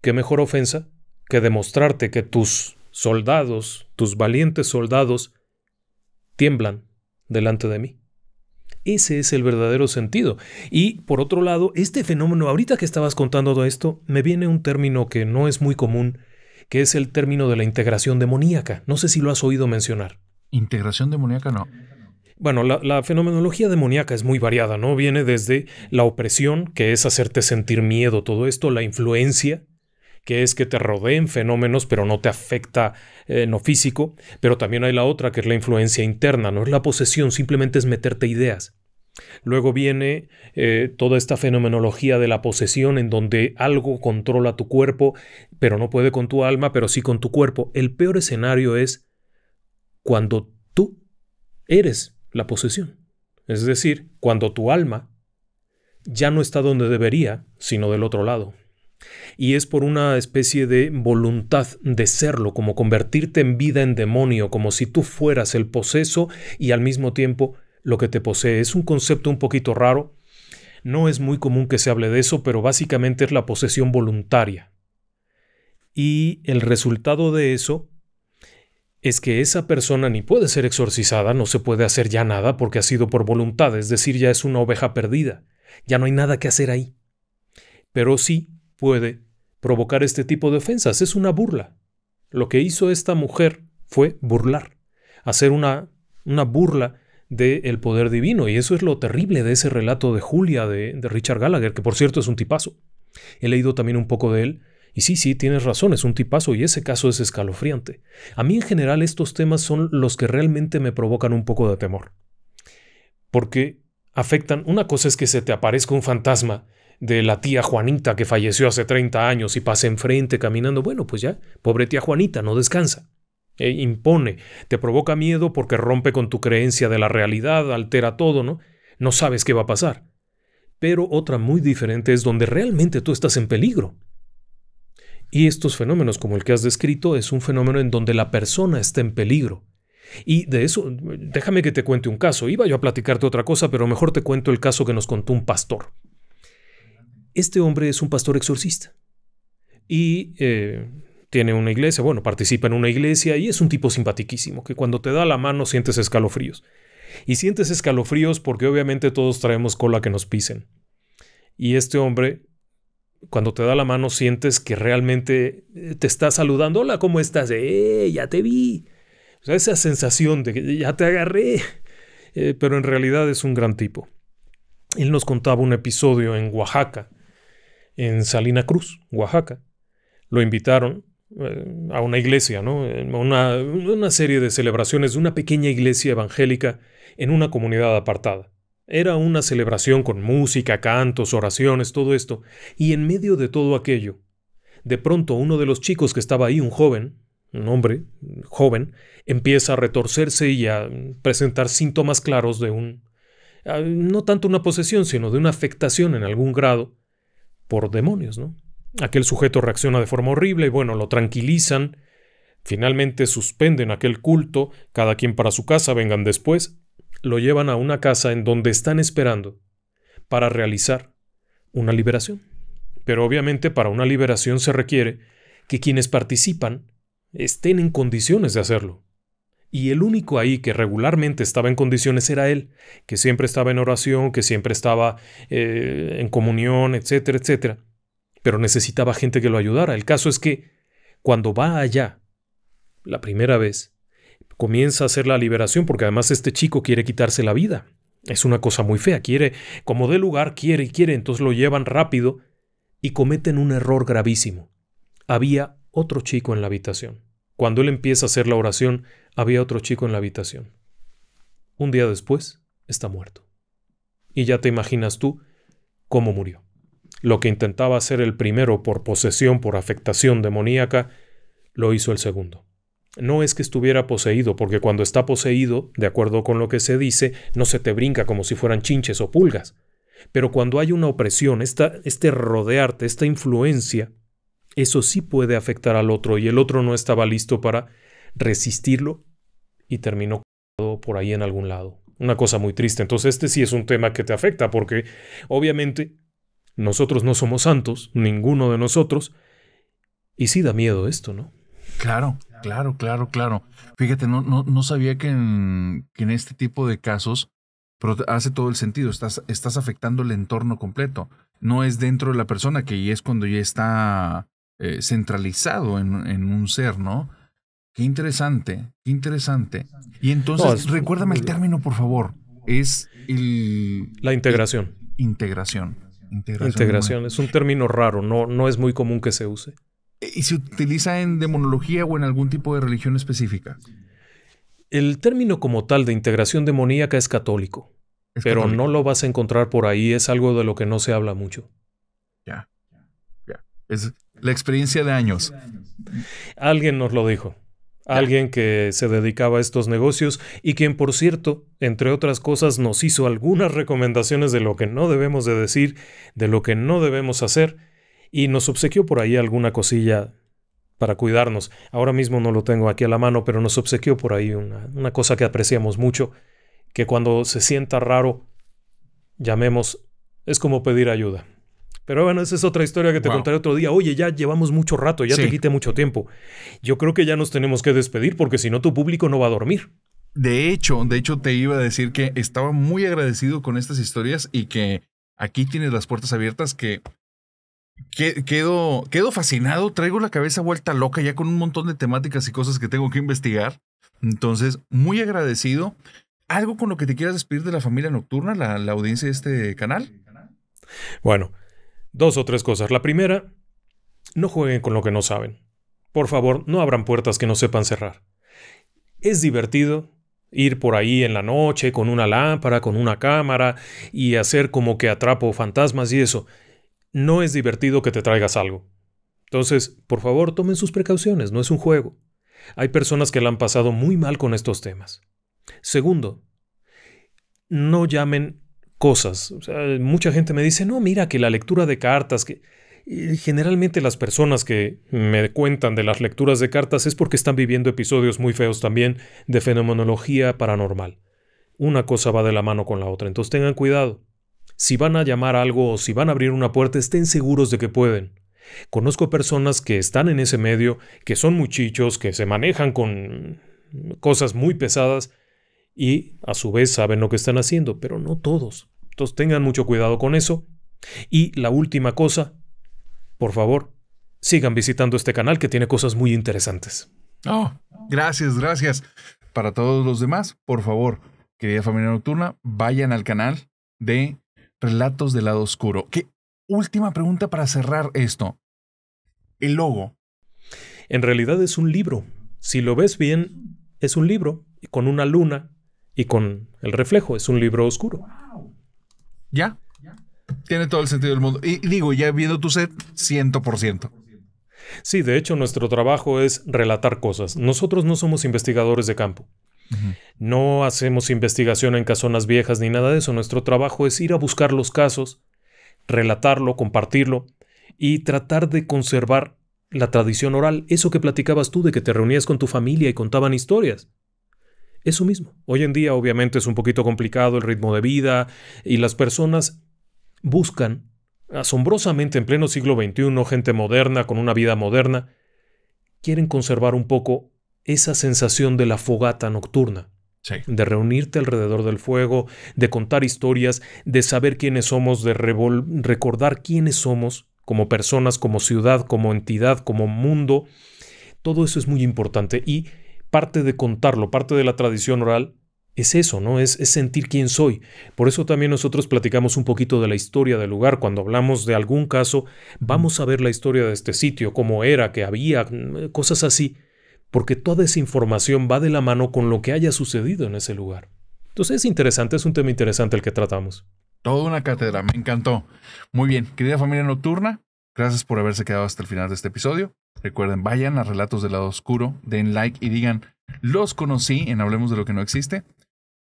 ¿Qué mejor ofensa que demostrarte que tus soldados, tus valientes soldados, tiemblan delante de mí? Ese es el verdadero sentido. Y por otro lado, este fenómeno, ahorita que estabas contando todo esto, me viene un término que no es muy común, que es el término de la integración demoníaca. No sé si lo has oído mencionar. Integración demoníaca no. Bueno, la, fenomenología demoníaca es muy variada, ¿no? Viene desde la opresión, que es hacerte sentir miedo, todo esto, la influencia, que es que te rodeen fenómenos, pero no te afecta eh, lo no físico, pero también hay la otra, que es la influencia interna, no es la posesión, simplemente es meterte ideas. Luego viene eh, toda esta fenomenología de la posesión en donde algo controla tu cuerpo, pero no puede con tu alma, pero sí con tu cuerpo. El peor escenario es cuando tú eres la posesión. Es decir, cuando tu alma ya no está donde debería, sino del otro lado. Y es por una especie de voluntad de serlo, como convertirte en vida en demonio, como si tú fueras el poseso y al mismo tiempo lo que te posee. Es un concepto un poquito raro. No es muy común que se hable de eso, pero básicamente es la posesión voluntaria. Y el resultado de eso es que esa persona ni puede ser exorcizada, no se puede hacer ya nada porque ha sido por voluntad, es decir, ya es una oveja perdida, ya no hay nada que hacer ahí. Pero sí puede provocar este tipo de ofensas. Es una burla. Lo que hizo esta mujer fue burlar, hacer una, burla del poder divino. Y eso es lo terrible de ese relato de Julia de, de, Richard Gallagher, que por cierto es un tipazo. He leído también un poco de él. Y sí, sí, tienes razón, es un tipazo y ese caso es escalofriante. A mí en general estos temas son los que realmente me provocan un poco de temor. Porque afectan, una cosa es que se te aparezca un fantasma de la tía Juanita que falleció hace 30 años y pasa enfrente caminando, bueno, pues ya, pobre tía Juanita, no descansa. E impone, te provoca miedo porque rompe con tu creencia de la realidad, altera todo, ¿no? No sabes qué va a pasar. Pero otra muy diferente es donde realmente tú estás en peligro. Y estos fenómenos, como el que has descrito, es un fenómeno en donde la persona está en peligro. Y de eso, déjame que te cuente un caso. Iba yo a platicarte otra cosa, pero mejor te cuento el caso que nos contó un pastor. Este hombre es un pastor exorcista y eh, tiene una iglesia, bueno, participa en una iglesia y es un tipo simpatiquísimo, que cuando te da la mano sientes escalofríos. Y sientes escalofríos porque obviamente todos traemos cola que nos pisen. Y este hombre, cuando te da la mano, sientes que realmente eh, te está saludando. Hola, ¿cómo estás? ¡Eh, ya te vi! esa sensación de que eh, ya te agarré. pero en realidad es un gran tipo. Él nos contaba un episodio en Oaxaca, en Salina Cruz, Oaxaca. Lo invitaron eh, a una iglesia, ¿no? Una, una serie de celebraciones de una pequeña iglesia evangélica en una comunidad apartada. Era una celebración con música, cantos, oraciones, todo esto, y en medio de todo aquello, de pronto uno de los chicos que estaba ahí, un joven, un hombre joven, empieza a retorcerse y a presentar síntomas claros de un... Ah, no tanto una posesión, sino de una afectación en algún grado, por demonios, ¿no? Aquel sujeto reacciona de forma horrible y bueno, lo tranquilizan. Finalmente suspenden aquel culto, cada quien para su casa, vengan después, lo llevan a una casa en donde están esperando para realizar una liberación. Pero obviamente para una liberación se requiere que quienes participan estén en condiciones de hacerlo y el único ahí que regularmente estaba en condiciones era él, que siempre estaba en oración, que siempre estaba eh, en comunión, etcétera, etcétera. Pero necesitaba gente que lo ayudara. El caso es que cuando va allá, la primera vez, comienza a hacer la liberación, porque además este chico quiere quitarse la vida. Es una cosa muy fea, quiere, como de lugar, quiere y quiere, entonces lo llevan rápido y cometen un error gravísimo. Había otro chico en la habitación. Cuando él empieza a hacer la oración, había otro chico en la habitación. Un día después, está muerto. Y ya te imaginas tú cómo murió. Lo que intentaba hacer el primero por posesión, por afectación demoníaca, lo hizo el segundo. No es que estuviera poseído, porque cuando está poseído, de acuerdo con lo que se dice, no se te brinca como si fueran chinches o pulgas. Pero cuando hay una opresión, esta, este rodearte, esta influencia, eso sí puede afectar al otro y el otro no estaba listo para resistirlo y terminó por ahí en algún lado. Una cosa muy triste. Entonces este sí es un tema que te afecta porque obviamente nosotros no somos santos, ninguno de nosotros, y sí da miedo esto, ¿no? Claro, claro, claro, claro. Fíjate, no, no, no sabía que en, en este tipo de casos hace todo el sentido, estás, estás afectando el entorno completo. No es dentro de la persona, que es cuando ya está eh, centralizado en, en, un ser, ¿no? Qué interesante, qué interesante. Y entonces, recuérdame el término, por favor. Es el... La integración. integración. Integración. Es un término raro, no, no es muy común que se use. ¿Y se utiliza en demonología o en algún tipo de religión específica? El término como tal de integración demoníaca es católico, pero no lo vas a encontrar por ahí, es algo de lo que no se habla mucho. Ya, ya. Es la experiencia de años. Alguien nos lo dijo. Alguien que se dedicaba a estos negocios y quien, por cierto, entre otras cosas, nos hizo algunas recomendaciones de lo que no debemos de decir, de lo que no debemos hacer, y nos obsequió por ahí alguna cosilla para cuidarnos. Ahora mismo no lo tengo aquí a la mano, pero nos obsequió por ahí una cosa que apreciamos mucho, que cuando se sienta raro, llamemos, es como pedir ayuda. Pero bueno, esa es otra historia que te contaré otro día. Oye, ya llevamos mucho rato, ya te quité mucho tiempo. Yo creo que ya nos tenemos que despedir porque si no tu público no va a dormir. De hecho, de hecho te iba a decir que estaba muy agradecido con estas historias y que aquí tienes las puertas abiertas que quedo, fascinado, traigo la cabeza vuelta loca ya con un montón de temáticas y cosas que tengo que investigar. Entonces, muy agradecido. ¿Algo con lo que te quieras despedir de la familia nocturna, la audiencia de este canal? Bueno, Dos o tres cosas. La primera, no jueguen con lo que no saben. Por favor, no abran puertas que no sepan cerrar. Es divertido ir por ahí en la noche con una lámpara, con una cámara y hacer como que atrapo fantasmas y eso. No es divertido que te traigas algo. Entonces, por favor, tomen sus precauciones, no es un juego. Hay personas que la han pasado muy mal con estos temas. Segundo, no llamen cosas. mucha gente me dice, no, mira que la lectura de cartas, que generalmente las personas que me cuentan de las lecturas de cartas es porque están viviendo episodios muy feos también de fenomenología paranormal. Una cosa va de la mano con la otra, entonces tengan cuidado. Si van a llamar algo o si van a abrir una puerta, estén seguros de que pueden. Conozco personas que están en ese medio, que son muchichos, que se manejan con cosas muy pesadas y a su vez saben lo que están haciendo, pero no todos. Entonces tengan mucho cuidado con eso. Y la última cosa, por favor, sigan visitando este canal que tiene cosas muy interesantes. Oh, gracias, gracias. Para todos los demás, por favor, querida familia nocturna, vayan al canal de Relatos del lado oscuro. ¿Qué última pregunta para cerrar esto? El logo. En realidad es un libro. Si lo ves bien, es un libro con una luna y con el reflejo. Es un libro oscuro. Ya. Tiene todo el sentido del mundo. Y, digo, ya viendo tu set, 100%. Sí, de hecho, nuestro trabajo es relatar cosas. Nosotros no somos investigadores de campo. No hacemos investigación en casonas viejas ni nada de eso. Nuestro trabajo es ir a buscar los casos, relatarlo, compartirlo y tratar de conservar la tradición oral, eso que platicabas tú de que te reunías con tu familia y contaban historias. Eso mismo. Hoy en día obviamente es un poquito complicado el ritmo de vida y las personas buscan, asombrosamente en pleno siglo XXI, gente moderna, con una vida moderna, quieren conservar un poco esa sensación de la fogata nocturna. De reunirte alrededor del fuego, de contar historias, de saber quiénes somos, de recordar quiénes somos como personas, como ciudad, como entidad, como mundo. Todo eso es muy importante y parte de contarlo, parte de la tradición oral, es eso, ¿no? Es, es, sentir quién soy. Por eso también nosotros platicamos un poquito de la historia del lugar. Cuando hablamos de algún caso, vamos a ver la historia de este sitio, cómo era, qué había, mm, cosas así. Porque toda esa información va de la mano con lo que haya sucedido en ese lugar. Entonces es interesante, es un tema interesante el que tratamos. Toda una cátedra, me encantó. Muy bien, querida familia nocturna, gracias por haberse quedado hasta el final de este episodio. Recuerden, vayan a Relatos del Lado Oscuro, den like y digan, los conocí en Hablemos de lo que no existe.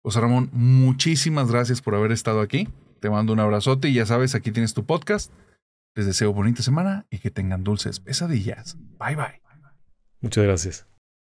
José Ramón, muchísimas gracias por haber estado aquí. Te mando un abrazote y ya sabes, aquí tienes tu podcast. Les deseo bonita semana y que tengan dulces pesadillas. Bye bye. Muchas gracias.